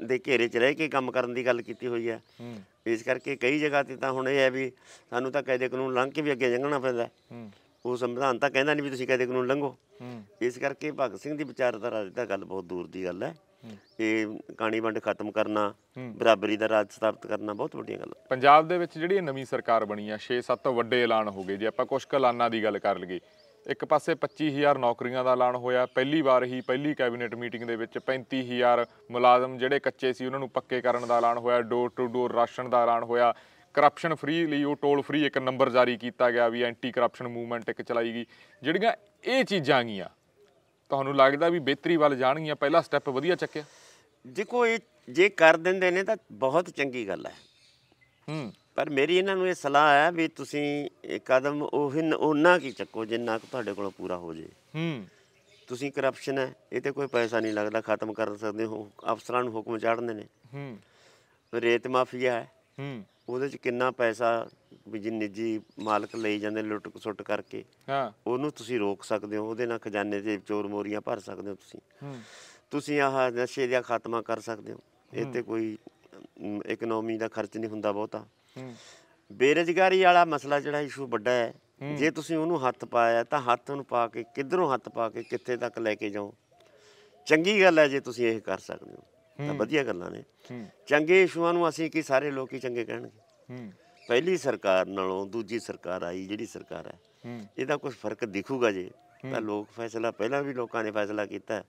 A: ਦੇ ਘੇਰੇ 'ਚ ਰਹਿ ਕੇ ਕੰਮ ਕਰਨ ਦੀ ਗੱਲ ਕੀਤੀ ਹੋਈ ਹੈ ਇਸ ਕਰਕੇ ਕਈ ਜਗ੍ਹਾ ਤੇ ਤਾਂ ਹੁਣ ਇਹ ਹੈ ਵੀ ਸਾਨੂੰ ਤਾਂ ਕਾਇਦੇ ਕਾਨੂੰਨ ਲੰਘ ਕੇ ਵੀ ਅੱਗੇ ਜੰਗਣਾ ਪੈਂਦਾ ਉਹ ਸੰਵਿਧਾਨ ਤਾਂ ਕਹਿੰਦਾ ਨਹੀਂ ਵੀ ਤੁਸੀਂ ਕਾਇਦੇ ਕਾਨੂੰਨ ਲੰਘੋ ਇਸ ਕਰਕੇ ਭਗਤ ਸਿੰਘ ਦੀ ਵਿਚਾਰਧਾਰਾ ਦੀ ਤਾਂ ਗੱਲ ਬਹੁਤ ਦੂਰ ਦੀ ਗੱਲ ਹੈ ਇਹ ਕਾਣੀ ਵੰਡ ਖਤਮ ਕਰਨਾ ਬਰਾਬਰੀ ਦਾ ਰਾਜ ਸਥਾਪਿਤ ਕਰਨਾ ਬਹੁਤ ਵੱਡੀਆਂ ਗੱਲਾਂ
B: ਪੰਜਾਬ ਦੇ ਵਿੱਚ ਜਿਹੜੀ ਨਵੀਂ ਸਰਕਾਰ ਬਣੀ ਆ 6-7 ਵੱਡੇ ਐਲਾਨ ਹੋ ਗਏ ਜੇ ਆਪਾਂ ਕੁਝ ਕਲਾਨਾਂ ਦੀ ਗੱਲ ਕਰ ਲਈਏ ਇੱਕ ਪਾਸੇ 25000 ਨੌਕਰੀਆਂ ਦਾ ਐਲਾਨ ਹੋਇਆ ਪਹਿਲੀ ਵਾਰ ਹੀ ਪਹਿਲੀ ਕੈਬਨਿਟ ਮੀਟਿੰਗ ਦੇ ਵਿੱਚ 35000 ਮੁਲਾਜ਼ਮ ਜਿਹੜੇ ਕੱਚੇ ਸੀ ਉਹਨਾਂ ਨੂੰ ਪੱਕੇ ਕਰਨ ਦਾ ਐਲਾਨ ਹੋਇਆ ਡੋਰ ਟੂ ਡੋਰ ਰਾਸ਼ਨ ਦਾ ਐਲਾਨ ਹੋਇਆ ਕਰਪਸ਼ਨ ਫ੍ਰੀ ਲਈ ਉਹ ਟੋਲ ਫ੍ਰੀ ਇੱਕ ਨੰਬਰ ਜਾਰੀ ਕੀਤਾ ਗਿਆ ਵੀ ਐਂਟੀ ਕਰਪਸ਼ਨ ਮੂਵਮੈਂਟ ਇੱਕ ਚਲਾਈ ਗਈ ਜਿਹੜੀਆਂ ਇਹ ਚੀਜ਼ਾਂ ਗੀਆਂ
A: ਤੁਹਾਨੂੰ ਲੱਗਦਾ ਵੀ ਬਿਹਤਰੀ ਵੱਲ ਜਾਣਗੀਆਂ ਪਹਿਲਾ ਸਟੈਪ ਵਧੀਆ ਚੱਕਿਆ ਦੇਖੋ ਇਹ ਜੇ ਕਰ ਦਿੰਦੇ ਨੇ ਤਾਂ ਬਹੁਤ ਚੰਗੀ ਗੱਲ ਹੈ ਹੂੰ ਪਰ ਮੇਰੀ ਇਹਨਾਂ ਨੂੰ ਇਹ ਸਲਾਹ ਹੈ ਵੀ ਤੁਸੀਂ ਇਹ ਕਦਮ ਉਹਨ ਉਹਨਾਂ ਕੀ ਚੱਕੋ ਜਿੰਨਾ ਕਿ ਤੁਹਾਡੇ ਕੋਲ ਪੂਰਾ ਹੋ ਜੇ ਹੂੰ ਤੁਸੀਂ ਕਰਪਸ਼ਨ ਹੈ ਇਹ ਤੇ ਕੋਈ ਪੈਸਾ ਨਹੀਂ ਲੱਗਦਾ ਖਤਮ ਕਰ ਸਕਦੇ ਹੋ ਅਫਸਰਾਂ ਨੂੰ ਹੁਕਮ ਚਾੜਦੇ ਨੇ ਹੂੰ ਰੇਤ ਮਾਫੀਆ ਹੈ ਹੂੰ ਉਹਦੇ ਚ ਕਿੰਨਾ ਪੈਸਾ ਵੀ ਨਿੱਜੀ ਮਾਲਕ ਲਈ ਜਾਂਦੇ ਲੁੱਟ ਸੁੱਟ ਕਰਕੇ ਹਾਂ ਉਹਨੂੰ ਤੁਸੀਂ ਰੋਕ ਸਕਦੇ ਹੋ ਉਹਦੇ ਨਾਲ ਖਜ਼ਾਨੇ ਦੇ ਚੋਰ ਮੋਰੀਆਂ ਭਰ ਸਕਦੇ ਹੋ ਤੁਸੀਂ ਹੂੰ ਤੁਸੀਂ ਆਹ ਨਸ਼ੇ ਦਾ ਖਾਤਮਾ ਕਰ ਸਕਦੇ ਹੋ ਇਹ ਤੇ ਕੋਈ ਇਕਨੋਮੀ ਦਾ ਖਰਚ ਨਹੀਂ ਹੁੰਦਾ ਬਹੁਤਾ ਬੇਰੋਜ਼ਗਾਰੀ ਵਾਲਾ ਮਸਲਾ ਜਿਹੜਾ ਇਸ਼ੂ ਵੱਡਾ ਹੈ ਜੇ ਤੁਸੀਂ ਉਹਨੂੰ ਹੱਥ ਪਾਇਆ ਤਾਂ ਹੱਥ ਨੂੰ ਪਾ ਕੇ ਕਿੱਧਰੋਂ ਹੱਥ ਪਾ ਕੇ ਕਿੱਥੇ ਤੱਕ ਲੈ ਕੇ ਜਾਓ ਚੰਗੀ ਗੱਲ ਹੈ ਜੇ ਤੁਸੀਂ ਇਹ ਕਰ ਸਕਦੇ ਹੋ ਤਾਂ ਵਧੀਆ ਗੱਲਾਂ ਨੇ ਚੰਗੇ ਇਸ਼ੂਆਂ ਨੂੰ ਅਸੀਂ ਕੀ ਸਾਰੇ ਲੋਕੀ ਚੰਗੇ ਕਹਿਣਗੇ ਪਹਿਲੀ ਸਰਕਾਰ ਨਾਲੋਂ ਦੂਜੀ ਸਰਕਾਰ ਆਈ ਜਿਹੜੀ ਸਰਕਾਰ ਹੈ ਇਹਦਾ ਕੁਝ ਫਰਕ ਦਿਖੂਗਾ ਜੇ ਤਾਂ ਲੋਕ ਫੈਸਲਾ ਪਹਿਲਾਂ ਵੀ ਲੋਕਾਂ ਨੇ ਫੈਸਲਾ ਕੀਤਾ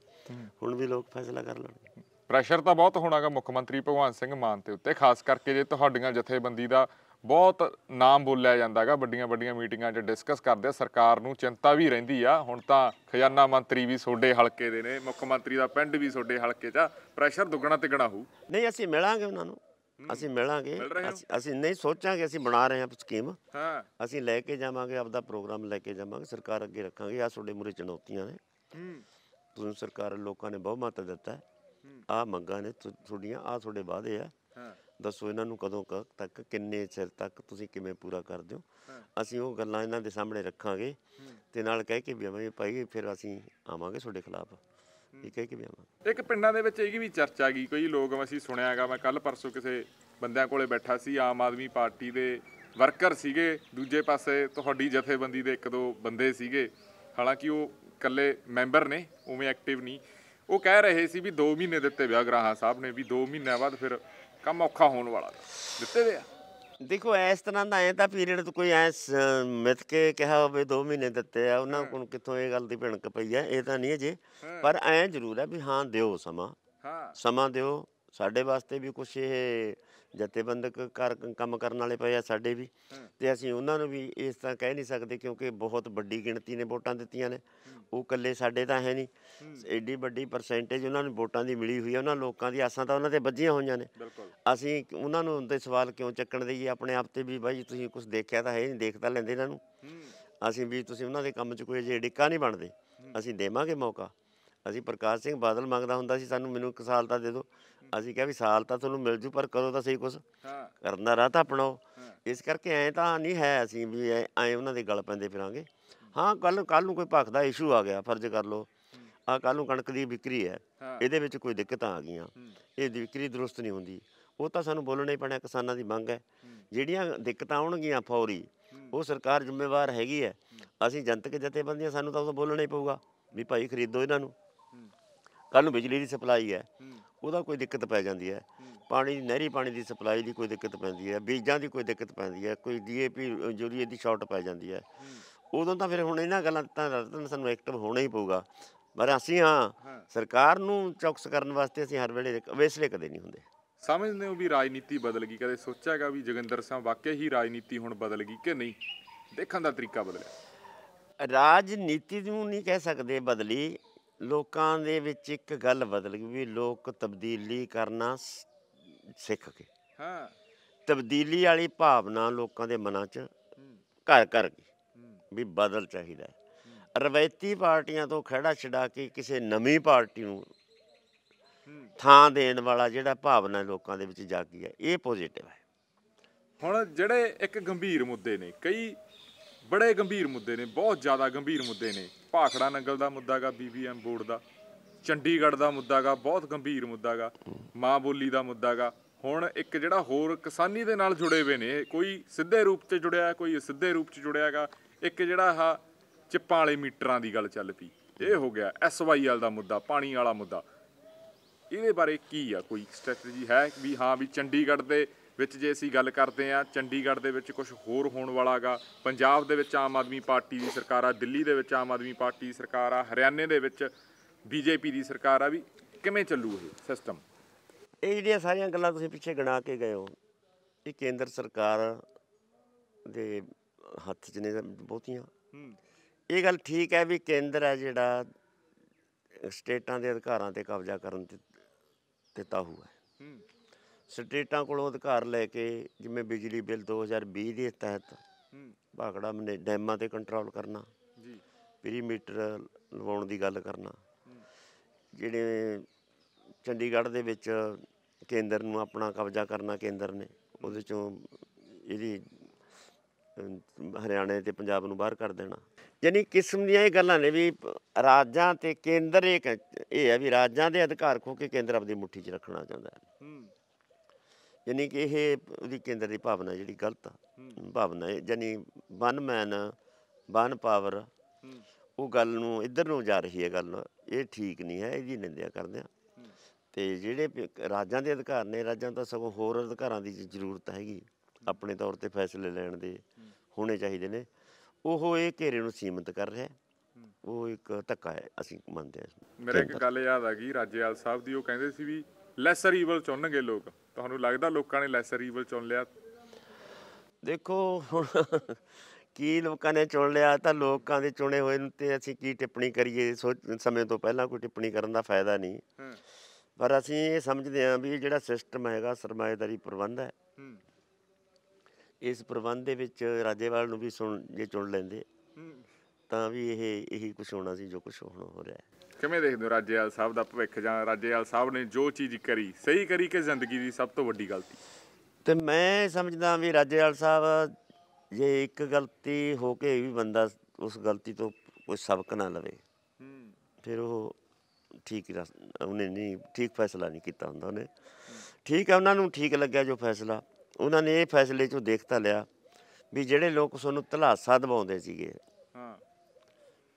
A: ਹੁਣ ਵੀ ਲੋਕ ਫੈਸਲਾ ਕਰ ਲੈਣਗੇ
B: ਪ੍ਰੈਸ਼ਰ ਤਾਂ ਬਹੁਤ ਹੋਣਾਗਾ ਮੁੱਖ ਮੰਤਰੀ ਭਗਵਾਨ ਸਿੰਘ ਮਾਨ ਤੇ ਉੱਤੇ ਖਾਸ ਕਰਕੇ ਜੇ ਤੁਹਾਡੀਆਂ ਜਥੇਬੰਦੀ ਦਾ ਬਹੁਤ ਨਾਮ ਬੋਲਿਆ ਜਾਂਦਾਗਾ ਵੱਡੀਆਂ ਵੱਡੀਆਂ ਮੀਟਿੰਗਾਂ 'ਚ ਡਿਸਕਸ ਕਰਦੇ ਸਰਕਾਰ ਨੂੰ ਚਿੰਤਾ ਵੀ ਰਹਿੰਦੀ ਆ ਹੁਣ ਤਾਂ ਖਜ਼ਾਨਾ ਮੰਤਰੀ ਵੀ ਸੋਡੇ ਹਲਕੇ ਦੇ ਨੇ ਮੁੱਖ ਮੰਤਰੀ ਦਾ ਪਿੰਡ ਵੀ ਸੋਡੇ ਹਲਕੇ 'ਚ ਪ੍ਰੈਸ਼ਰ ਦੁੱਗਣਾ ਤਿਗਣਾ ਹੋਊ
A: ਨਹੀਂ ਅਸੀਂ ਮਿਲਾਂਗੇ ਉਹਨਾਂ ਨੂੰ ਅਸੀਂ ਮਿਲਾਂਗੇ ਅਸੀਂ ਨਹੀਂ ਸੋਚਾਂਗੇ ਅਸੀਂ ਬਣਾ ਰਹੇ ਹਾਂ ਸਕੀਮ ਹਾਂ ਅਸੀਂ ਲੈ ਕੇ ਜਾਵਾਂਗੇ ਆਪਦਾ ਪ੍ਰੋਗਰਾਮ ਲੈ ਕੇ ਜਾਵਾਂਗੇ ਸਰਕਾਰ ਅੱਗੇ ਰੱਖਾਂਗੇ ਆ ਸੋਡੇ ਮੂਰੇ ਚੁਣੌਤੀਆਂ ਨੇ ਹੂੰ ਤੁਹਾਨੂੰ ਸਰਕਾਰ ਲੋਕਾਂ ਨੇ ਬਹੁਤ ਮਾਤਾ ਦਿੱਤਾ ਹੈ ਆ ਮੰਗਾਂ ਨੇ ਤੁਹਾਡੀਆਂ ਆ ਤੁਹਾਡੇ ਵਾਅਦੇ ਆ ਹਾਂ ਦੱਸੋ ਇਹਨਾਂ ਨੂੰ ਕਦੋਂ ਤੱਕ ਕਿੰਨੇ ਚਿਰ ਤੱਕ ਤੁਸੀਂ ਕਿਵੇਂ ਪੂਰਾ ਕਰ ਦਿਓ ਅਸੀਂ ਉਹ ਗੱਲਾਂ ਇਹਨਾਂ ਦੇ ਸਾਹਮਣੇ ਰੱਖਾਂਗੇ ਤੇ ਨਾਲ ਕਹਿ ਕੇ ਵੀ ਆਵਾਂਗੇ ਭਾਈ ਫਿਰ ਅਸੀਂ ਆਵਾਂਗੇ ਤੁਹਾਡੇ ਖਿਲਾਫ ਇਹ ਕਹਿ ਕੇ ਵੀ ਆਵਾਂਗੇ
B: ਇੱਕ ਪਿੰਡਾਂ ਦੇ ਵਿੱਚ ਇਹ ਵੀ ਚਰਚਾ ਗਈ ਕੋਈ ਲੋਕ ਅਸੀਂ ਸੁਣਿਆਗਾ ਮੈਂ ਕੱਲ ਪਰਸੋਂ ਕਿਸੇ ਬੰਦਿਆਂ ਕੋਲੇ ਬੈਠਾ ਸੀ ਆਮ ਆਦਮੀ ਪਾਰਟੀ ਦੇ ਵਰਕਰ ਸੀਗੇ ਦੂਜੇ ਪਾਸੇ ਤੁਹਾਡੀ ਜਥੇਬੰਦੀ ਦੇ ਇੱਕ ਦੋ ਬੰਦੇ ਸੀਗੇ ਹਾਲਾਂਕਿ ਉਹ ਇਕੱਲੇ ਮੈਂਬਰ ਨੇ ਉਵੇਂ ਐਕਟਿਵ ਨਹੀਂ ਉਹ ਕਹਿ ਰਹੇ ਸੀ ਵੀ 2 ਮਹੀਨੇ ਦਿੱਤੇ ਵਿਆਹ ਗਰਾਹਾਂ ਸਾਹਿਬ ਨੇ ਵੀ 2 ਮਹੀਨੇ ਬਾਅਦ ਫਿਰ ਕੰਮ ਔਖਾ ਹੋਣ ਵਾਲਾ
A: ਦਿੱਤੇ ਵੇ ਦੇਖੋ ਇਸ ਤਰ੍ਹਾਂ ਦਾ ਐ ਤਾਂ ਪੀਰੀਅਡ ਤੋਂ ਕੋਈ ਐ ਮਿੱਥ ਕੇ ਕਿਹਾ ਹੋਵੇ 2 ਮਹੀਨੇ ਦਿੱਤੇ ਆ ਉਹਨਾਂ ਕੋਲ ਕਿੱਥੋਂ ਇਹ ਗੱਲ ਦੀ ਭਿਣਕ ਪਈ ਐ ਇਹ ਤਾਂ ਨਹੀਂ ਅਜੇ ਪਰ ਐ ਜ਼ਰੂਰ ਐ ਵੀ ਹਾਂ ਦਿਓ ਸਮਾਂ ਸਮਾਂ ਦਿਓ ਸਾਡੇ ਵਾਸਤੇ ਵੀ ਕੁਝ ਇਹ ਜਥੇਬੰਦਕ ਕਰ ਕੰਮ ਕਰਨ ਵਾਲੇ ਪਏ ਆ ਸਾਡੇ ਵੀ ਤੇ ਅਸੀਂ ਉਹਨਾਂ ਨੂੰ ਵੀ ਇਸ ਤਰ੍ਹਾਂ ਕਹਿ ਨਹੀਂ ਸਕਦੇ ਕਿਉਂਕਿ ਬਹੁਤ ਵੱਡੀ ਗਿਣਤੀ ਨੇ ਵੋਟਾਂ ਦਿੱਤੀਆਂ ਨੇ ਉਹ ਇਕੱਲੇ ਸਾਡੇ ਤਾਂ ਹੈ ਨਹੀਂ ਐਡੀ ਵੱਡੀ ਪਰਸੈਂਟੇਜ ਉਹਨਾਂ ਨੂੰ ਵੋਟਾਂ ਦੀ ਮਿਲੀ ਹੋਈ ਹੈ ਉਹਨਾਂ ਲੋਕਾਂ ਦੀ ਆਸਾਂ ਤਾਂ ਉਹਨਾਂ ਤੇ ਵੱਜੀਆਂ ਹੋਈਆਂ ਨੇ ਅਸੀਂ ਉਹਨਾਂ ਨੂੰ ਤੇ ਸਵਾਲ ਕਿਉਂ ਚੱਕਣ ਦੇਈਏ ਆਪਣੇ ਆਪ ਤੇ ਵੀ ਬਾਈ ਤੁਸੀਂ ਕੁਝ ਦੇਖਿਆ ਤਾਂ ਹੈ ਨਹੀਂ ਦੇਖਦਾ ਲੈਂਦੇ ਇਹਨਾਂ ਨੂੰ ਅਸੀਂ ਵੀ ਤੁਸੀਂ ਉਹਨਾਂ ਦੇ ਕੰਮ 'ਚ ਕੋਈ ਜੇ ਡਿੱਕਾ ਨਹੀਂ ਬਣਦੇ ਅਸੀਂ ਦੇਵਾਂਗੇ ਮੌਕਾ ਅਸੀਂ ਪ੍ਰਕਾਸ਼ ਸਿੰਘ ਬਾਦਲ ਮੰਗਦਾ ਹੁੰਦਾ ਸੀ ਸਾਨੂੰ ਮੈਨੂੰ ਇੱਕ ਸਾਲ ਤਾਂ ਦੇ ਦਿਓ ਅਸੀਂ ਕਿਹਾ ਵੀ ਸਾਲ ਤਾਂ ਤੁਹਾਨੂੰ ਮਿਲ ਜੂ ਪਰ ਕਰੋ ਤਾਂ ਸਹੀ ਕੁਝ ਕਰਨ ਦਾ ਰਾਹ ਤਾਂ ਆਪਣਾ ਇਸ ਕਰਕੇ ਐ ਤਾਂ ਨਹੀਂ ਹੈ ਅਸੀਂ ਵੀ ਐ ਉਹਨਾਂ ਦੇ ਗਲ ਪੈਂਦੇ ਫਿਰਾਂਗੇ ਹਾਂ ਕੱਲ ਕੱਲ ਨੂੰ ਕੋਈ ਭਖ ਦਾ ਇਸ਼ੂ ਆ ਗਿਆ ਫਰਜ਼ ਕਰ ਲਓ ਆ ਕੱਲ ਨੂੰ ਕਣਕ ਦੀ ਵਿਕਰੀ ਹੈ ਇਹਦੇ ਵਿੱਚ ਕੋਈ ਦਿੱਕਤਾਂ ਆ ਗਈਆਂ ਇਹ ਵਿਕਰੀ ਦਰੁਸਤ ਨਹੀਂ ਹੁੰਦੀ ਉਹ ਤਾਂ ਸਾਨੂੰ ਬੋਲਣਾ ਹੀ ਪੈਣਾ ਕਿਸਾਨਾਂ ਦੀ ਮੰਗ ਹੈ ਜਿਹੜੀਆਂ ਦਿੱਕਤਾਂ ਆਉਣਗੀਆਂ ਫੌਰੀ ਉਹ ਸਰਕਾਰ ਜ਼ਿੰਮੇਵਾਰ ਹੈਗੀ ਹੈ ਅਸੀਂ ਜਨਤਕ ਜਥੇਬੰਦੀਆਂ ਸਾਨੂੰ ਤਾਂ ਉਹ ਬੋਲਣਾ ਹੀ ਪਊਗਾ ਵੀ ਭਾਈ ਖਰੀਦੋ ਇਹਨਾਂ ਨੂੰ ਕੱਲ ਨੂੰ ਬਿਜਲੀ ਦੀ ਸਪਲਾਈ ਹੈ ਉਹਦਾ ਕੋਈ ਦਿੱਕਤ ਪੈ ਜਾਂਦੀ ਹੈ ਪਾਣੀ ਦੀ ਨਹਿਰੀ ਪਾਣੀ ਦੀ ਸਪਲਾਈ ਦੀ ਕੋਈ ਦਿੱਕਤ ਪੈਂਦੀ ਹੈ ਬੀਜਾਂ ਦੀ ਕੋਈ ਦਿੱਕਤ ਪੈਂਦੀ ਹੈ ਕੋਈ ਡੀਏਪੀ ਯੂਰੀਏ ਦੀ ਸ਼ਾਰਟ ਪੈ ਜਾਂਦੀ ਹੈ ਉਦੋਂ ਤਾਂ ਫਿਰ ਹੁਣ ਇਹਨਾਂ ਗੱਲਾਂ ਤਾਂ ਰਤਨ ਸਾਨੂੰ ਐਕਟਿਵ ਹੋਣਾ ਹੀ ਪਊਗਾ ਪਰ ਅਸੀਂ ਹਾਂ ਸਰਕਾਰ ਨੂੰ ਚੌਕਸ ਕਰਨ ਵਾਸਤੇ ਅਸੀਂ ਹਰ ਵੇਲੇ ਵੇਸਲੇ ਕਦੇ ਨਹੀਂ ਹੁੰਦੇ
B: ਸਮਝਦੇ ਹੋ ਵੀ ਰਾਜਨੀਤੀ ਬਦਲ ਗਈ ਕਦੇ ਸੋਚਿਆਗਾ ਵੀ ਜਗਿੰਦਰ ਸਿੰਘ ਵਾਕਿਆ ਹੀ ਰਾਜਨੀਤੀ ਹੁਣ ਬਦਲ ਗਈ ਕਿ
A: ਨਹੀਂ ਦੇਖਣ ਦਾ ਤਰੀਕਾ ਬਦਲਿਆ ਰਾਜਨੀਤੀ ਨੂੰ ਨਹੀਂ ਕਹਿ ਸਕਦੇ ਬਦਲੀ ਲੋਕਾਂ ਦੇ ਵਿੱਚ ਇੱਕ ਗੱਲ ਬਦਲ ਗਈ ਵੀ ਲੋਕ ਤਬਦੀਲੀ ਕਰਨਾ ਸਿੱਖ ਗਏ ਹਾਂ ਤਬਦੀਲੀ ਵਾਲੀ ਭਾਵਨਾ ਲੋਕਾਂ ਦੇ ਮਨਾਂ 'ਚ ਘਰ ਘਰ ਗਈ ਵੀ ਬਦਲ ਚਾਹੀਦਾ ਰਵਾਇਤੀ ਪਾਰਟੀਆਂ ਤੋਂ ਖੜਾ ਛਡਾ ਕੇ ਕਿਸੇ ਨਵੀਂ ਪਾਰਟੀ ਨੂੰ ਥਾਂ ਦੇਣ ਵਾਲਾ ਜਿਹੜਾ ਭਾਵਨਾ ਲੋਕਾਂ ਦੇ ਵਿੱਚ ਜਾਗੀ ਹੈ ਇਹ ਪੋਜ਼ਿਟਿਵ ਹੈ
B: ਹੁਣ ਜਿਹੜੇ ਇੱਕ ਗੰਭੀਰ ਮੁੱਦੇ ਨੇ ਕਈ ਬੜੇ ਗੰਭੀਰ ਮੁੱਦੇ ਨੇ ਬਹੁਤ ਜ਼ਿਆਦਾ ਗੰਭੀਰ ਮੁੱਦੇ ਨੇ ਭਾਖੜਾ ਨੰਗਲ ਦਾ ਮੁੱਦਾ ਗਾ ਬੀਬੀਐਮ ਬੋਰਡ ਦਾ ਚੰਡੀਗੜ੍ਹ ਦਾ ਮੁੱਦਾ ਗਾ ਬਹੁਤ ਗੰਭੀਰ ਮੁੱਦਾ ਗਾ ਮਾਂ ਬੋਲੀ ਦਾ ਮੁੱਦਾ ਗਾ ਹੁਣ ਇੱਕ ਜਿਹੜਾ ਹੋਰ ਕਿਸਾਨੀ ਦੇ ਨਾਲ ਜੁੜੇ ਹੋਏ ਨੇ ਕੋਈ ਸਿੱਧੇ ਰੂਪ ਤੇ ਜੁੜਿਆ ਕੋਈ ਸਿੱਧੇ ਰੂਪ 'ਚ ਗਾ ਇੱਕ ਜਿਹੜਾ ਆ ਚਿੱਪਾਂ ਵਾਲੇ ਮੀਟਰਾਂ ਦੀ ਗੱਲ ਚੱਲ ਪਈ ਇਹ ਹੋ ਗਿਆ ਐਸਵਾਈਐਲ ਦਾ ਮੁੱਦਾ ਪਾਣੀ ਵਾਲਾ ਮੁੱਦਾ ਇਹਦੇ ਬਾਰੇ ਕੀ ਆ ਕੋਈ ਸਟ੍ਰੈਟਜੀ ਹੈ ਵੀ ਹਾਂ ਵੀ ਚੰਡੀਗੜ੍ਹ ਦੇ ਵਿੱਚ ਜੇ ਅਸੀਂ ਗੱਲ ਕਰਦੇ ਆ ਚੰਡੀਗੜ੍ਹ ਦੇ ਵਿੱਚ ਕੁਝ ਹੋਰ ਹੋਣ ਵਾਲਾਗਾ ਪੰਜਾਬ ਦੇ ਵਿੱਚ ਆਮ ਆਦਮੀ ਪਾਰਟੀ ਦੀ ਸਰਕਾਰ ਆ ਦਿੱਲੀ ਦੇ ਵਿੱਚ ਆਮ ਆਦਮੀ ਪਾਰਟੀ ਦੀ ਸਰਕਾਰ ਆ ਹਰਿਆਣੇ ਦੇ
A: ਵਿੱਚ ਬੀਜੇਪੀ ਦੀ ਸਰਕਾਰ ਆ ਵੀ ਕਿਵੇਂ ਚੱਲੂ ਇਹ ਸਿਸਟਮ ਇਹ ਜਿਹੜੀਆਂ ਸਾਰੀਆਂ ਗੱਲਾਂ ਤੁਸੀਂ ਪਿੱਛੇ ਗਿਣਾ ਕੇ ਗਏ ਹੋ ਇਹ ਕੇਂਦਰ ਸਰਕਾਰ ਦੇ ਹੱਥ 'ਚ ਨੇ ਬਹੁਤੀਆਂ ਇਹ ਗੱਲ ਠੀਕ ਹੈ ਵੀ ਕੇਂਦਰ ਹੈ ਜਿਹੜਾ ਸਟੇਟਾਂ ਦੇ ਅਧਿਕਾਰਾਂ ਤੇ ਕਬਜ਼ਾ ਕਰਨ ਤੇ ਹੋਇਆ ਹੈ ਸਟੇਟਾਂ ਕੋਲੋਂ ਅਧਿਕਾਰ ਲੈ ਕੇ ਜਿਵੇਂ ਬਿਜਲੀ ਬਿੱਲ 2020 ਦੇ ਤਹਿਤ ਭਾਗੜਾ ਮਨੇ ਡੈਮਾਂ ਤੇ ਕੰਟਰੋਲ ਕਰਨਾ ਜੀ ਪੀਰੀਮੀਟਰ ਲਵਾਉਣ ਦੀ ਗੱਲ ਕਰਨਾ ਜਿਹੜੇ ਚੰਡੀਗੜ੍ਹ ਦੇ ਵਿੱਚ ਕੇਂਦਰ ਨੂੰ ਆਪਣਾ ਕਬਜ਼ਾ ਕਰਨਾ ਕੇਂਦਰ ਨੇ ਉਹਦੇ ਚੋਂ ਇਹਦੀ ਹਰਿਆਣੇ ਤੇ ਪੰਜਾਬ ਨੂੰ ਬਾਹਰ ਕਰ ਦੇਣਾ ਯਾਨੀ ਕਿਸਮ ਦੀਆਂ ਇਹ ਗੱਲਾਂ ਨੇ ਵੀ ਰਾਜਾਂ ਤੇ ਕੇਂਦਰ ਇਹ ਇਹ ਹੈ ਵੀ ਰਾਜਾਂ ਦੇ ਅਧਿਕਾਰ ਖੋ ਕੇ ਕੇਂਦਰ ਆਪਣੀ ਮੁਠੀ 'ਚ ਰੱਖਣਾ ਚਾਹੁੰਦਾ ਹੈ ਯਾਨੀ ਕਿ ਇਹ ਉਹਦੀ ਕੇਂਦਰ ਦੀ ਭਾਵਨਾ ਜਿਹੜੀ ਗਲਤ ਭਾਵਨਾ ਹੈ ਯਾਨੀ ਵਨ ਮੈਨ ਵਨ ਪਾਵਰ ਉਹ ਗੱਲ ਨੂੰ ਇੱਧਰ ਨੂੰ ਜਾ ਰਹੀ ਹੈ ਗੱਲ ਇਹ ਠੀਕ ਨਹੀਂ ਹੈ ਇਹਦੀ ਨਿੰਦਿਆ ਕਰਦੇ ਆ ਤੇ ਜਿਹੜੇ ਰਾਜਾਂ ਦੇ ਅਧਿਕਾਰ ਨੇ ਰਾਜਾਂ ਤਾਂ ਸਗੋਂ ਹੋਰ ਅਧਿਕਾਰਾਂ ਦੀ ਜ਼ਰੂਰਤ ਹੈਗੀ ਆਪਣੇ ਤੌਰ ਤੇ ਫੈਸਲੇ ਲੈਣ ਦੇ ਹੋਣੇ ਚਾਹੀਦੇ ਨੇ ਉਹ ਇਹ ਘੇਰੇ ਨੂੰ ਸੀਮਿਤ ਕਰ ਰਿਹਾ ਉਹ ਇੱਕ ਧੱਕਾ ਹੈ ਅਸੀਂ ਮੰਨਦੇ ਹਾਂ
B: ਮੇਰੇ ਇੱਕ ਗੱਲ ਯਾਦ ਆ ਗਈ ਰਾਜੇਵਾਲ ਸਾਹਿਬ ਦੀ ਉਹ ਕਹਿੰਦੇ ਸੀ ਵੀ ਲੈਸਰ ਈਵਲ ਚੁਣਨਗੇ ਲੋਕ ਤੁਹਾਨੂੰ ਲੱਗਦਾ ਲੋਕਾਂ ਨੇ ਲੈਸਰ ਈਵਲ ਚੁਣ ਲਿਆ
A: ਦੇਖੋ ਹੁਣ ਕੀ ਲੋਕਾਂ ਨੇ ਚੁਣ ਲਿਆ ਤਾਂ ਲੋਕਾਂ ਦੇ ਚੁਣੇ ਹੋਏ ਨੂੰ ਤੇ ਅਸੀਂ ਕੀ ਟਿੱਪਣੀ ਕਰੀਏ ਸਮੇਂ ਤੋਂ ਪਹਿਲਾਂ ਕੋਈ ਟਿੱਪਣੀ ਕਰਨ ਦਾ ਫਾਇਦਾ ਨਹੀਂ ਪਰ ਅਸੀਂ ਇਹ ਸਮਝਦੇ ਹਾਂ ਵੀ ਜਿਹੜਾ ਸਿਸਟਮ ਹੈਗਾ ਸਰਮਾਏਦਾਰੀ ਪ੍ਰਬੰਧ ਹੈ ਇਸ ਪ੍ਰਬੰਧ ਦੇ ਵਿੱਚ ਰਾਜੇਵਾਲ ਨੂੰ ਵੀ ਸੁਣ ਜੇ ਚੁਣ ਲੈਂਦੇ ਤਾਂ ਵੀ ਇਹ ਇਹੀ ਕੁਝ ਹੋਣਾ ਸੀ ਜੋ ਕੁਝ ਹੋਣਾ ਹੋ ਰਿਹਾ ਹੈ
B: ਕਿਵੇਂ ਦੇਖਦੇ ਹੋ ਰਾਜੇਵਾਲ ਸਾਹਿਬ ਦਾ ਭਵਿੱਖ ਜਾਂ ਰਾਜੇਵਾਲ ਸਾਹਿਬ ਨੇ ਜੋ ਚੀਜ਼ ਕਰੀ ਸਹੀ ਕਰੀ ਕਿ ਜ਼ਿੰਦਗੀ ਦੀ ਸਭ ਤੋਂ ਵੱਡੀ ਗਲਤੀ
A: ਤੇ ਮੈਂ ਸਮਝਦਾ ਵੀ ਰਾਜੇਵਾਲ ਸਾਹਿਬ ਜੇ ਇੱਕ ਗਲਤੀ ਹੋ ਕੇ ਵੀ ਬੰਦਾ ਉਸ ਗਲਤੀ ਤੋਂ ਕੋਈ ਸਬਕ ਨਾ ਲਵੇ ਫਿਰ ਉਹ ਠੀਕ ਉਹਨੇ ਨਹੀਂ ਠੀਕ ਫੈਸਲਾ ਨਹੀਂ ਕੀਤਾ ਹੁੰਦਾ ਉਹਨੇ ਠੀਕ ਹੈ ਉਹਨਾਂ ਨੂੰ ਠੀਕ ਲੱਗਿਆ ਜੋ ਫੈਸਲਾ ਉਹਨਾਂ ਨੇ ਇਹ ਫੈਸਲੇ ਚੋਂ ਦੇਖਤਾ ਲਿਆ ਵੀ ਜਿਹੜੇ ਲੋਕ ਸਾਨੂੰ ਤਲਾਸਾ ਦਵਾਉਂਦੇ ਸੀਗੇ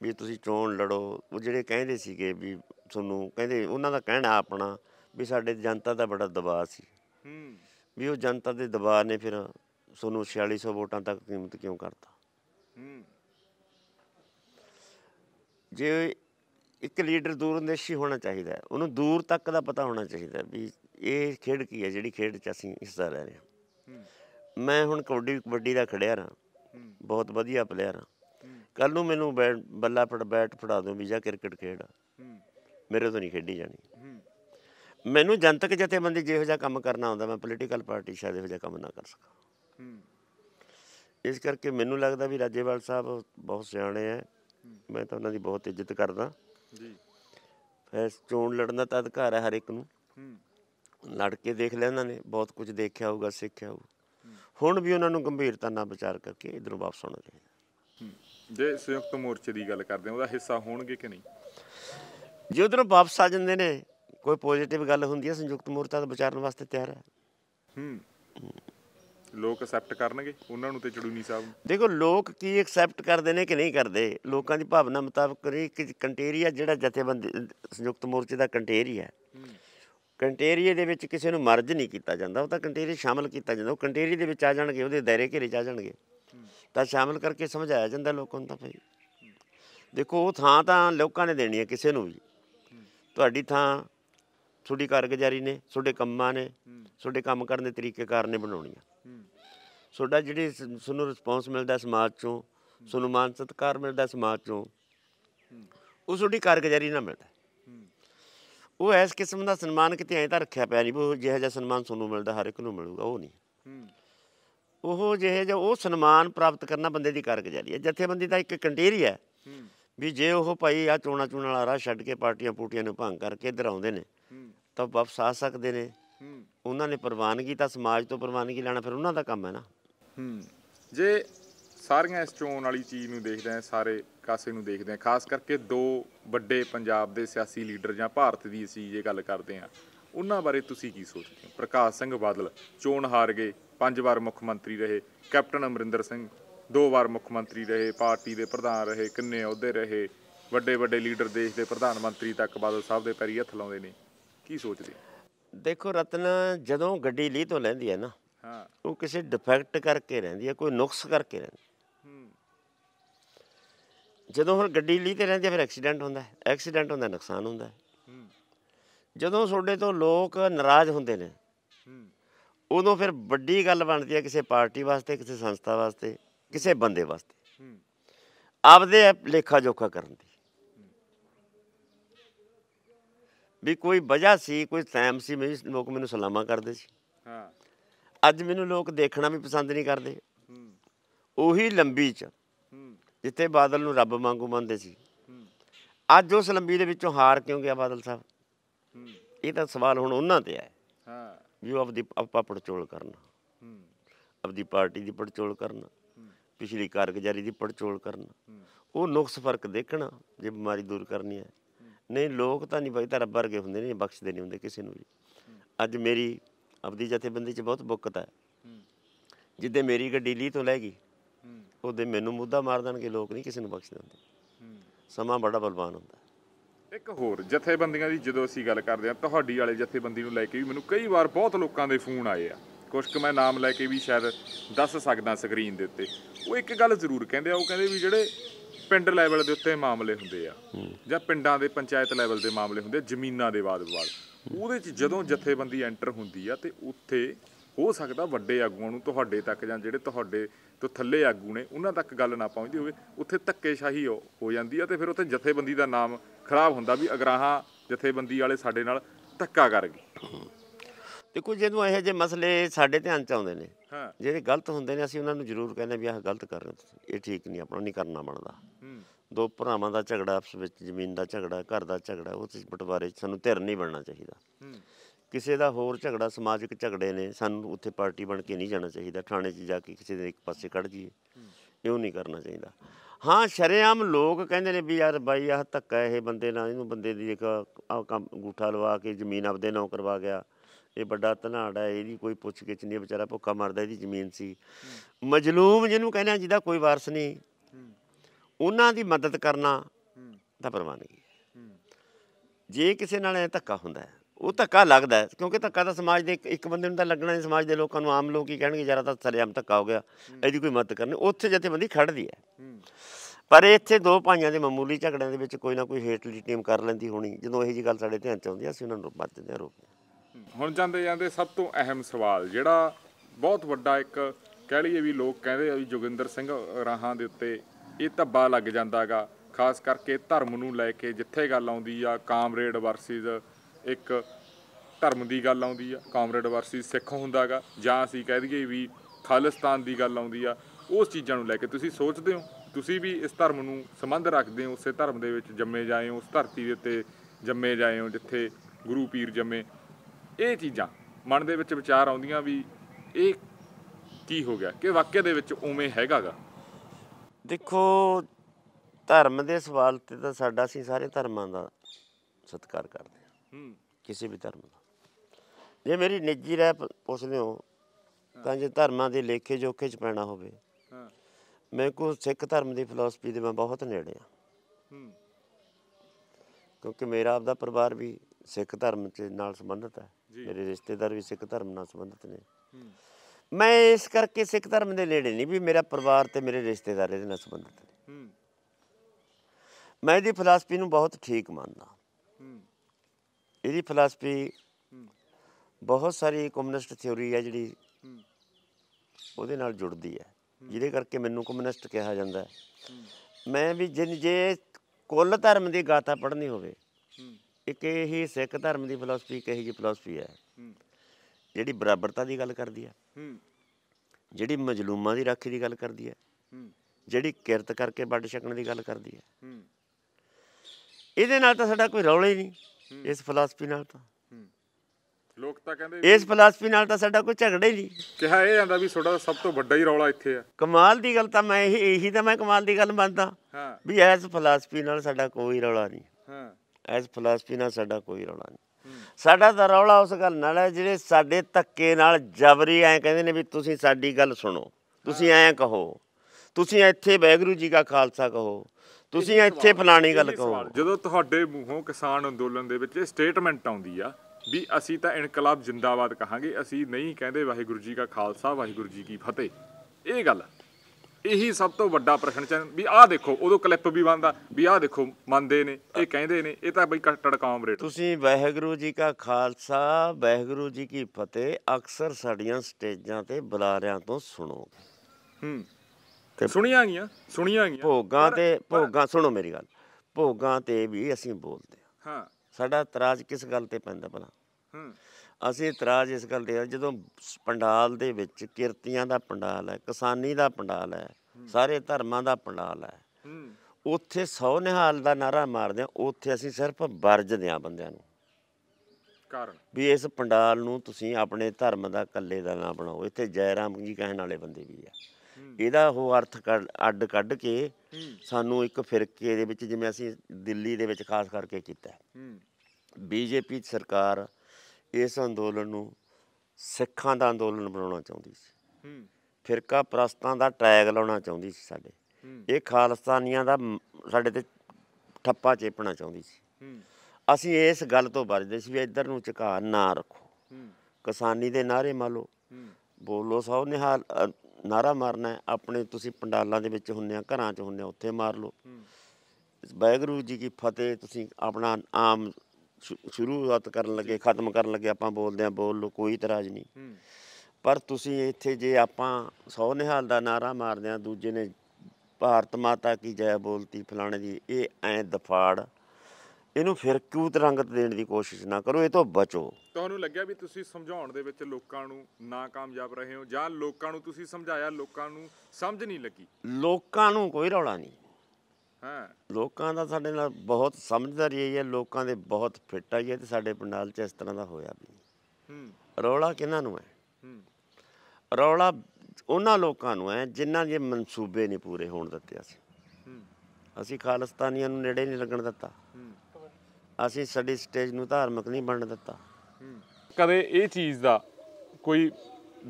A: ਵੀ ਤੁਸੀਂ ਚੋਣ ਲੜੋ ਉਹ ਜਿਹੜੇ ਕਹਿੰਦੇ ਸੀਗੇ ਵੀ ਤੁਹਾਨੂੰ ਕਹਿੰਦੇ ਉਹਨਾਂ ਦਾ ਕਹਿਣਾ ਆਪਣਾ ਵੀ ਸਾਡੇ ਜਨਤਾ ਦਾ ਬੜਾ ਦਬਾਅ ਸੀ ਹੂੰ ਵੀ ਉਹ ਜਨਤਾ ਦੇ ਦਬਾਅ ਨੇ ਫਿਰ ਤੁਹਾਨੂੰ 4600 ਵੋਟਾਂ ਤੱਕ ਕੀਮਤ ਕਿਉਂ ਕਰਤਾ ਹੂੰ ਜੇ ਇੱਕ ਲੀਡਰ ਦੂਰ ਅੰਦੇਸ਼ੀ ਹੋਣਾ ਚਾਹੀਦਾ ਹੈ ਉਹਨੂੰ ਦੂਰ ਤੱਕ ਦਾ ਪਤਾ ਹੋਣਾ ਚਾਹੀਦਾ ਵੀ ਇਹ ਖੇਡ ਕੀ ਹੈ ਜਿਹੜੀ ਖੇਡ 'ਚ ਅਸੀਂ ਹਿੱਸਾ ਲੈ ਰਹੇ ਹਾਂ ਮੈਂ ਹੁਣ ਕਬੱਡੀ ਕਬੱਡੀ ਦਾ ਖੜਿਆ ਰਾਂ ਬਹੁਤ ਵਧੀਆ ਪਲੇਅਰ ਹਾਂ ਕੱਲ ਨੂੰ ਮੈਨੂੰ ਬੈਟ ਬੱਲਾ ਫੜ ਬੈਟ ਫੜਾ ਦਿਓ ਵੀਜ਼ਾ ਕ੍ਰਿਕਟ ਖੇਡ ਮੇਰੇ ਤੋਂ ਨਹੀਂ ਖੇਡੀ ਜਾਣੀ ਮੈਨੂੰ ਜਨਤਕ ਜਥੇਬੰਦੀ ਜਿਹੋ ਜਿਹਾ ਕੰਮ ਕਰਨਾ ਆਉਂਦਾ ਮੈਂ ਪੋਲੀਟੀਕਲ ਪਾਰਟੀ ਸ਼ਾਇਦ ਇਹੋ ਜਿਹਾ ਕੰਮ ਨਾ ਕਰ
C: ਸਕਾਂ
A: ਇਸ ਕਰਕੇ ਮੈਨੂੰ ਲੱਗਦਾ ਵੀ ਰਾਜੇਵਾਲ ਸਾਹਿਬ ਬਹੁਤ ਸਿਆਣੇ ਐ ਮੈਂ ਤਾਂ ਉਹਨਾਂ ਦੀ ਬਹੁਤ ਇੱਜ਼ਤ ਕਰਦਾ ਜੀ ਇਸ ਚੋਣ ਲੜਨ ਦਾ ਤਾਂ ਅਧਿਕਾਰ ਹੈ ਹਰ ਇੱਕ ਨੂੰ ਲੜ ਕੇ ਦੇਖ ਲਿਆ ਉਹਨਾਂ ਨੇ ਬਹੁਤ ਕੁਝ ਦੇਖਿਆ ਹੋਊਗਾ ਸਿੱਖਿਆ ਹੋਊ ਹੁਣ ਵੀ ਉਹਨਾਂ ਨੂੰ ਗੰਭੀਰਤਾ ਨਾਲ ਵਿਚਾਰ ਕਰਕੇ ਇਧਰੋਂ ਵਾਪਸ ਆਉਣਾ ਚਾਹੀਦਾ
B: ਜੇ ਸੰਯੁਕਤ ਮੋਰਚੇ ਦੀ ਗੱਲ ਕਰਦੇ ਆ ਉਹਦਾ ਹਿੱਸਾ ਹੋਣਗੇ ਕਿ ਨਹੀਂ
A: ਜੇ ਉਧਰੋਂ ਵਾਪਸ ਆ ਜਾਂਦੇ ਨੇ ਕੋਈ ਪੋਜ਼ਿਟਿਵ ਗੱਲ ਹੁੰਦੀ ਹੈ ਸੰਯੁਕਤ ਮੋਰਚਾ ਦਾ ਵਿਚਾਰਨ ਵਾਸਤੇ ਤਿਆਰ ਹੈ ਹੂੰ
B: ਲੋਕ ਅਕਸੈਪਟ ਕਰਨਗੇ ਉਹਨਾਂ ਨੂੰ ਤੇ ਚੜੂਨੀ ਸਾਹਿਬ ਨੂੰ
A: ਦੇਖੋ ਲੋਕ ਕੀ ਐਕਸੈਪਟ ਕਰਦੇ ਨੇ ਕਿ ਨਹੀਂ ਕਰਦੇ ਲੋਕਾਂ ਦੀ ਭਾਵਨਾ ਮੁਤਾਬਕ ਇੱਕ ਕੰਟੇਰੀਆ ਜਿਹੜਾ ਜਥੇਬੰਦੀ ਸੰਯੁਕਤ ਮੋਰਚੇ ਦਾ ਕੰਟੇਰੀਆ ਕੰਟੇਰੀਆ ਦੇ ਵਿੱਚ ਕਿਸੇ ਨੂੰ ਮਰਜ ਨਹੀਂ ਕੀਤਾ ਜਾਂਦਾ ਉਹ ਤਾਂ ਕੰਟੇਰੀਆ ਸ਼ਾਮਲ ਕੀਤਾ ਜਾਂਦਾ ਉਹ ਕੰਟੇਰੀਆ ਦੇ ਵਿੱਚ ਆ ਜਾਣਗੇ ਉਹਦੇ ਦਾਇਰੇ ਘੇਰੇ ਚ ਆ ਜਾਣਗੇ ਤਾਂ ਸ਼ਾਮਲ ਕਰਕੇ ਸਮਝਾਇਆ ਜਾਂਦਾ ਲੋਕਾਂ ਨੂੰ ਤਾਂ ਭਾਈ ਦੇਖੋ ਉਹ ਥਾਂ ਤਾਂ ਲੋਕਾਂ ਨੇ ਦੇਣੀ ਹੈ ਕਿਸੇ ਨੂੰ ਵੀ ਤੁਹਾਡੀ ਥਾਂ ਤੁਹਾਡੀ ਕਾਰਗੁਜ਼ਾਰੀ ਨੇ ਤੁਹਾਡੇ ਕੰਮਾਂ ਨੇ ਤੁਹਾਡੇ ਕੰਮ ਕਰਨ ਦੇ ਤਰੀਕੇ ਨੇ ਬਣਾਉਣੀਆਂ ਤੁਹਾਡਾ ਜਿਹੜੀ ਸਾਨੂੰ ਰਿਸਪੌਂਸ ਮਿਲਦਾ ਸਮਾਜ ਚੋਂ ਸਾਨੂੰ ਮਾਨ ਸਤਕਾਰ ਮਿਲਦਾ ਸਮਾਜ ਚੋਂ ਉਹ ਤੁਹਾਡੀ ਕਾਰਗੁਜ਼ਾਰੀ ਨਾਲ ਮਿਲਦਾ ਉਹ ਇਸ ਕਿਸਮ ਦਾ ਸਨਮਾਨ ਕਿਤੇ ਐਂ ਤਾਂ ਰੱਖਿਆ ਪਿਆ ਨਹੀਂ ਉਹ ਜਿਹੜਾ ਜਿਹਾ ਸਨਮਾਨ ਤੁਹਾਨੂੰ ਮਿਲਦਾ ਹਰ ਇੱਕ ਨੂੰ ਮਿਲੂਗਾ ਉਹ
C: ਨਹੀਂ
A: ਉਹ ਜਿਹੇ ਜੋ ਉਹ ਸਨਮਾਨ ਪ੍ਰਾਪਤ ਕਰਨਾ ਬੰਦੇ ਦੀ ਕਾਰਗੁਜ਼ਾਰੀ ਹੈ ਜਥੇਬੰਦੀ ਦਾ ਇੱਕ ਕੰਟੇਰੀ ਹੈ ਵੀ ਜੇ ਉਹ ਭਾਈ ਆ ਚੋਣਾ ਚੋਣ ਵਾਲਾ ਰਾਹ ਛੱਡ ਕੇ ਪਾਰਟੀਆਂ ਪੂਟੀਆਂ ਨੂੰ ਭੰਗ ਕਰਕੇ ਇਧਰ ਆਉਂਦੇ ਨੇ ਤਾਂ ਵਾਪਸ ਆ ਸਕਦੇ ਨੇ ਉਹਨਾਂ ਨੇ ਪ੍ਰਵਾਨਗੀ ਤਾਂ ਸਮਾਜ ਤੋਂ ਪ੍ਰਵਾਨਗੀ ਲੈਣਾ ਫਿਰ ਉਹਨਾਂ ਦਾ ਕੰਮ ਹੈ ਨਾ ਜੇ
B: ਸਾਰੀਆਂ ਇਸ ਚੋਣ ਵਾਲੀ ਚੀਜ਼ ਨੂੰ ਦੇਖਦੇ ਆ ਸਾਰੇ ਕਾਸੇ ਨੂੰ ਦੇਖਦੇ ਆ ਖਾਸ ਕਰਕੇ ਦੋ ਵੱਡੇ ਪੰਜਾਬ ਦੇ ਸਿਆਸੀ ਲੀਡਰ ਜਾਂ ਭਾਰਤ ਦੀ ਅਸੀਂ ਜੇ ਗੱਲ ਕਰਦੇ ਆ ਉਹਨਾਂ ਬਾਰੇ ਤੁਸੀਂ ਕੀ ਸੋਚਦੇ ਹੋ ਪ੍ਰਕਾਸ਼ ਸਿੰਘ ਬਾਦਲ ਚੋਣ ਹਾਰ ਗਏ ਪੰਜ ਵਾਰ ਮੁੱਖ ਮੰਤਰੀ ਰਹੇ ਕੈਪਟਨ ਅਮਰਿੰਦਰ ਸਿੰਘ ਦੋ ਵਾਰ ਮੁੱਖ ਮੰਤਰੀ ਰਹੇ ਪਾਰਟੀ ਦੇ ਪ੍ਰਧਾਨ ਰਹੇ ਕਿੰਨੇ ਅਹੁਦੇ ਰਹੇ ਵੱਡੇ ਵੱਡੇ ਲੀਡਰ ਦੇਸ਼ ਦੇ ਪ੍ਰਧਾਨ ਮੰਤਰੀ ਤੱਕ ਬਾਦਲ ਸਾਹਿਬ ਦੇ ਪੈਰੀ ਹੱਥ ਲਾਉਂਦੇ ਨੇ ਕੀ ਸੋਚਦੇ
A: ਦੇਖੋ ਰਤਨ ਜਦੋਂ ਗੱਡੀ ਲਈ ਤੋਂ ਲੈਂਦੀ ਹੈ ਨਾ ਹਾਂ ਉਹ ਕਿਸੇ ਡਿਫੈਕਟ ਕਰਕੇ ਰਹਿੰਦੀ ਹੈ ਕੋਈ ਨੁਕਸ ਕਰਕੇ ਰਹਿੰਦੀ ਜਦੋਂ ਹੁਣ ਗੱਡੀ ਲਈ ਤੇ ਰਹਿੰਦੀ ਫਿਰ ਐਕਸੀਡੈਂਟ ਹੁੰਦਾ ਹੈ ਐਕਸੀਡੈਂਟ ਹੁੰਦਾ ਨੁਕਸਾਨ ਹੁੰਦਾ ਜਦੋਂ ਤੁਹਾਡੇ ਤੋਂ ਲੋਕ ਨਾਰਾਜ਼ ਹੁੰਦੇ ਨੇ ਉਦੋਂ ਫਿਰ ਵੱਡੀ ਗੱਲ ਬਣਦੀ ਹੈ ਕਿਸੇ ਪਾਰਟੀ ਵਾਸਤੇ ਕਿਸੇ ਸੰਸਥਾ ਵਾਸਤੇ ਕਿਸੇ ਬੰਦੇ ਵਾਸਤੇ ਆਪਦੇ ਲੇਖਾ ਜੋਖਾ ਕਰਨ ਦੀ ਵੀ ਕੋਈ ਵਜ੍ਹਾ ਸੀ ਕੋਈ ਟਾਈਮ ਸੀ ਮੈਂ ਲੋਕ ਮੈਨੂੰ ਸਲਾਮਾ ਕਰਦੇ ਸੀ ਹਾਂ ਅੱਜ ਮੈਨੂੰ ਲੋਕ ਦੇਖਣਾ ਵੀ ਪਸੰਦ ਨਹੀਂ ਕਰਦੇ ਉਹੀ ਲੰਬੀ ਚ ਜਿੱਥੇ ਬਾਦਲ ਨੂੰ ਰੱਬ ਵਾਂਗੂ ਮੰਨਦੇ ਸੀ ਅੱਜ ਉਸ ਲੰਬੀ ਦੇ ਵਿੱਚੋਂ ਹਾਰ ਕਿਉਂ ਗਿਆ ਬਾਦਲ ਸਾਹਿਬ ਇਹ ਤਾਂ ਸਵਾਲ ਹੁਣ ਉਹਨਾਂ ਤੇ ਹੈ ਵੀ ਉਹ ਆਪਦੀ ਆਪਾ ਪੜਚੋਲ ਕਰਨ ਆਪਦੀ ਪਾਰਟੀ ਦੀ ਪੜਚੋਲ ਕਰਨ ਪਿਛਲੀ ਕਾਰਗੁਜ਼ਾਰੀ ਦੀ ਪੜਚੋਲ ਕਰਨ ਉਹ ਨੁਕਸ ਫਰਕ ਦੇਖਣਾ ਜੇ ਬਿਮਾਰੀ ਦੂਰ ਕਰਨੀ ਹੈ ਨਹੀਂ ਲੋਕ ਤਾਂ ਨਹੀਂ ਬਖਤਾ ਰੱਬ ਵਰਗੇ ਹੁੰਦੇ ਨੇ ਬਖਸ਼ਦੇ ਨਹੀਂ ਹੁੰਦੇ ਕਿਸੇ ਨੂੰ ਵੀ ਅੱਜ ਮੇਰੀ ਆਪਦੀ ਜਥੇਬੰਦੀ 'ਚ ਬਹੁਤ ਬੁੱਕਤ ਹੈ ਜਿੱਦੇ ਮੇਰੀ ਗੱਡੀ ਲੀ ਤੋਂ ਲੈ ਗਈ ਉਹਦੇ ਮੈਨੂੰ ਮੁੱਦਾ ਮਾਰ ਦੇਣਗੇ ਲੋਕ ਨਹੀਂ ਕਿਸੇ ਨੂੰ ਬਖਸ਼ਦੇ ਹੁੰਦੇ ਸਮਾਂ ਬੜਾ ਬਲਵਾਨ ਹੁੰਦਾ
C: ਇੱਕ
B: ਹੋਰ ਜਥੇਬੰਦੀਆਂ ਦੀ ਜਦੋਂ ਅਸੀਂ ਗੱਲ ਕਰਦੇ ਆ ਤੁਹਾਡੀ ਵਾਲੇ ਜਥੇਬੰਦੀ ਨੂੰ ਲੈ ਕੇ ਵੀ ਮੈਨੂੰ ਕਈ ਵਾਰ ਬਹੁਤ ਲੋਕਾਂ ਦੇ ਫੋਨ ਆਏ ਆ ਕੁਝ ਕੁ ਮੈਂ ਨਾਮ ਲੈ ਕੇ ਵੀ ਸ਼ਾਇਦ ਦੱਸ ਸਕਦਾ ਸਕਰੀਨ ਦੇ ਉੱਤੇ ਉਹ ਇੱਕ ਗੱਲ ਜ਼ਰੂਰ ਕਹਿੰਦੇ ਆ ਉਹ ਕਹਿੰਦੇ ਵੀ ਜਿਹੜੇ ਪਿੰਡ ਲੈਵਲ ਦੇ ਉੱਤੇ ਮਾਮਲੇ ਹੁੰਦੇ ਆ ਜਾਂ ਪਿੰਡਾਂ ਦੇ ਪੰਚਾਇਤ ਲੈਵਲ ਦੇ ਮਾਮਲੇ ਹੁੰਦੇ ਆ ਜ਼ਮੀਨਾਂ ਦੇ ਵਾਦ-ਵਿਵਾਦ ਉਹਦੇ 'ਚ ਜਦੋਂ ਜਥੇਬੰਦੀ ਐਂਟਰ ਹੁੰਦੀ ਆ ਤੇ ਉੱਥੇ ਹੋ ਸਕਦਾ ਵੱਡੇ ਆਗੂਆਂ ਨੂੰ ਤੁਹਾਡੇ ਤੱਕ ਜਾਂ ਜਿਹੜੇ ਤੁਹਾਡੇ ਤੋਂ ਥੱਲੇ ਆਗੂ ਨੇ ਉਹਨਾਂ ਤੱਕ ਗੱਲ ਨਾ ਪਹੁੰਚਦੀ ਹੋਵੇ ਉੱਥੇ ਧੱਕੇਸ਼ਾਹੀ ਹੋ ਜਾਂਦੀ ਆ ਤੇ ਫਿਰ ਉੱਥੇ ਜਥੇਬੰਦੀ ਦਾ ਨਾਮ ਖਰਾਬ ਹੁੰਦਾ ਵੀ
A: ਅਗਰਾਹਾਂ ਜਥੇਬੰਦੀ ਵਾਲੇ ਸਾਡੇ ਨਾਲ ਧੱਕਾ ਕਰ ਗਏ ਦੇਖੋ ਜਦੋਂ ਇਹੋ ਜਿਹੇ ਮਸਲੇ ਸਾਡੇ ਧਿਆਨ ਚ ਆਉਂਦੇ ਨੇ ਜਿਹੜੇ ਗਲਤ ਹੁੰਦੇ ਨੇ ਅਸੀਂ ਉਹਨਾਂ ਨੂੰ ਜ਼ਰੂਰ ਕਹਿੰਦੇ ਵੀ ਆਹ ਗਲਤ ਕਰ ਰਹੇ ਤੁਸੀਂ ਇਹ ਠੀਕ ਨਹੀਂ ਆਪਣਾ ਨਹੀਂ ਕਰਨਾ ਬਣਦਾ ਦੋ ਭਰਾਵਾਂ ਦਾ ਝਗੜਾ ਆਪਸ ਵਿੱਚ ਜ਼ਮੀਨ ਦਾ ਝਗੜਾ ਘਰ ਦਾ ਝਗੜਾ ਉਹ ਤੇ ਬਟਵਾਰੇ ਸਾਨੂੰ ਧਿਰ ਨਹੀਂ ਬਣਨਾ ਚਾਹੀਦਾ ਕਿਸੇ ਦਾ ਹੋਰ ਝਗੜਾ ਸਮਾਜਿਕ ਝਗੜੇ ਨੇ ਸਾਨੂੰ ਉੱਥੇ ਪਾਰਟੀ ਬਣ ਕੇ ਨਹੀਂ ਜਾਣਾ ਚਾਹੀਦਾ ਥਾਣੇ 'ਚ ਜਾ ਕੇ ਕਿਸੇ ਦੇ ਇੱਕ ਪਾਸੇ ਕੱਢ ਜੀ ਇਹੋ ਨਹੀਂ ਕਰਨਾ ਚਾਹੀਦਾ ਹਾਂ ਸ਼ਰੇਆਮ ਲੋਕ ਕਹਿੰਦੇ ਨੇ ਵੀ ਯਾਰ ਬਾਈ ਆਹ ਧੱਕਾ ਇਹ ਬੰਦੇ ਨਾਲ ਇਹਨੂੰ ਬੰਦੇ ਦੀ ਇੱਕ ਆ ਕੰਮ ਗੂਠਾ ਲਵਾ ਕੇ ਜ਼ਮੀਨ ਆਪਦੇ ਨਾਂ ਕਰਵਾ ਗਿਆ ਇਹ ਵੱਡਾ ਧਨਾੜ ਹੈ ਇਹਦੀ ਕੋਈ ਪੁੱਛ ਗਿੱਛ ਨਹੀਂ ਵਿਚਾਰਾ ਭੁੱਖਾ ਮਰਦਾ ਇਹਦੀ ਜ਼ਮੀਨ ਸੀ ਮਜਲੂਮ ਜਿਹਨੂੰ ਕਹਿੰਦੇ ਆ ਜਿਹਦਾ ਕੋਈ ਵਾਰਸ ਨਹੀਂ ਉਹਨਾਂ ਦੀ ਮਦਦ ਕਰਨਾ ਤਾਂ ਪਰਵਾਨਗੀ ਜੇ ਕਿਸੇ ਨਾਲ ਇਹ ਧੱਕਾ ਹੁੰਦਾ ਹੈ ਉਹ ਧੱਕਾ ਲੱਗਦਾ ਕਿਉਂਕਿ ਧੱਕਾ ਤਾਂ ਸਮਾਜ ਦੇ ਇੱਕ ਬੰਦੇ ਨੂੰ ਤਾਂ ਲੱਗਣਾ ਨਹੀਂ ਸਮਾਜ ਦੇ ਲੋਕਾਂ ਨੂੰ ਆਮ ਲੋਕ ਹੀ ਕਹਿਣਗੇ ਜਰਾ ਤਾਂ ਸਰੇਆਮ ਧੱਕਾ ਹੋ ਗਿਆ ਇਹਦੀ ਕੋਈ ਮਦਦ ਕਰਨੀ ਉੱਥੇ ਜਿੱਥੇ ਬੰਦੀ ਖੜਦੀ ਹੈ ਪਰ ਇੱਥੇ ਦੋ ਭਾਈਆਂ ਦੇ ਮਾਮੂਲੀ ਝਗੜਿਆਂ ਦੇ ਵਿੱਚ ਕੋਈ ਨਾ ਕੋਈ ਹੇਠਲੀ ਟੀਮ ਕਰ ਲੈਂਦੀ ਹੋਣੀ ਜਦੋਂ ਇਹੋ ਜੀ ਗੱਲ ਸਾਡੇ ਧਿਆਨ ਚ ਆਉਂਦੀ ਅਸੀਂ ਉਹਨਾਂ ਨੂੰ ਮਦਦ ਦਿੰਦੇ ਹਾਂ ਰੋਕ
B: ਹੁਣ ਜਾਂਦੇ ਜਾਂਦੇ ਸਭ ਤੋਂ ਅਹਿਮ ਸਵਾਲ ਜਿਹੜਾ ਬਹੁਤ ਵੱਡਾ ਇੱਕ ਕਹਿ ਲਈਏ ਵੀ ਲੋਕ ਕਹਿੰਦੇ ਆ ਵੀ ਜੋਗਿੰਦਰ ਸਿੰਘ ਰਾਹਾਂ ਦੇ ਉੱਤੇ ਇਹ ਧੱਬਾ ਲੱਗ ਜਾਂਦਾਗਾ ਖਾਸ ਕਰਕੇ ਧਰਮ ਨੂੰ ਲੈ ਕੇ ਜਿੱਥੇ ਗੱਲ ਆਉਂਦੀ ਆ ਕਾਮਰੇਡ ਵਰਸਿਸ ਇੱਕ ਧਰਮ ਦੀ ਗੱਲ ਆਉਂਦੀ ਆ ਕਾਮਰੇਡ ਵਰਸੀ ਸਿੱਖ ਹੁੰਦਾਗਾ ਜਾਂ ਅਸੀਂ ਕਹਿ ਦਈਏ ਵੀ ਖਾਲਿਸਤਾਨ ਦੀ ਗੱਲ ਆਉਂਦੀ ਆ ਉਸ ਚੀਜ਼ਾਂ ਨੂੰ ਲੈ ਕੇ ਤੁਸੀਂ ਸੋਚਦੇ ਹੋ ਤੁਸੀਂ ਵੀ ਇਸ ਧਰਮ ਨੂੰ ਸੰਬੰਧ ਰੱਖਦੇ ਹੋ ਉਸੇ ਧਰਮ ਦੇ ਵਿੱਚ ਜੰਮੇ ਜਾਏ ਹੋ ਉਸ ਧਰਤੀ ਦੇ ਉੱਤੇ ਜੰਮੇ ਜਾਏ ਹੋ ਜਿੱਥੇ ਗੁਰੂ ਪੀਰ ਜੰਮੇ ਇਹ ਚੀਜ਼ਾਂ ਮਨ ਦੇ ਵਿੱਚ ਵਿਚਾਰ ਆਉਂਦੀਆਂ ਵੀ ਇਹ ਕੀ ਹੋ ਗਿਆ ਕਿ ਵਾਕਿਆ ਦੇ ਵਿੱਚ ਉਵੇਂ ਹੈਗਾਗਾ
A: ਦੇਖੋ ਧਰਮ ਦੇ ਸਵਾਲ ਤੇ ਤਾਂ ਸਾਡਾ ਸੀ ਸਾਰੇ ਧਰਮਾਂ ਦਾ ਸਤਿਕਾਰ ਕਰਦੇ ਹੂੰ ਕਿਸੇ ਵੀ ਧਰਮ ਦਾ ਜੇ ਮੇਰੀ ਨਿੱਜੀ ਰਾਏ ਪੁੱਛਦੇ ਹੋ ਤਾਂ ਜੇ ਧਰਮਾਂ ਦੇ ਲੇਖੇ ਜੋਖੇ ਚ ਪੈਣਾ ਹੋਵੇ ਹਾਂ ਮੈਂ ਕੋ ਸਿੱਖ ਧਰਮ ਦੀ ਫਿਲਾਸਫੀ ਦੇ ਮੈਂ ਬਹੁਤ ਨੇੜੇ ਆ ਹੂੰ ਕਿਉਂਕਿ ਮੇਰਾ ਆਪਦਾ ਪਰਿਵਾਰ ਵੀ ਸਿੱਖ ਧਰਮ ਦੇ ਨਾਲ ਸੰਬੰਧਿਤ ਹੈ ਮੇਰੇ ਰਿਸ਼ਤੇਦਾਰ ਵੀ ਸਿੱਖ ਧਰਮ ਨਾਲ ਸੰਬੰਧਿਤ ਨੇ ਮੈਂ ਇਸ ਕਰਕੇ ਸਿੱਖ ਧਰਮ ਦੇ ਨੇੜੇ ਨਹੀਂ ਵੀ ਮੇਰਾ ਪਰਿਵਾਰ ਤੇ ਮੇਰੇ ਰਿਸ਼ਤੇਦਾਰ ਇਹਦੇ ਨਾਲ ਸੰਬੰਧਿਤ ਨੇ ਮੈਂ ਇਹਦੀ ਫਿਲਾਸਫੀ ਨੂੰ ਬਹੁਤ ਠੀਕ ਮੰਨਦਾ ਇਹਦੀ ਫਲਸਫੀ ਬਹੁਤ ਸਾਰੀ ਕਮਿਊਨਿਸਟ ਥਿਉਰੀ ਹੈ ਜਿਹੜੀ ਉਹਦੇ ਨਾਲ ਜੁੜਦੀ ਹੈ ਜਿਹਦੇ ਕਰਕੇ ਮੈਨੂੰ ਕਮਿਊਨਿਸਟ ਕਿਹਾ ਜਾਂਦਾ ਮੈਂ ਵੀ ਜਿੰਨ ਜੇ ਕੁੱਲ ਧਰਮ ਦੀ ਗਾਥਾ ਪੜ੍ਹਨੀ ਹੋਵੇ ਇੱਕ ਇਹ ਸਿੱਖ ਧਰਮ ਦੀ ਫਲਸਫੀ ਕਹੀ ਜੀ ਫਲਸਫੀ ਹੈ ਜਿਹੜੀ ਬਰਾਬਰਤਾ ਦੀ ਗੱਲ ਕਰਦੀ ਹੈ ਜਿਹੜੀ ਮਜਲੂਮਾਂ ਦੀ ਰਾਖੀ ਦੀ ਗੱਲ ਕਰਦੀ ਹੈ ਜਿਹੜੀ ਕਿਰਤ ਕਰਕੇ ਵੱਡ ਛਕਣ ਦੀ ਗੱਲ ਕਰਦੀ ਹੈ ਇਹਦੇ ਨਾਲ ਤਾਂ ਸਾਡਾ ਕੋਈ ਰੌਲਾ ਹੀ ਨਹੀਂ ਇਸ ਫਲਸਫੀ ਨਾਲ ਤਾਂ
B: ਲੋਕ ਤਾਂ ਕਹਿੰਦੇ ਇਸ ਫਲਸਫੀ
A: ਨਾਲ ਤਾਂ ਸਾਡਾ ਕੋਈ ਝਗੜਾ ਹੀ ਨਹੀਂ ਕਿਹਾ ਇਹ ਜਾਂਦਾ ਵੀ ਤੁਹਾਡਾ ਸਭ ਤੋਂ
B: ਵੱਡਾ ਹੀ ਰੌਲਾ ਇੱਥੇ
A: ਆ ਕਮਾਲ ਦੀ ਗੱਲ ਤਾਂ ਮੈਂ ਇਹੀ ਇਹੀ ਤਾਂ ਮੈਂ ਕਮਾਲ ਦੀ ਗੱਲ ਮੰਨਦਾ ਹਾਂ ਵੀ ਐਸ ਫਲਸਫੀ ਨਾਲ ਸਾਡਾ ਕੋਈ ਰੌਲਾ ਨਹੀਂ ਹਾਂ ਐਸ ਫਲਸਫੀ ਨਾਲ ਸਾਡਾ ਕੋਈ ਰੌਲਾ ਨਹੀਂ ਸਾਡਾ ਤਾਂ ਰੌਲਾ ਉਸ ਗੱਲ ਨਾਲ ਹੈ ਜਿਹੜੇ ਸਾਡੇ ਧੱਕੇ ਨਾਲ ਜਬਰੀ ਐ ਕਹਿੰਦੇ ਨੇ ਵੀ ਤੁਸੀਂ ਸਾਡੀ ਗੱਲ ਸੁਣੋ ਤੁਸੀਂ ਐ ਕਹੋ ਤੁਸੀਂ ਇੱਥੇ ਵੈਗਰੂ ਜੀ ਦਾ ਖਾਲਸਾ ਕਹੋ ਤੁਸੀਂ ਇੱਥੇ ਫਲਾਣੀ ਗੱਲ ਕਹੋ
B: ਜਦੋਂ ਤੁਹਾਡੇ ਮੂੰਹੋਂ ਕਿਸਾਨ ਅੰਦੋਲਨ ਦੇ ਵਿੱਚ ਇਹ ਸਟੇਟਮੈਂਟ ਆਉਂਦੀ ਆ ਵੀ ਅਸੀਂ ਤਾਂ ਇਨਕਲਾਬ ਜਿੰਦਾਬਾਦ ਕਹਾਂਗੇ ਅਸੀਂ ਨਹੀਂ ਕਹਿੰਦੇ ਵਾਹਿਗੁਰੂ ਜੀ ਕਾ ਖਾਲਸਾ ਵਾਹਿਗੁਰੂ ਜੀ ਕੀ ਫਤਿਹ ਇਹ ਗੱਲ ਇਹੀ ਸਭ ਤੋਂ ਵੱਡਾ ਪ੍ਰਸ਼ਨ ਚ ਵੀ ਆਹ ਦੇਖੋ ਉਦੋਂ ਕਲਿੱਪ ਵੀ ਬੰਦਾ ਵੀ ਆਹ ਦੇਖੋ ਮੰਨਦੇ ਨੇ ਇਹ ਕਹਿੰਦੇ ਨੇ ਇਹ ਤਾਂ
A: ਬਈ ਕੱਟੜ ਕੌਮ ਤੁਸੀਂ ਵਾਹਿਗੁਰੂ ਜੀ ਕਾ ਖਾਲਸਾ ਵਾਹਿਗੁਰੂ ਜੀ ਕੀ ਫਤਿਹ ਅਕਸਰ ਸਾਡੀਆਂ ਸਟੇਜਾਂ ਤੇ ਬੁਲਾਰਿਆਂ ਤੋਂ ਸੁਣੋ ਹੂੰ ਤੇ ਸੁਣੀਆਂ ਗਈਆਂ ਸੁਣੀਆਂ ਗਈਆਂ ਭੋਗਾਂ ਤੇ ਭੋਗਾਂ ਸੁਣੋ ਮੇਰੀ ਗੱਲ ਭੋਗਾਂ ਤੇ ਵੀ ਅਸੀਂ ਬੋਲਦੇ ਹਾਂ ਹਾਂ ਸਾਡਾ ਇਤਰਾਜ਼ ਕਿਸ ਗੱਲ ਤੇ ਪੈਂਦਾ ਭਲਾ ਹੂੰ ਅਸੀਂ ਇਤਰਾਜ਼ ਇਸ ਗੱਲ ਤੇ ਜਦੋਂ ਪੰਡਾਲ ਦੇ ਵਿੱਚ ਕਿਰਤੀਆਂ ਦਾ ਪੰਡਾਲ ਹੈ ਕਿਸਾਨੀ ਦਾ ਪੰਡਾਲ ਹੈ ਸਾਰੇ ਧਰਮਾਂ ਦਾ ਪੰਡਾਲ ਹੈ
C: ਹੂੰ
A: ਉੱਥੇ ਸੌ ਨਿਹਾਲ ਦਾ ਨਾਰਾ ਮਾਰਦੇ ਆ ਉੱਥੇ ਅਸੀਂ ਸਿਰਫ ਵਰਜਦੇ ਆ ਬੰਦਿਆਂ ਨੂੰ ਕਾਰਨ ਵੀ ਇਸ ਪੰਡਾਲ ਨੂੰ ਤੁਸੀਂ ਆਪਣੇ ਧਰਮ ਦਾ ਕੱਲੇ ਦਾ ਨਾ ਬਣਾਓ ਇੱਥੇ ਜੈ ਰਾਮ ਜੀ ਕਹਿਣ ਵਾਲੇ ਬੰਦੇ ਵੀ ਆ ਇਹਦਾ ਉਹ ਅਰਥ ਅੱਡ ਕੱਢ ਕੇ ਸਾਨੂੰ ਇੱਕ ਫਿਰਕੇ ਦੇ ਵਿੱਚ ਜਿਵੇਂ ਅਸੀਂ ਦਿੱਲੀ ਦੇ ਵਿੱਚ ਖਾਸ ਕਰਕੇ ਕੀਤਾ ਬੀਜੇਪੀ ਸਰਕਾਰ ਇਸ ਅੰਦੋਲਨ ਨੂੰ ਸਿੱਖਾਂ ਦਾ ਅੰਦੋਲਨ ਬਣਾਉਣਾ ਚਾਹੁੰਦੀ ਸੀ ਫਿਰਕਾ ਪ੍ਰਸਤਾਂ ਦਾ ਟੈਗ ਲਾਉਣਾ ਚਾਹੁੰਦੀ ਸੀ ਸਾਡੇ ਇਹ ਖਾਲਸਤਾਨੀਆਂ ਦਾ ਸਾਡੇ ਤੇ ਠੱਪਾ ਚੇਪਣਾ ਚਾਹੁੰਦੀ ਸੀ ਅਸੀਂ ਇਸ ਗੱਲ ਤੋਂ ਬਚਦੇ ਸੀ ਵੀ ਇੱਧਰ ਨੂੰ ਝੁਕਾ ਨਾ ਰੱਖੋ ਕਿਸਾਨੀ ਦੇ ਨਾਰੇ ਮਾਲੋ ਬੋਲੋ ਸੌ ਨਿਹਾਲ ਨਾਰਾ ਮਾਰਨਾ ਆਪਣੇ ਤੁਸੀਂ ਪੰਡਾਲਾਂ ਦੇ ਵਿੱਚ ਹੁੰਨੇ ਆ ਘਰਾਂ 'ਚ ਹੁੰਨੇ ਆ ਉੱਥੇ ਮਾਰ ਲਓ ਬੈਗਰੂ ਜੀ ਕੀ ਫਤਿਹ ਤੁਸੀਂ ਆਪਣਾ ਆਮ ਸ਼ੁਰੂਆਤ ਕਰਨ ਲੱਗੇ ਖਤਮ ਕਰਨ ਲੱਗੇ ਆਪਾਂ ਬੋਲਦੇ ਆ ਬੋਲ ਲਓ ਕੋਈ ਇਤਰਾਜ਼ ਨਹੀਂ ਪਰ ਤੁਸੀਂ ਇੱਥੇ ਜੇ ਆਪਾਂ ਸੌ ਨਿਹਾਲ ਦਾ ਨਾਰਾ ਮਾਰਦੇ ਆ ਦੂਜੇ ਨੇ ਭਾਰਤ ਮਾਤਾ ਕੀ ਜੈ ਬੋਲਤੀ ਫਲਾਣੇ ਦੀ ਇਹ ਐ ਦਫਾੜ ਇਹਨੂੰ ਫਿਰ ਕਿਊਤ ਰੰਗਤ ਦੇਣ ਦੀ ਕੋਸ਼ਿਸ਼ ਨਾ ਕਰੋ ਇਹ ਤੋਂ ਬਚੋ
B: ਤੁਹਾਨੂੰ ਲੱਗਿਆ ਵੀ ਤੁਸੀਂ ਸਮਝਾਉਣ ਦੇ ਵਿੱਚ ਲੋਕਾਂ ਨੂੰ ਨਾਕਾਮਯਾਬ ਰਹੇ ਹੋ ਜਾਂ ਲੋਕਾਂ ਨੂੰ ਤੁਸੀਂ ਸਮਝਾਇਆ ਲੋਕਾਂ ਨੂੰ ਸਮਝ ਨਹੀਂ ਲੱਗੀ
A: ਲੋਕਾਂ ਨੂੰ ਕੋਈ ਰੌਲਾ ਨਹੀਂ ਹਾਂ ਲੋਕਾਂ ਦਾ ਸਾਡੇ ਨਾਲ ਬਹੁਤ ਸਮਝਦਾਰੀ ਹੈ ਲੋਕਾਂ ਦੇ ਬਹੁਤ ਫਿੱਟ ਆਈ ਹੈ ਤੇ ਸਾਡੇ ਪੰਡਾਲ 'ਚ ਇਸ ਤਰ੍ਹਾਂ ਦਾ ਹੋਇਆ ਵੀ ਹੂੰ ਰੌਲਾ ਕਿਹਨਾਂ ਨੂੰ ਹੈ ਹੂੰ ਰੌਲਾ ਉਹਨਾਂ ਲੋਕਾਂ ਨੂੰ ਹੈ ਜਿਨ੍ਹਾਂ ਦੇ ਮਨਸੂਬੇ ਨਹੀਂ ਪੂਰੇ ਹੋਣ ਦਿੱਤੇ ਅਸੀਂ ਹੂੰ ਅਸੀਂ ਖਾਲਸਤਾਨੀਆਂ ਨੂੰ ਨੇੜੇ ਨਹੀਂ ਲੱਗਣ ਦਿੱਤਾ ਅਸੀਂ ਸਾਡੀ ਸਟੇਜ ਨੂੰ ਧਾਰਮਿਕ ਨਹੀਂ ਬਣਨ ਦਿੱਤਾ
B: ਕਦੇ ਇਹ ਚੀਜ਼ ਦਾ ਕੋਈ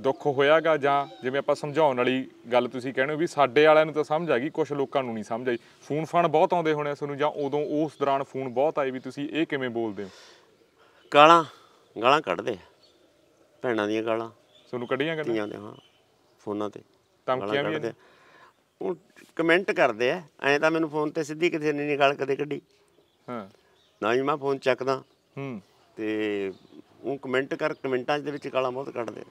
B: ਦੁੱਖ ਹੋਇਆਗਾ ਜਾਂ ਜਿਵੇਂ ਆਪਾਂ ਸਮਝਾਉਣ ਵਾਲੀ ਗੱਲ ਤੁਸੀਂ ਕਹਿੰਦੇ ਹੋ ਵੀ ਸਾਡੇ ਵਾਲਿਆਂ ਨੂੰ ਤਾਂ ਸਮਝ ਆ ਗਈ ਕੁਝ ਲੋਕਾਂ ਨੂੰ ਨਹੀਂ ਸਮਝ ਆਈ ਫੋਨ ਫਾਨ ਬਹੁਤ ਆਉਂਦੇ ਹੋਣੇ ਤੁਹਾਨੂੰ ਜਾਂ ਉਦੋਂ ਉਸ ਦੌਰਾਨ ਫੋਨ ਬਹੁਤ ਆਏ ਵੀ
A: ਤੁਸੀਂ ਇਹ ਕਿਵੇਂ ਬੋਲਦੇ ਹੋ ਗਾਲਾਂ ਗਾਲਾਂ ਕੱਢਦੇ ਭੈਣਾਂ ਦੀਆਂ ਗਾਲਾਂ ਤੁਹਾਨੂੰ ਕੱਢੀਆਂ ਕੱਢੀਆਂ ਹਾਂ ਫੋਨਾਂ ਤੇ ਧਮਕੀਆਂ ਵੀ ਆਉਂਦੇ ਉਹ ਕਮੈਂਟ ਕਰਦੇ ਐ ਐਂ ਤਾਂ ਮੈਨੂੰ ਫੋਨ ਤੇ ਸਿੱਧੀ ਕਿਸੇ ਨੇ ਨਹੀਂ ਗੱਲ ਕਦੇ ਕੱਢੀ ਹਾਂ ਨਾ ਹੀ ਮੈਂ ਫੋਨ ਚੱਕਦਾ ਹੂੰ ਤੇ ਉਹ ਕਮੈਂਟ ਕਰ ਕਮੈਂਟਾਂ ਦੇ ਵਿੱਚ ਗਾਲਾਂ ਬਹੁਤ ਕੱਢਦੇ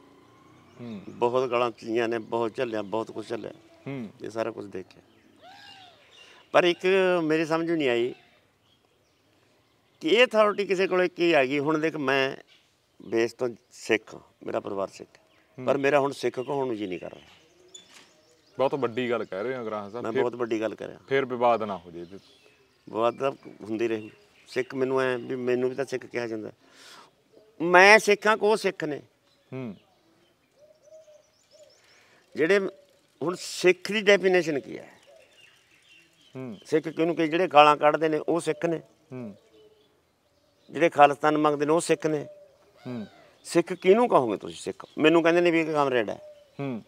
A: ਹੂੰ ਬਹੁਤ ਗਾਲਾਂ ਚੀਆਂ ਨੇ ਬਹੁਤ ਝੱਲਿਆ ਬਹੁਤ ਕੁਝ ਝੱਲਿਆ ਹੂੰ ਇਹ ਸਾਰਾ ਕੁਝ ਦੇਖਿਆ ਪਰ ਇੱਕ ਮੇਰੇ ਸਮਝ ਨਹੀਂ ਆਈ ਕਿ ਇਹ ਅਥਾਰਟੀ ਕਿਸੇ ਕੋਲੇ ਕੀ ਆ ਗਈ ਹੁਣ ਦੇਖ ਮੈਂ ਬੇਸ ਤੋਂ ਸਿੱਖ ਮੇਰਾ ਪਰਿਵਾਰ ਸਿੱਖ ਪਰ ਮੇਰਾ ਹੁਣ ਸਿੱਖ ਕੋ ਹੁਣ ਜੀ ਨਹੀਂ ਕਰ ਰਿਹਾ
B: ਬਹੁਤ ਵੱਡੀ ਗੱਲ ਕਹਿ ਰਹੇ ਹੋ ਗ੍ਰਾਹ
A: ਸਾਹਿਬ ਮੈਂ ਬਹੁਤ ਵੱਡੀ ਗੱਲ ਕਰ ਰਿਹਾ ਫਿਰ ਵਿਵਾਦ ਨਾ ਹੋ ਜੇ ਵਿਵਾਦ ਤਾਂ ਹੁੰਦੀ ਰਹੇ ਸਿੱਖ ਮੈਨੂੰ ਐ ਵੀ ਮੈਨੂੰ ਵੀ ਤਾਂ ਸਿੱਖ ਕਿਹਾ ਜਾਂਦਾ ਮੈਂ ਸਿੱਖਾਂ ਕੋ ਸਿੱਖ ਨੇ ਹੂੰ ਜਿਹੜੇ ਹੁਣ ਸਿੱਖ ਦੀ ਡੈਫੀਨੇਸ਼ਨ ਕੀ ਹੈ ਹੂੰ ਸਿੱਖ ਕਿਹਨੂੰ ਕਿ ਜਿਹੜੇ ਗਾਲਾਂ ਕੱਢਦੇ ਨੇ ਉਹ ਸਿੱਖ ਨੇ ਹੂੰ ਜਿਹੜੇ ਖਾਲਸਤਾਨ ਮੰਗਦੇ ਨੇ ਉਹ ਸਿੱਖ ਨੇ ਹੂੰ ਸਿੱਖ ਕਿਹਨੂੰ ਕਹੋਗੇ ਤੁਸੀਂ ਸਿੱਖ ਮੈਨੂੰ ਕਹਿੰਦੇ ਨੇ ਵੀ ਇਹ ਕਾਮਰੇਡ ਹੈ ਹੂੰ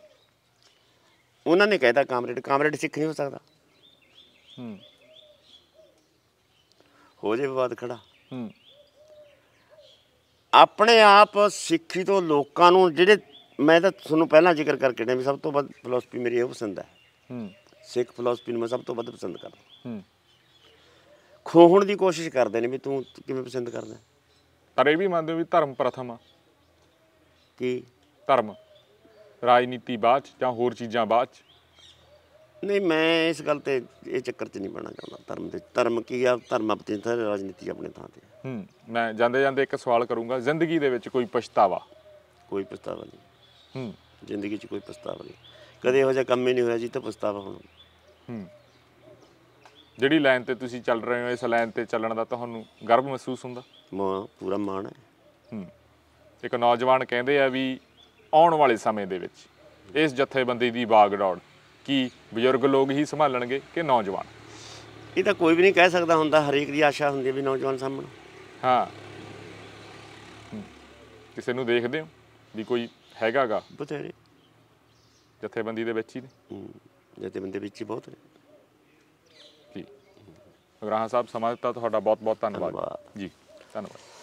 A: ਉਹਨਾਂ ਨੇ ਕਹਿਤਾ ਕਾਮਰੇਡ ਕਾਮਰੇਡ ਸਿੱਖ ਨਹੀਂ ਹੋ ਸਕਦਾ ਹੂੰ ਹੋ ਜੇ ਵਿਵਾਦ ਖੜਾ ਹੂੰ ਆਪਣੇ ਆਪ ਸਿੱਖੀ ਤੋਂ ਲੋਕਾਂ ਨੂੰ ਜਿਹੜੇ ਮੈਂ ਤਾਂ ਤੁਹਾਨੂੰ ਪਹਿਲਾਂ ਜ਼ਿਕਰ ਕਰਕੇ ਨੇ ਵੀ ਸਭ ਤੋਂ ਵੱਧ ਫਿਲਾਸਫੀ ਮੇਰੀ ਇਹ ਪਸੰਦ ਹੈ ਹੂੰ ਸਿੱਖ ਫਿਲਾਸਫੀ ਨੂੰ ਮੈਂ ਸਭ ਤੋਂ ਵੱਧ ਪਸੰਦ ਕਰਦਾ ਹੂੰ ਖੋਹਣ ਦੀ ਕੋਸ਼ਿਸ਼ ਕਰਦੇ ਨੇ ਵੀ ਤੂੰ ਕਿਵੇਂ ਪਸੰਦ ਕਰਦਾ ਪਰ ਇਹ ਵੀ ਮੰਨਦੇ ਵੀ ਧਰਮ ਪ੍ਰਥਮ ਆ ਕੀ
B: ਧਰਮ ਰਾਜਨੀਤੀ ਬਾਅਦ ਜਾਂ ਹੋਰ ਚੀਜ਼ਾਂ ਬਾਅਦ
A: ਨਹੀਂ ਮੈਂ ਇਸ ਗੱਲ ਤੇ ਇਹ ਚੱਕਰ 'ਚ ਨਹੀਂ ਬਣਾ ਚਾਹੁੰਦਾ ਧਰਮ ਦੇ ਧਰਮ ਕੀ ਆ ਧਰਮ ਆਪਣੀ ਥਾਂ ਰਾਜਨੀਤੀ ਆਪਣੇ ਥਾਂ ਤੇ ਹੂੰ ਮੈਂ ਜਾਂਦੇ ਜਾਂਦੇ ਇੱਕ ਸਵਾਲ ਕਰੂੰਗਾ ਜ਼ਿੰਦਗੀ ਦੇ ਵਿੱਚ ਕੋਈ ਪਛਤਾਵਾ ਕੋਈ ਪਛਤਾਵਾ ਨਹੀਂ ਹੂੰ ਜ਼ਿੰਦਗੀ 'ਚ ਕੋਈ ਪਛਤਾਵਾ ਨਹੀਂ ਕਦੇ ਇਹੋ ਜਿਹਾ ਕੰਮ ਹੀ ਨਹੀਂ ਹੋਇਆ ਜੀ ਤਾਂ ਪਛਤਾਵਾ ਹੋਣਾ ਹੂੰ ਜਿਹੜੀ ਲਾਈਨ ਤੇ ਤੁਸੀਂ ਚੱਲ ਰਹੇ ਹੋ ਇਸ ਲਾਈਨ ਤੇ ਚੱਲਣ ਦਾ ਤੁਹਾਨੂੰ ਗਰਵ ਮਹਿਸੂਸ ਹੁੰਦਾ ਮਾ ਪੂਰਾ ਮਾਣ ਹੈ ਹੂੰ
B: ਇੱਕ ਨੌਜਵਾਨ ਕਹਿੰਦੇ ਆ ਵੀ ਆਉਣ ਵਾਲੇ ਸਮੇਂ ਦੇ ਵਿੱਚ ਇਸ ਜਥੇਬੰਦੀ ਦੀ ਬਾਗਡੌੜ ਕਿ ਬਜ਼ੁਰਗ ਲੋਕ ਹੀ ਸੰਭਾਲਣਗੇ ਕਿ ਨੌਜਵਾਨ
A: ਇਹ ਤਾਂ ਕੋਈ ਵੀ ਨਹੀਂ ਕਹਿ ਸਕਦਾ ਹੁੰਦਾ ਹਰੇਕ ਦੀ ਆਸ਼ਾ ਹੁੰਦੀ ਹੈ ਵੀ ਨੌਜਵਾਨ ਸਾਹਮਣ
B: ਹਾਂ ਕਿਸੇ ਨੂੰ ਦੇਖਦੇ ਹੋ ਵੀ ਕੋਈ ਹੈਗਾਗਾ ਬਥੇਰੇ ਜਥੇਬੰਦੀ ਦੇ ਵਿੱਚ ਹੀ ਨੇ ਜਥੇਬੰਦੀ ਵਿੱਚ ਹੀ ਬਹੁਤ ਨੇ ਜੀ ਅਗਰਾਹਾ ਸਾਹਿਬ ਸਮਾਂ ਦਿੱਤਾ ਤੁਹਾਡਾ ਬਹੁਤ ਬਹੁਤ ਧੰਨਵਾਦ
C: ਜੀ ਧੰਨਵਾਦ